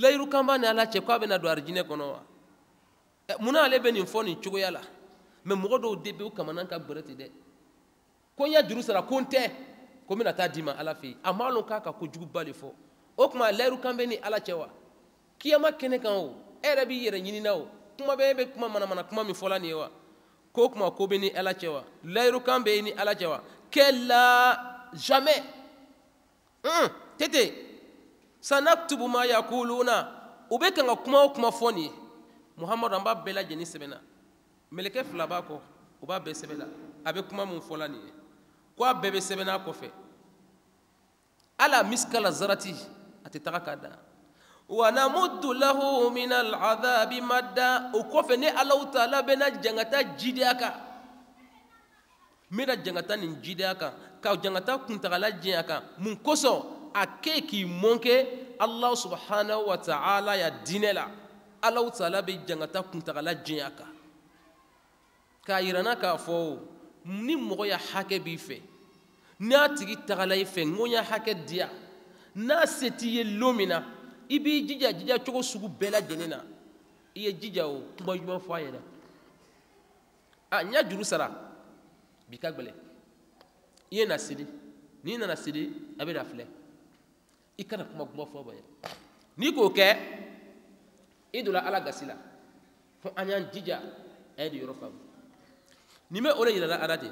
layiru kan b'a ni ala cɛ k'a bɛna don arijinɛ kɔnɔ wa muna ale be nin fɔ nin cogoya la mɛ mɔgɔ dɔw de bɛ u kamana ka bɛrɛ ten dɛ ko n ya juru sara ko n tɛ ko n bɛna taa d'i ma ala fɛ yen a ma lɔn k'a ka kojuguba de fɔ o tuma lɛru kan bɛ ni ala cɛ wa kiyama kɛnɛ kan o e yɛrɛ b'i yɛrɛ ɲinina o kuma bɛɛ e bɛ kuma manamana kuma min fɔla nin ye wa ko o tuma ko bɛ ni ala cɛ wa lɛru kan bɛ ni ala cɛ wa kɛla jamais un tete sanaktubu ma yakuluna u bɛ kan ka kuma o kuma fɔ nin ye muhamadu an b'a bɛɛ lajɛlen sɛbɛn na mɛlɛkɛ fila b'a kɔ u b'a bɛɛ sɛbɛn la a bɛ kuma min fɔla nin ye ko a bɛɛ bɛ sɛbɛnna kɔfɛ ala miskala zarati a tɛ taga ka dan wa namuddu lahu min aladabi madda o kɔfɛ ne alahu taala bɛna jangata jidiya kan n bɛna jangata nin jidiya kan ka jangata kuntagala jiɲɛ a kan mun kosɔn a kɛ k'i mɔnkɛ alahu subhanahu wa taala ya diinɛ la alahu taala bɛ jangata kuntagala jiɲɛ a kan k'a yirana k'a fɔ o ni mɔgɔ ya hakɛ b'i fɛ n'a tigi tagala i fɛ ŋo ya hakɛ diya n'a se t'i ye lon min na i b'i jija jija cogo sugu bɛɛ lajɛlen na i ye jija o kuma ɲuman fɔ a yɛrɛ a n y'a juru sara bi ka gbɛlɛ i ye na seli n'i nana seli a bɛ na filɛ i kana kuma kuma fɔ ba ye n'i k'o kɛ i donna ala gasi la fo an y'an jija a ye nin yɔrɔ faamu ni bɛ o de yirala ala de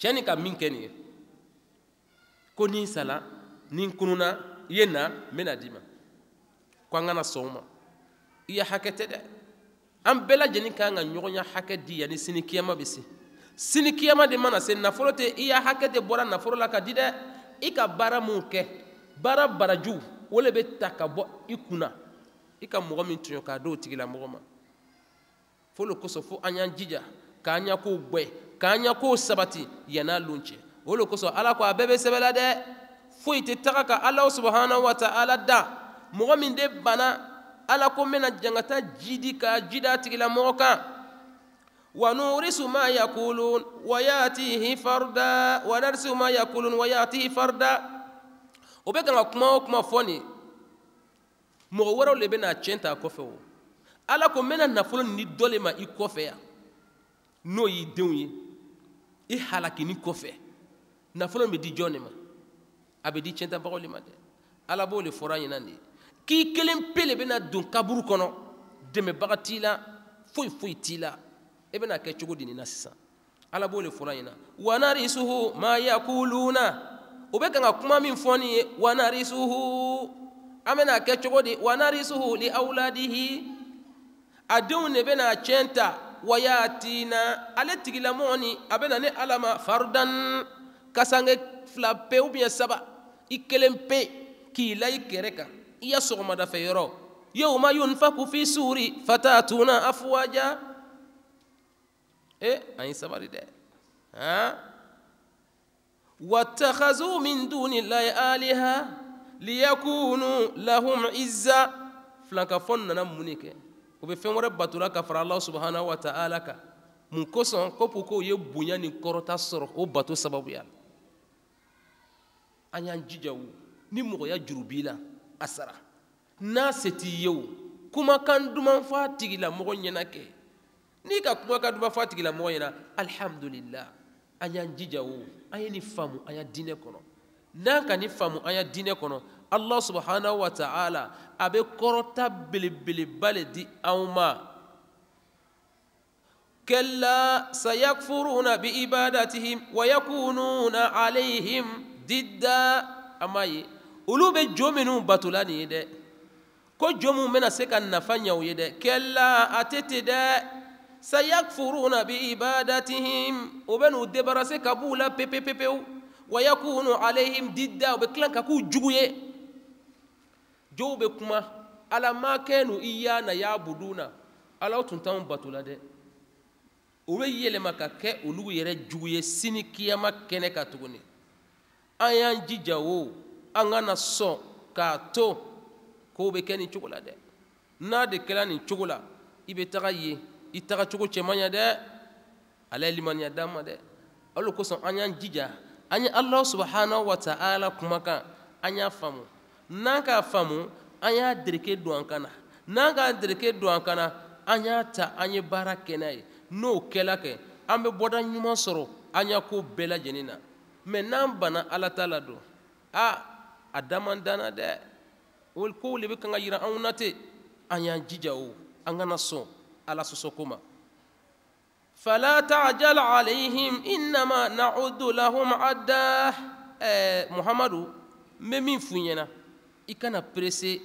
cɛ ni ka min kɛ nin ye ko nin sala nin kununa i ye na n bɛna d'i ma ko an kana sɔn o ma i ye hakɛ tɛ dɛ an bɛɛ lajɛlen kan ka ɲɔgɔnya hakɛ di yanni sini kiyama bɛ se sini kiyama de mana se nafolo tɛ i y'a hakɛ de bɔra nafolo la ka di dɛ i ka baara mun kɛ baara baraju o le bɛ ta ka bɔ i kunna i ka mɔgɔ min tɔɲɔ k'a d'o tigilamɔgɔ ma fo lo kosɔn fo an y'an jija k'an ɲa kow bɔ k'an ɲa kow sabati yann'a lon cɛ o lo kosɔn ala ko a bɛɛ bɛ sɛbɛ la dɛ foyi tɛ taga ka ala subahana wa taala da mɔgɔ min de banna ala ko n bɛna jan ka ka ji tigila mɔgɔ kan wa ma yakulun wa yaatihi farda wanurisu ma yakulun wa yaatihi farda o bɛ kan ka kuma o kuma fɔ nin mɔgɔ wɛrɛw de bɛna tiɲɛ t'a kɔfɛ o. ala ko n bɛna nafolo nin di dɔ le ma i kɔfɛ yan n'o y'i denw ye i halakini kɔfɛ nafolo bɛ di jɔn de ma a bɛ di tiɲɛtabagaw le ma dɛ ala b'o le fɔra an ɲɛna k'i kelen pe le bɛna don kaburu kɔnɔ dɛmɛbaga t'i la foyi foyi t'i la e bɛna kɛ cogo di nin na sisan ala b'o le fɔra ɲɛna wanarisuhu ma o bɛ kan ka kuma min fɔ nin ye wanarisuhu an bɛna kɛ cogo di wanarisuhu li awladihi a be na bɛna tiɲɛ ta wayatina ale tigilamɔgɔ ni a bɛna ne ala ma farudan kasange fila pe bien saba i kelen pe k'i la i kɛrɛ kan i ya sɔgɔmadafɛ yɔrɔ yawma yunfaku fi suri fatatuna afwaja e eh, an sabari dɛ han watakhazu min duni llahi aliha liyakunu lahum izza filankafɔ nana mun kɛ u bɛ fɛn wɛrɛ batura ka fara alahu subahana wa ta'ala kan mun kosɔn kopu k'o ye bonya ni kɔrɔta sɔrɔ o bato sababuya la an y'an jija o ni mɔgɔya juru b'i la a sara n'a se t'i ye o kumakan duman f'a tigilamɔgɔ ɲɛna kɛ n'i ka kumakan duman f'a tigilamɔgɔ ɲɛna alihamudulilayi an y'an jija o an ye nin faamu an y'a diinɛ kɔnɔ n'an ka nin faamu an y'a diinɛ kɔnɔ Allah subhanahu wa ta'ala a bɛ kɔrɔta belebeleba le di anw ma kalla sayakfuruna bi ibadatihim wa yakununa alayhim didda a m'a ye olu bɛ jo minnu batola nin ye dɛ ko jo min bɛna se ka nafa ɲɛ u ye dɛ kalla a tɛ ten dɛ sayakfuruna bi ibadatihim o bɛ n'u débarrasser ka b'u la pepepepewu wa alayhim didda o bɛ tila ka k'u jugu ye jow be kuma ala ma kɛnu iyana yabuduna alaw tun t'anw bato la dɛ o bɛ yɛlɛma ka kɛ olu yɛrɛ jugu ye sini kiyama kɛnɛ kan tuguni an y'an jija o an kana sɔn k'a to k'o bɛ kɛ nin cogo la dɛ n'a de kɛra nin cogo la i bɛ taga yen i taga cogo cɛ man ɲɛ dɛ ale ye limaniya d'an ma dɛ o de kosɔn an y'an jija an ye ala subahana wa ta'ala kumakan an y'a faamu n'an k'a faamu an y'a dereke don an kan na n'an k'a dereke don an kan na an y'a ta an ye baara kɛ n'a ye n'o kɛla kɛ an bɛ bɔda ɲuman sɔrɔ an y'a ko bɛɛ lajɛlen na mɛ n'an banna ala ta la don a a da man danna dɛ o kow de bɛ kan ka yira anw na ten an y'an jija o an kana sɔn ala sɔsɔko ma. فلا تعجل عليهم إنما نعد لهم عدا محمد ممن فينا i kana perese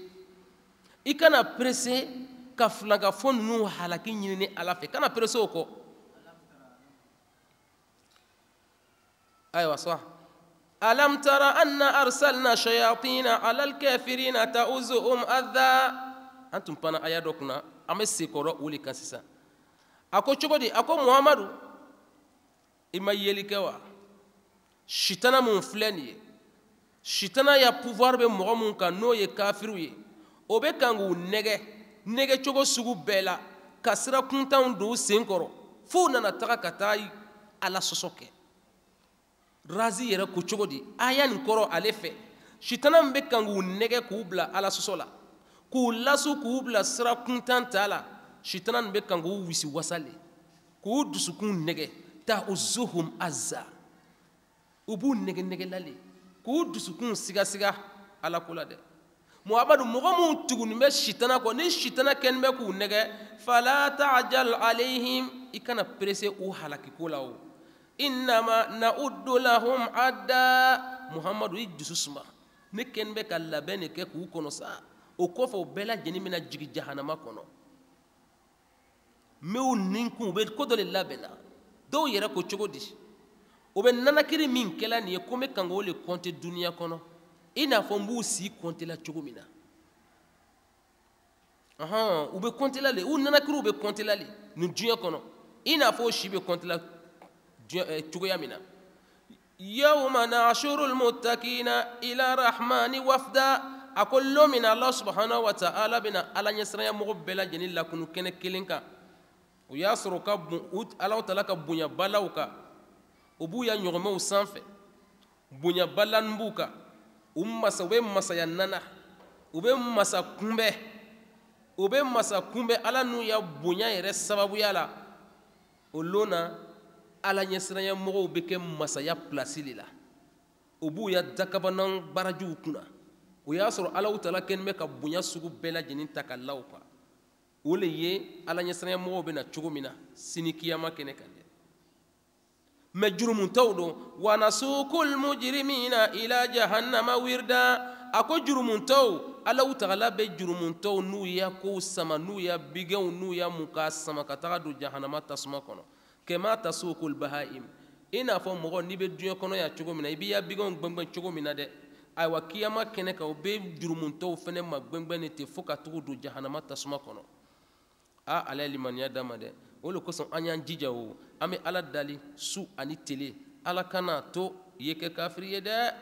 i kana perese ka filangafɔ ninnu halaki ɲinini ala fɛ kana perese o kɔ ayiwa sa ألم تر أن أرسلنا شياطين على الكافرين تؤزهم أذى أنتم بنا أيادكنا أما سيكورا أولي كاسسا أكو شكودي أكو محمد إما يلي كوا شيطانا من فلانيه sitana ya pouvoir bɛ mɔgɔ mun kan n'o ye kafiriw ye o bɛ kan k'u nɛgɛ nɛgɛcogo sugu bɛɛ la ka sira kuntanw don u sen kɔrɔ f'u nana taga ka taa ala sɔsɔ kɛ razi yɛrɛ ko cogo di aya nin kɔrɔ ale fɛ sitana min bɛ kan k'u nɛgɛ k'u bila ala sɔsɔ la k'u lasu k'u bila sira kuntan ta la sitana nin bɛ kan k'u wisi wasa le k'u dusukun nɛgɛ ta uzuhum azza u b'u nɛgɛ nɛgɛla le k'u dusukun sigasiga ala ko la dɛ muhamadu mɔgɔ minnu tugunin bɛ sitana kɔ ni sitana kɛnin bɛ k'u nɛgɛ fala ta'jal alayhim i kana perese u halaki ko la o innama na'uddu lahum adda muhamadu i dusu suma ne kɛnin bɛ ka labɛn de kɛ k'u kɔnɔ sa o kɔfɛ o bɛɛ lajɛlen bɛna jigin jahanama kɔnɔ n u ninkun u bɛ ko dɔ de labɛnna dɔw yɛrɛ ko cogo di o bɛ nanakiri min kɛla nin ye ko n bɛ kan k'o le kɔnte duniya kɔnɔ i n'a fɔ n b'u si kɔnte la cogo min na ɔhɔn u bɛ kɔnte la le u nanakiriw bɛ kɔnte la le nin diɲɛ kɔnɔ i n'a fɔ o si bɛ kɔnte la cogoya min na. ila rahmani wafda يوم نعشر المتقين إلى الرحمن وفدا أقول من الله سبحانه وتعالى بنا ألا يسرى مغبلا جنين لكن كنك كلنكا ويسرك ka تلك بنيا بلوكا u b'u ya ɲɔgɔnmaw sanfɛ bonya balani b'u kan u masa u bɛ masaya nana u bɛ masa kunbɛ u bɛ masa kunbɛ ala n'u ya bonya yɛrɛ sababuya la o loon na ala ɲɛsiranya mɔgɔw bɛ kɛ masaya pilasi le la u b'u ya dakabanan barajiw kunna o y'a sɔrɔ alaw tala kɛni bɛ ka bonya sugu bɛɛ lajɛlen ta ka la o kan o le ye ala ɲɛsiranya mɔgɔw bɛ na cogo min na sini kiyama kɛnɛ kan mɛ jurumuntaw don wa ila jahannama wirda a ko taw alaw tagala bɛ taw n'u y'a kow sama n'u y'a bigɛnw n'u y'a mun k'a sama ka taga don jahanama tasuma kɔnɔ kɛmɛ tasuku lbahaim i n'a fɔ mɔgɔ n'i be diɲɛ kɔnɔ ya cogo min na i b'i ya bigɛnw gbɛngbɛn cogo min na dɛ ayiwa kiyama kɛnɛ ka o bɛ taw fɛnɛ ma gbɛngbɛn ne te fo ka tugu don jahanama tasuma kɔnɔ a ala ye limaniya dɛ o le kosɔn an y'an jija o an bɛ ala dali su ani tile ala kana to ye kɛ kafiri ye dɛ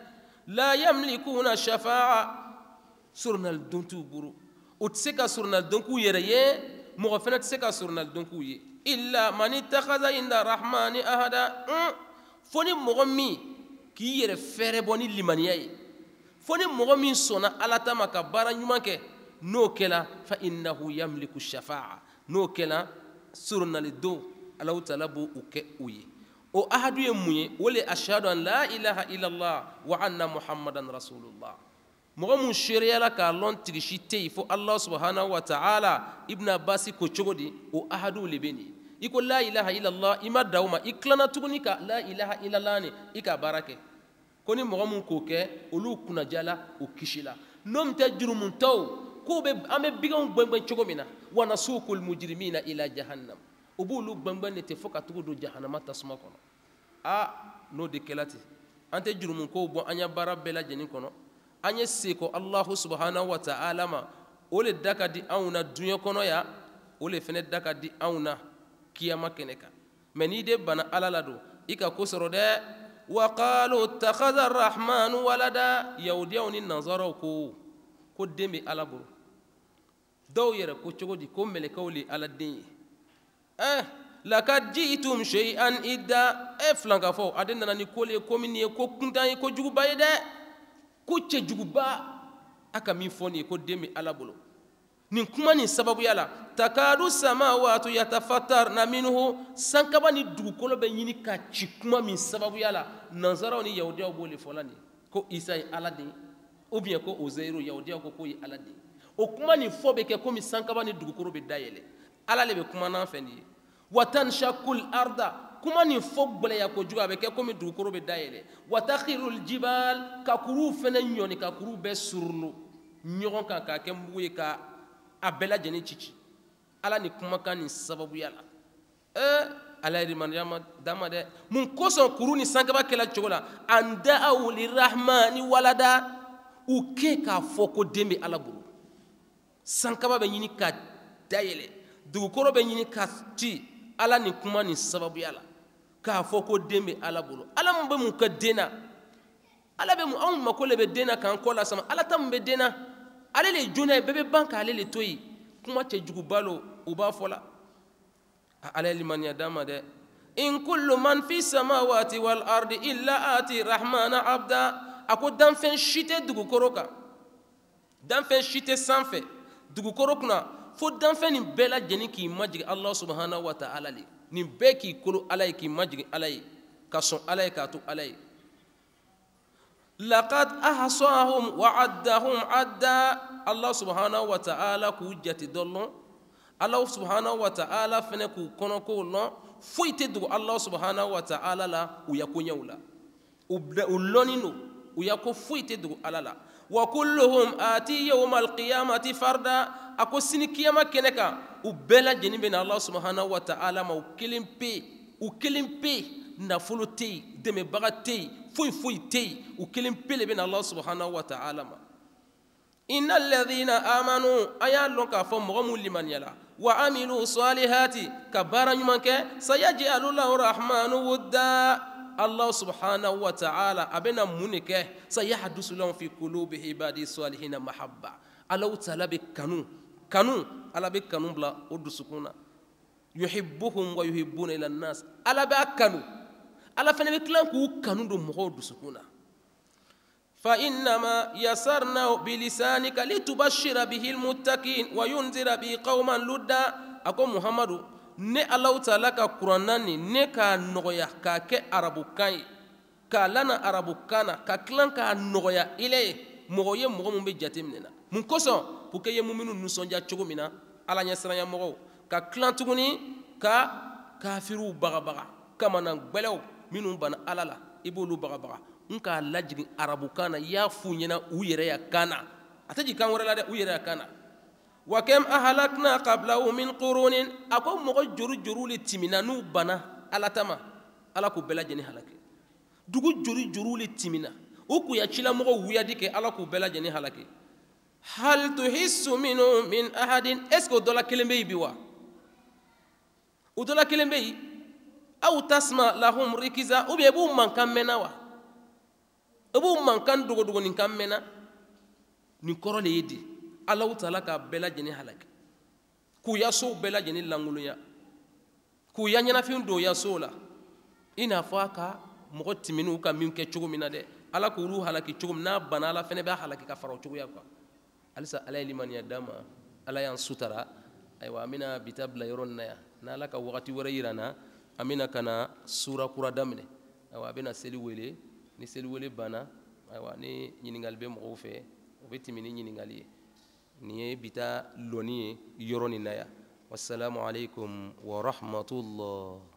la yamlikuna shafa'a surunali don t'u bolo u tɛ se ka surunali don k'u yɛrɛ ye mɔgɔ fana tɛ se ka surunali don k'u ye illa mani takaza inda rahmani ahada un fo ni mɔgɔ min k'i yɛrɛ fɛrɛ bɔ ni limaniya ye fo ni mɔgɔ min sɔnna ala ta ma ka baara ɲuman kɛ n'o kɛla fa innahu yamliku shafa'a n'o kɛla surna le do alahu taala b'o kɛ u ye o ahadu ye mun ye o le ashadu an la ilaha illallah wa anna muhammadan rasulullah mɔgɔ mun seereyala k'a lɔn tigi si tɛ yen fo alahu subahana wa taala ibn abasi ko cogo di o ahadu le bɛ nin i ko la ilaha illallah i ma da o ma i tilana tuguni ka la ilaha illallah ni i ka baara kɛ ko ni mɔgɔ mun k'o kɛ olu kunnajala o kisi la n'o min tɛ jurumuntɔw ko be an be biganw gwɛngwɛn cogo min na wa nasuku almujrimina ila jahannam u b'olu gwɛngwɛn ne ten fo ka tugu don jahanama tasuma kɔnɔ a n'o de kelati ante an tɛ jurumukow anya an bela jeni kono anya kɔnɔ an seko allahu subhanahu wa ta'ala ma o daka di anw dunya kono ya yan fene daka di anw na kiyama kɛnɛ kan de bana ala la don i ka ko sɔrɔ dɛ wa qalu ittakhadha arrahmanu walada yahudiyaw ni nansaraw dɔw yɛrɛ ko cogo di ko mɛlɛkɛw le ala den ye ɛɛ lakad jiitum shay'an idda e filankafɔ ale nana ni kole ye ko min ye ko kuntan ye ko juguba ye dɛ ko cɛjuguba a ka min fɔ nin ye ko den bɛ ala bolo nin kuma nin sababuya la takadu samawatu yatafatarna minhu sankaba ni dugukolo bɛ ɲini ka ci kuma min sababuya la nansaraw ni yahudiyaw b'o le fɔla nin ko isa ye ala den ou bien ko ozeiru yahudiyaw ko k'o ye ala den o kuma nin fɔ bɛ kɛ komi sankaba ni dugukolo bɛ dayɛlɛ ala le bɛ kuma n'an fɛ nin ye wa tanshakul arda kuma nin fɔ gbɛlɛya kojugu a bɛ kɛ komi dugukolo bɛ dayɛlɛ wa takhirul jibal ka kuruw fɛnɛ ɲɔni ka kuruw bɛɛ surunu ɲɔgɔn kan k'a kɛ mugu ye ka bɛɛ lajɛlen cici ala ni kumakan nin sababuya la ɛɛ ala yɛrɛ mariyama dama dɛ mun kosɔn kuru ni sankaba kɛla cogo la an da aw lirahmani walada u kɛ k'a fɔ ko den bɛ ala bolo sankaba bɛ ɲini ka dayɛlɛ dugukɔrɔ bɛ ɲini ka ci ala ni kuma ni sababuya la k'a fɔ ko den bɛ ala bolo ala mun bɛ mun ka den na ala bɛ mun anw mako le bɛ den na k'an kɔ lasama ala ta mun bɛ den na ale le ye joona ye bɛɛ bɛ ban k'ale le to yen kuma cɛjuguba lo u b'a fɔ la a ala ye limaniya d'a ma dɛ in kullu man fi samawati wal ardi illa ati rahmana abda a ko danfɛn si tɛ dugukɔrɔ kan danfɛn si tɛ sanfɛ dugukɔrɔ kunna fo danfɛn nin bɛɛ lajɛlen k'i majigi ala subahana wa taala le nin bɛɛ k'i kolo ala ye k'i majigi ala ye ka sɔn ala ye k'a to ala ye laqad ahsahum wa addahum adda ala subahana wa taala k'u jate dɔ lɔn ala subahana wa taala fɛnɛ k'u kɔnɔkow lɔn foyi tɛ dogo ala subahana wa taala la u ya koɲɛw la u lɔnnin don u ya ko foyi tɛ dogo ala la وكلهم آتي يوم القيامة فردا أكو سن كيما كنكا وبلا جنب بين الله سبحانه وتعالى ما وكلم بي وكلم بي نفلو تي دم بغا تي فوي فوي تي وكلم بي لبن الله سبحانه وتعالى ما إن الذين آمنوا أيان لون كافم غمو لمن يلا وعملوا صالحات كبارا يمنك سيجعل الله الرحمن ودا Allah subhanahu wa ta'ala a bɛna mun de kɛ sayahdusu lahum fi qulubi ibadi salihina mahabba Alaw taala bɛ kanu kanu Ala bɛ kanu bila o dusukun na yuhibbuhum wa yuhibbuna ila nas Ala b'a kanu Ala fana bɛ tila k'u kanu don mɔgɔw dusukun na فإنما يسرناه بلسانك لتبشر به المتقين وينذر به قوما لدا أقول محمد ne alaw taala ka kuranna ni ne k'a nɔgɔya k'a kɛ arabukan ye k'a lana arabukan na ka kilan k'a nɔgɔya ile ye mɔgɔ ye mɔgɔ min be jate minɛna mun kosɔn k'u ke ye muminu nisɔndiya cogo min na ala ɲɛsiranya mɔgɔw ka kilan tuguni ka kafiriw bagabaga kamana gwɛlɛw minnu bana ala la i b'olu bagabaga n k'a lajigin arabukan na i y'a f'u ɲɛna u yɛrɛ ya kan na a tɛ jigin kan wɛrɛ la dɛ u yɛrɛ ya kan na wa kem ahalakna qablahu min qurunin a ko mɔgɔ juru juru le timina n'u bana ala tama ala k'u bɛɛ lajɛlen halaki dugu juru juru le timina u kuyacila mɔgɔw wuyadi kɛ ala k'u bɛɛ halaki hal tuhissu minhu min ahadin est ce que o dɔ kelen bɛ yen bi wa o dɔ kelen bɛ yen aw tasma lahum rikiza ou bien i b'u mankan mɛnna wa i b'u mankan dogodogonin mɛnna nin kɔrɔ le ye di alaw tala k'a bɛɛ lajɛlen halaki k'u ya sow bɛɛ lajɛlen lankolonya k'u ya ɲɛnafin don ya sow la i n'a fɔ a ka mɔgɔ timinenw ka min kɛ cogo min na dɛ ala k'olu halaki cogo min n'a banna ala fɛnɛ b'a halaki ka fara o cogoya kan halisa ala ye limaniya d'an ma ala y'an sutara ayiwa an bɛna bi ta bila yɔrɔ nin na yan n'ala ka wagati wɛrɛ yira an na an bɛna ka na sura kura daminɛ ayiwa a seli wele ni seli wele banna ayiwa ni ɲininkali bɛ mɔgɔw fɛ o bɛ tɛmɛ ni ɲininkali ye نيه بيتا لوني يروني نايا والسلام عليكم ورحمه الله